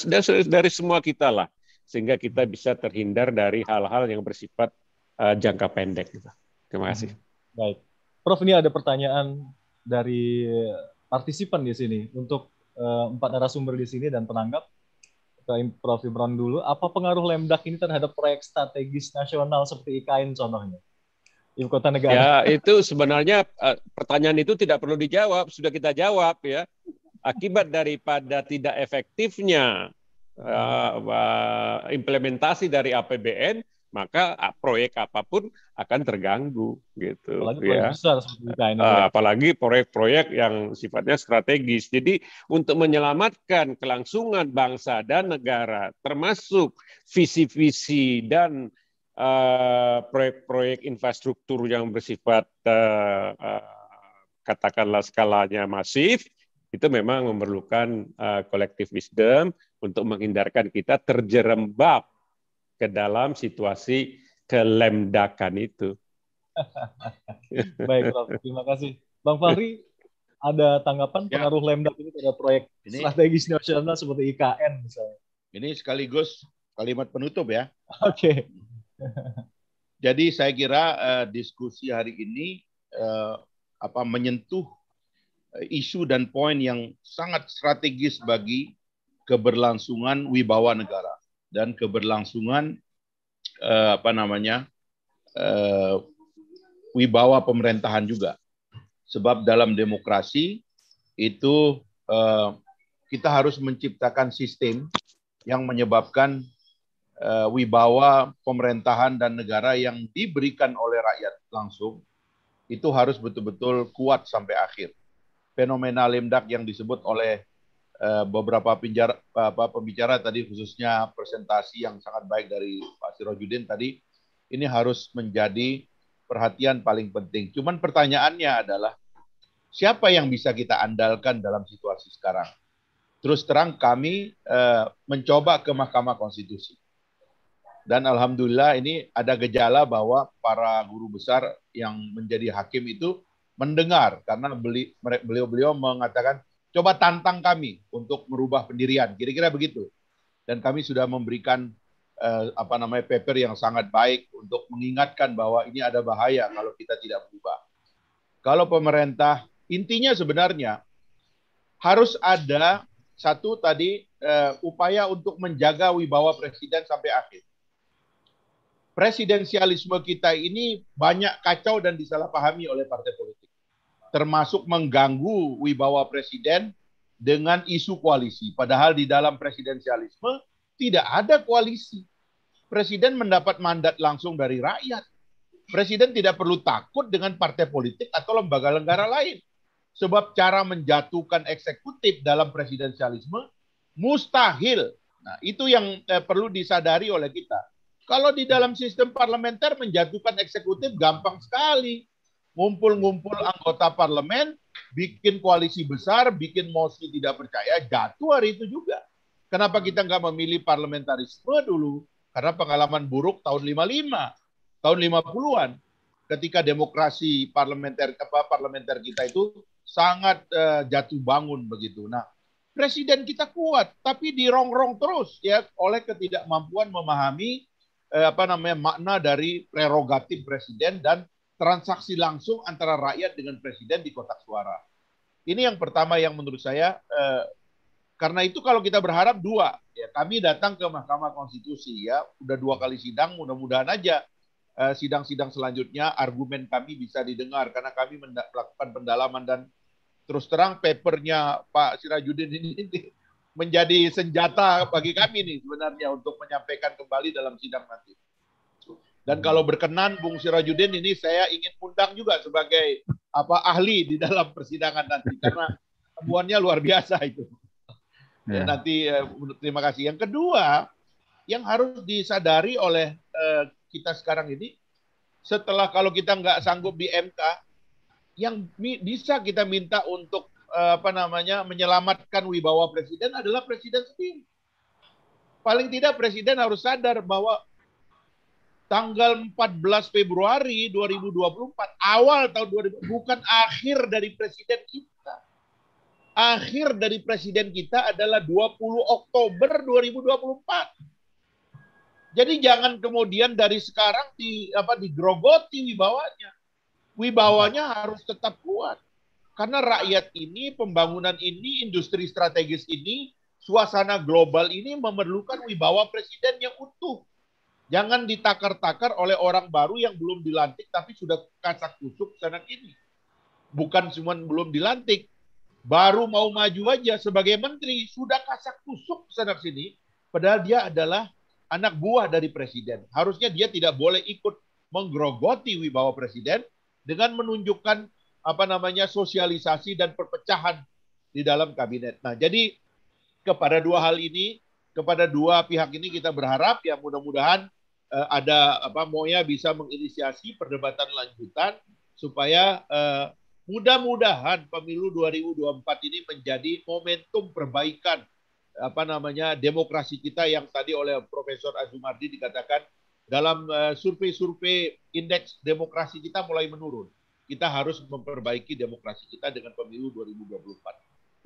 dari semua kita lah sehingga kita bisa terhindar dari hal-hal yang bersifat uh, jangka pendek gitu. Terima kasih. Hmm. Baik. Prof ini ada pertanyaan dari partisipan di sini untuk uh, empat narasumber di sini dan penanggap ke Prof Imran dulu. Apa pengaruh Lemdak ini terhadap proyek strategis nasional seperti IKN contohnya? Ibu kota negara. Ya, itu sebenarnya eh, pertanyaan itu tidak perlu dijawab, sudah kita jawab ya akibat daripada tidak efektifnya uh, uh, implementasi dari APBN maka uh, proyek apapun akan terganggu gitu apalagi ya proyek besar ya. apalagi proyek-proyek yang sifatnya strategis jadi untuk menyelamatkan kelangsungan bangsa dan negara termasuk visi-visi dan proyek proyek-proyek infrastruktur yang bersifat uh, uh, katakanlah skalanya masif itu memang memerlukan uh, collective wisdom untuk menghindarkan kita terjerembab ke dalam situasi kelemdakan itu. Baik, Prof. Terima kasih. Bang Fahri, ada tanggapan ya. pengaruh lemdak ini pada proyek ini, strategis nasional seperti IKN misalnya? Ini sekaligus kalimat penutup ya. Oke. Okay. Jadi saya kira uh, diskusi hari ini uh, apa menyentuh Eh, isu dan poin yang sangat strategis bagi keberlangsungan wibawa negara dan keberlangsungan uh, apa namanya uh, wibawa pemerintahan juga sebab dalam demokrasi itu uh, kita harus menciptakan sistem yang menyebabkan uh, wibawa pemerintahan dan negara yang diberikan oleh rakyat langsung itu harus betul-betul kuat sampai akhir fenomena lemdak yang disebut oleh eh, beberapa pinjara, apa, pembicara tadi khususnya presentasi yang sangat baik dari Pak Sirojudin tadi ini harus menjadi perhatian paling penting. Cuman pertanyaannya adalah siapa yang bisa kita andalkan dalam situasi sekarang? Terus terang kami eh, mencoba ke Mahkamah Konstitusi dan alhamdulillah ini ada gejala bahwa para guru besar yang menjadi hakim itu mendengar karena beli, beliau-beliau mengatakan coba tantang kami untuk merubah pendirian kira-kira begitu dan kami sudah memberikan eh, apa namanya paper yang sangat baik untuk mengingatkan bahwa ini ada bahaya kalau kita tidak berubah kalau pemerintah intinya sebenarnya harus ada satu tadi eh, upaya untuk menjaga wibawa presiden sampai akhir presidensialisme kita ini banyak kacau dan disalahpahami oleh partai politik. Termasuk mengganggu wibawa presiden dengan isu koalisi. Padahal di dalam presidensialisme tidak ada koalisi. Presiden mendapat mandat langsung dari rakyat. Presiden tidak perlu takut dengan partai politik atau lembaga negara lain. Sebab cara menjatuhkan eksekutif dalam presidensialisme mustahil. Nah, itu yang eh, perlu disadari oleh kita kalau di dalam sistem parlementer menjatuhkan eksekutif gampang sekali. Ngumpul-ngumpul anggota parlemen, bikin koalisi besar, bikin mosi tidak percaya, jatuh hari itu juga. Kenapa kita nggak memilih parlementarisme dulu? Karena pengalaman buruk tahun 55, tahun 50-an, ketika demokrasi parlementer apa parlementer kita itu sangat uh, jatuh bangun begitu. Nah, presiden kita kuat, tapi dirongrong terus ya oleh ketidakmampuan memahami eh, apa namanya makna dari prerogatif presiden dan transaksi langsung antara rakyat dengan presiden di kotak suara. Ini yang pertama yang menurut saya eh, karena itu kalau kita berharap dua ya kami datang ke Mahkamah Konstitusi ya udah dua kali sidang mudah-mudahan aja eh, sidang-sidang eh, selanjutnya argumen kami bisa didengar karena kami melakukan pendalaman dan terus terang papernya Pak Sirajudin ini menjadi senjata bagi kami nih sebenarnya untuk menyampaikan kembali dalam sidang nanti. Dan kalau berkenan Bung Sirajudin ini saya ingin undang juga sebagai apa ahli di dalam persidangan nanti karena temuannya luar biasa itu. Ya. Nanti eh, terima kasih. Yang kedua yang harus disadari oleh eh, kita sekarang ini setelah kalau kita nggak sanggup di MK yang bisa kita minta untuk Eh, apa namanya menyelamatkan wibawa presiden adalah presiden sendiri. Paling tidak presiden harus sadar bahwa tanggal 14 Februari 2024 awal tahun 2000 bukan akhir dari presiden kita. Akhir dari presiden kita adalah 20 Oktober 2024. Jadi jangan kemudian dari sekarang di apa digrogoti wibawanya. Wibawanya harus tetap kuat. Karena rakyat ini, pembangunan ini, industri strategis ini, suasana global ini memerlukan wibawa presiden yang utuh. Jangan ditakar-takar oleh orang baru yang belum dilantik tapi sudah kasak kusuk sana ini. Bukan cuma belum dilantik, baru mau maju aja sebagai menteri sudah kasak kusuk sana sini. Padahal dia adalah anak buah dari presiden. Harusnya dia tidak boleh ikut menggerogoti wibawa presiden dengan menunjukkan apa namanya sosialisasi dan perpecahan di dalam kabinet. Nah, jadi kepada dua hal ini, kepada dua pihak ini kita berharap ya mudah-mudahan eh, ada apa Moya bisa menginisiasi perdebatan lanjutan supaya eh, mudah-mudahan pemilu 2024 ini menjadi momentum perbaikan apa namanya demokrasi kita yang tadi oleh Profesor Azumardi dikatakan dalam eh, survei-survei indeks demokrasi kita mulai menurun kita harus memperbaiki demokrasi kita dengan pemilu 2024.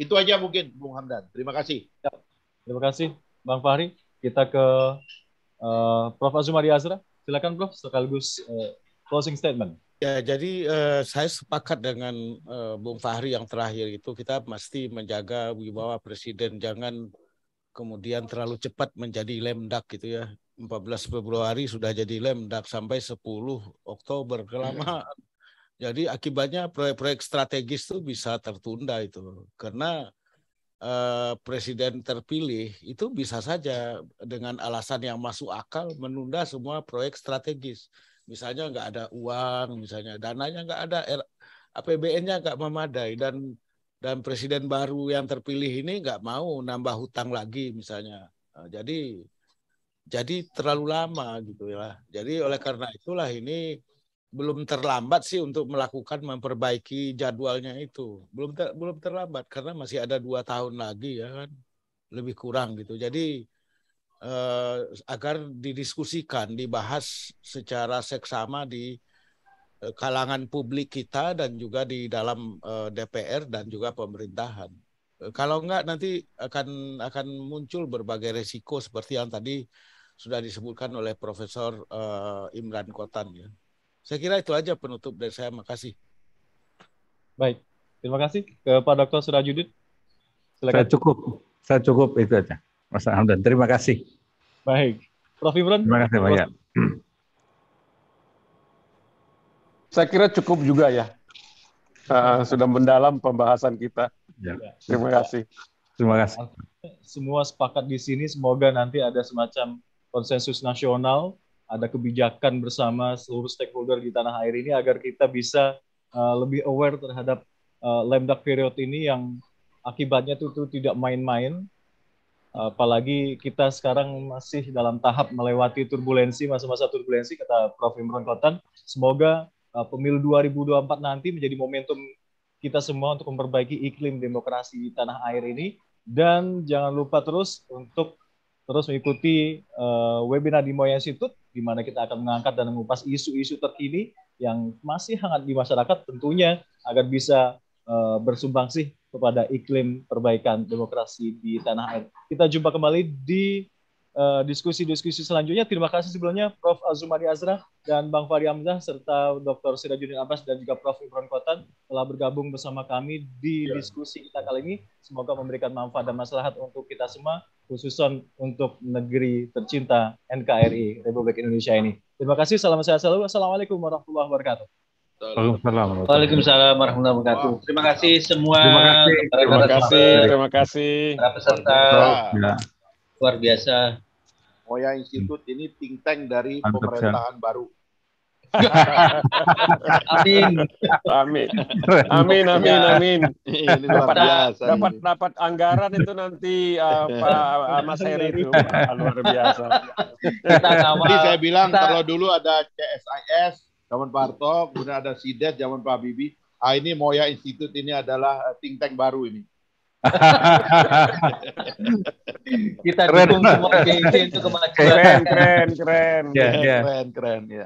Itu aja mungkin, Bung Hamdan. Terima kasih. Ya, terima kasih, Bang Fahri. Kita ke uh, Prof. Azumari Azra. Silakan, Prof. Sekaligus uh, closing statement. Ya, jadi uh, saya sepakat dengan uh, Bung Fahri yang terakhir itu kita mesti menjaga wibawa presiden jangan kemudian terlalu cepat menjadi lemdak gitu ya. 14 Februari sudah jadi lemdak sampai 10 Oktober kelamaan. Jadi akibatnya proyek-proyek strategis itu bisa tertunda itu karena eh, presiden terpilih itu bisa saja dengan alasan yang masuk akal menunda semua proyek strategis. Misalnya nggak ada uang, misalnya dananya nggak ada, APBN-nya nggak memadai dan dan presiden baru yang terpilih ini nggak mau nambah hutang lagi misalnya. Eh, jadi jadi terlalu lama gitu ya. Jadi oleh karena itulah ini belum terlambat sih untuk melakukan memperbaiki jadwalnya itu belum ter, belum terlambat karena masih ada dua tahun lagi ya kan lebih kurang gitu jadi eh, agar didiskusikan dibahas secara seksama di eh, kalangan publik kita dan juga di dalam eh, DPR dan juga pemerintahan eh, kalau enggak nanti akan akan muncul berbagai resiko seperti yang tadi sudah disebutkan oleh Profesor eh, Imran Kotan ya. Saya kira itu aja penutup dari saya. Makasih. Baik. Terima kasih kepada Dr. Surajudin. Silakan. Saya cukup. Saya cukup itu aja. Mas Hamdan. Terima kasih. Baik. Prof. Ibran. Terima kasih banyak. Ya. Saya kira cukup juga ya. Uh, sudah mendalam pembahasan kita. Ya. Terima kasih. Terima kasih. Semua sepakat di sini. Semoga nanti ada semacam konsensus nasional ada kebijakan bersama seluruh stakeholder di tanah air ini agar kita bisa uh, lebih aware terhadap uh, eh, lemdak period ini yang akibatnya itu, itu tidak main-main. Apalagi kita sekarang masih dalam tahap melewati turbulensi, masa-masa turbulensi, kata Prof. Imran Kotan. Semoga uh, pemilu 2024 nanti menjadi momentum kita semua untuk memperbaiki iklim demokrasi di tanah air ini. Dan jangan lupa terus untuk terus mengikuti uh, webinar di Moya Institute di mana kita akan mengangkat dan mengupas isu-isu terkini yang masih hangat di masyarakat tentunya agar bisa uh, bersumbang sih kepada iklim perbaikan demokrasi di tanah air. Kita jumpa kembali di Eh, diskusi-diskusi selanjutnya. Terima kasih sebelumnya Prof. Azumari Azra dan Bang Fahri Hamzah serta Dr. Sirajudin Abbas dan juga Prof. Imron Kotan telah bergabung bersama kami di ya. diskusi kita kali ini. Semoga memberikan manfaat dan maslahat untuk kita semua, khususnya untuk negeri tercinta NKRI Republik Indonesia ini. Terima kasih. Salam sehat selalu. Assalamualaikum warahmatullahi wabarakatuh. Waalaikumsalam. Waalaikumsalam warahmatullahi wabarakatuh. Terima kasih semua. Terima kasih. Terima kasih. Terima kasih. Para peserta. Ya. Luar biasa Moya hmm. Institute ini think tank dari Mantap, pemerintahan ya. baru. amin. Amin. Amin amin amin. dapat biasa, dapat dapat anggaran itu nanti uh, Pak uh, Mas Heri itu luar biasa. Jadi saya bilang kita... kalau dulu ada CSIS zaman Pak Harto, kemudian ada SIDES zaman Pak Bibi. Ah ini Moya Institute ini adalah uh, think tank baru ini kita dukung semua geng itu kemajuan. Keren, keren, keren. Iya, iya. keren, keren. Ya.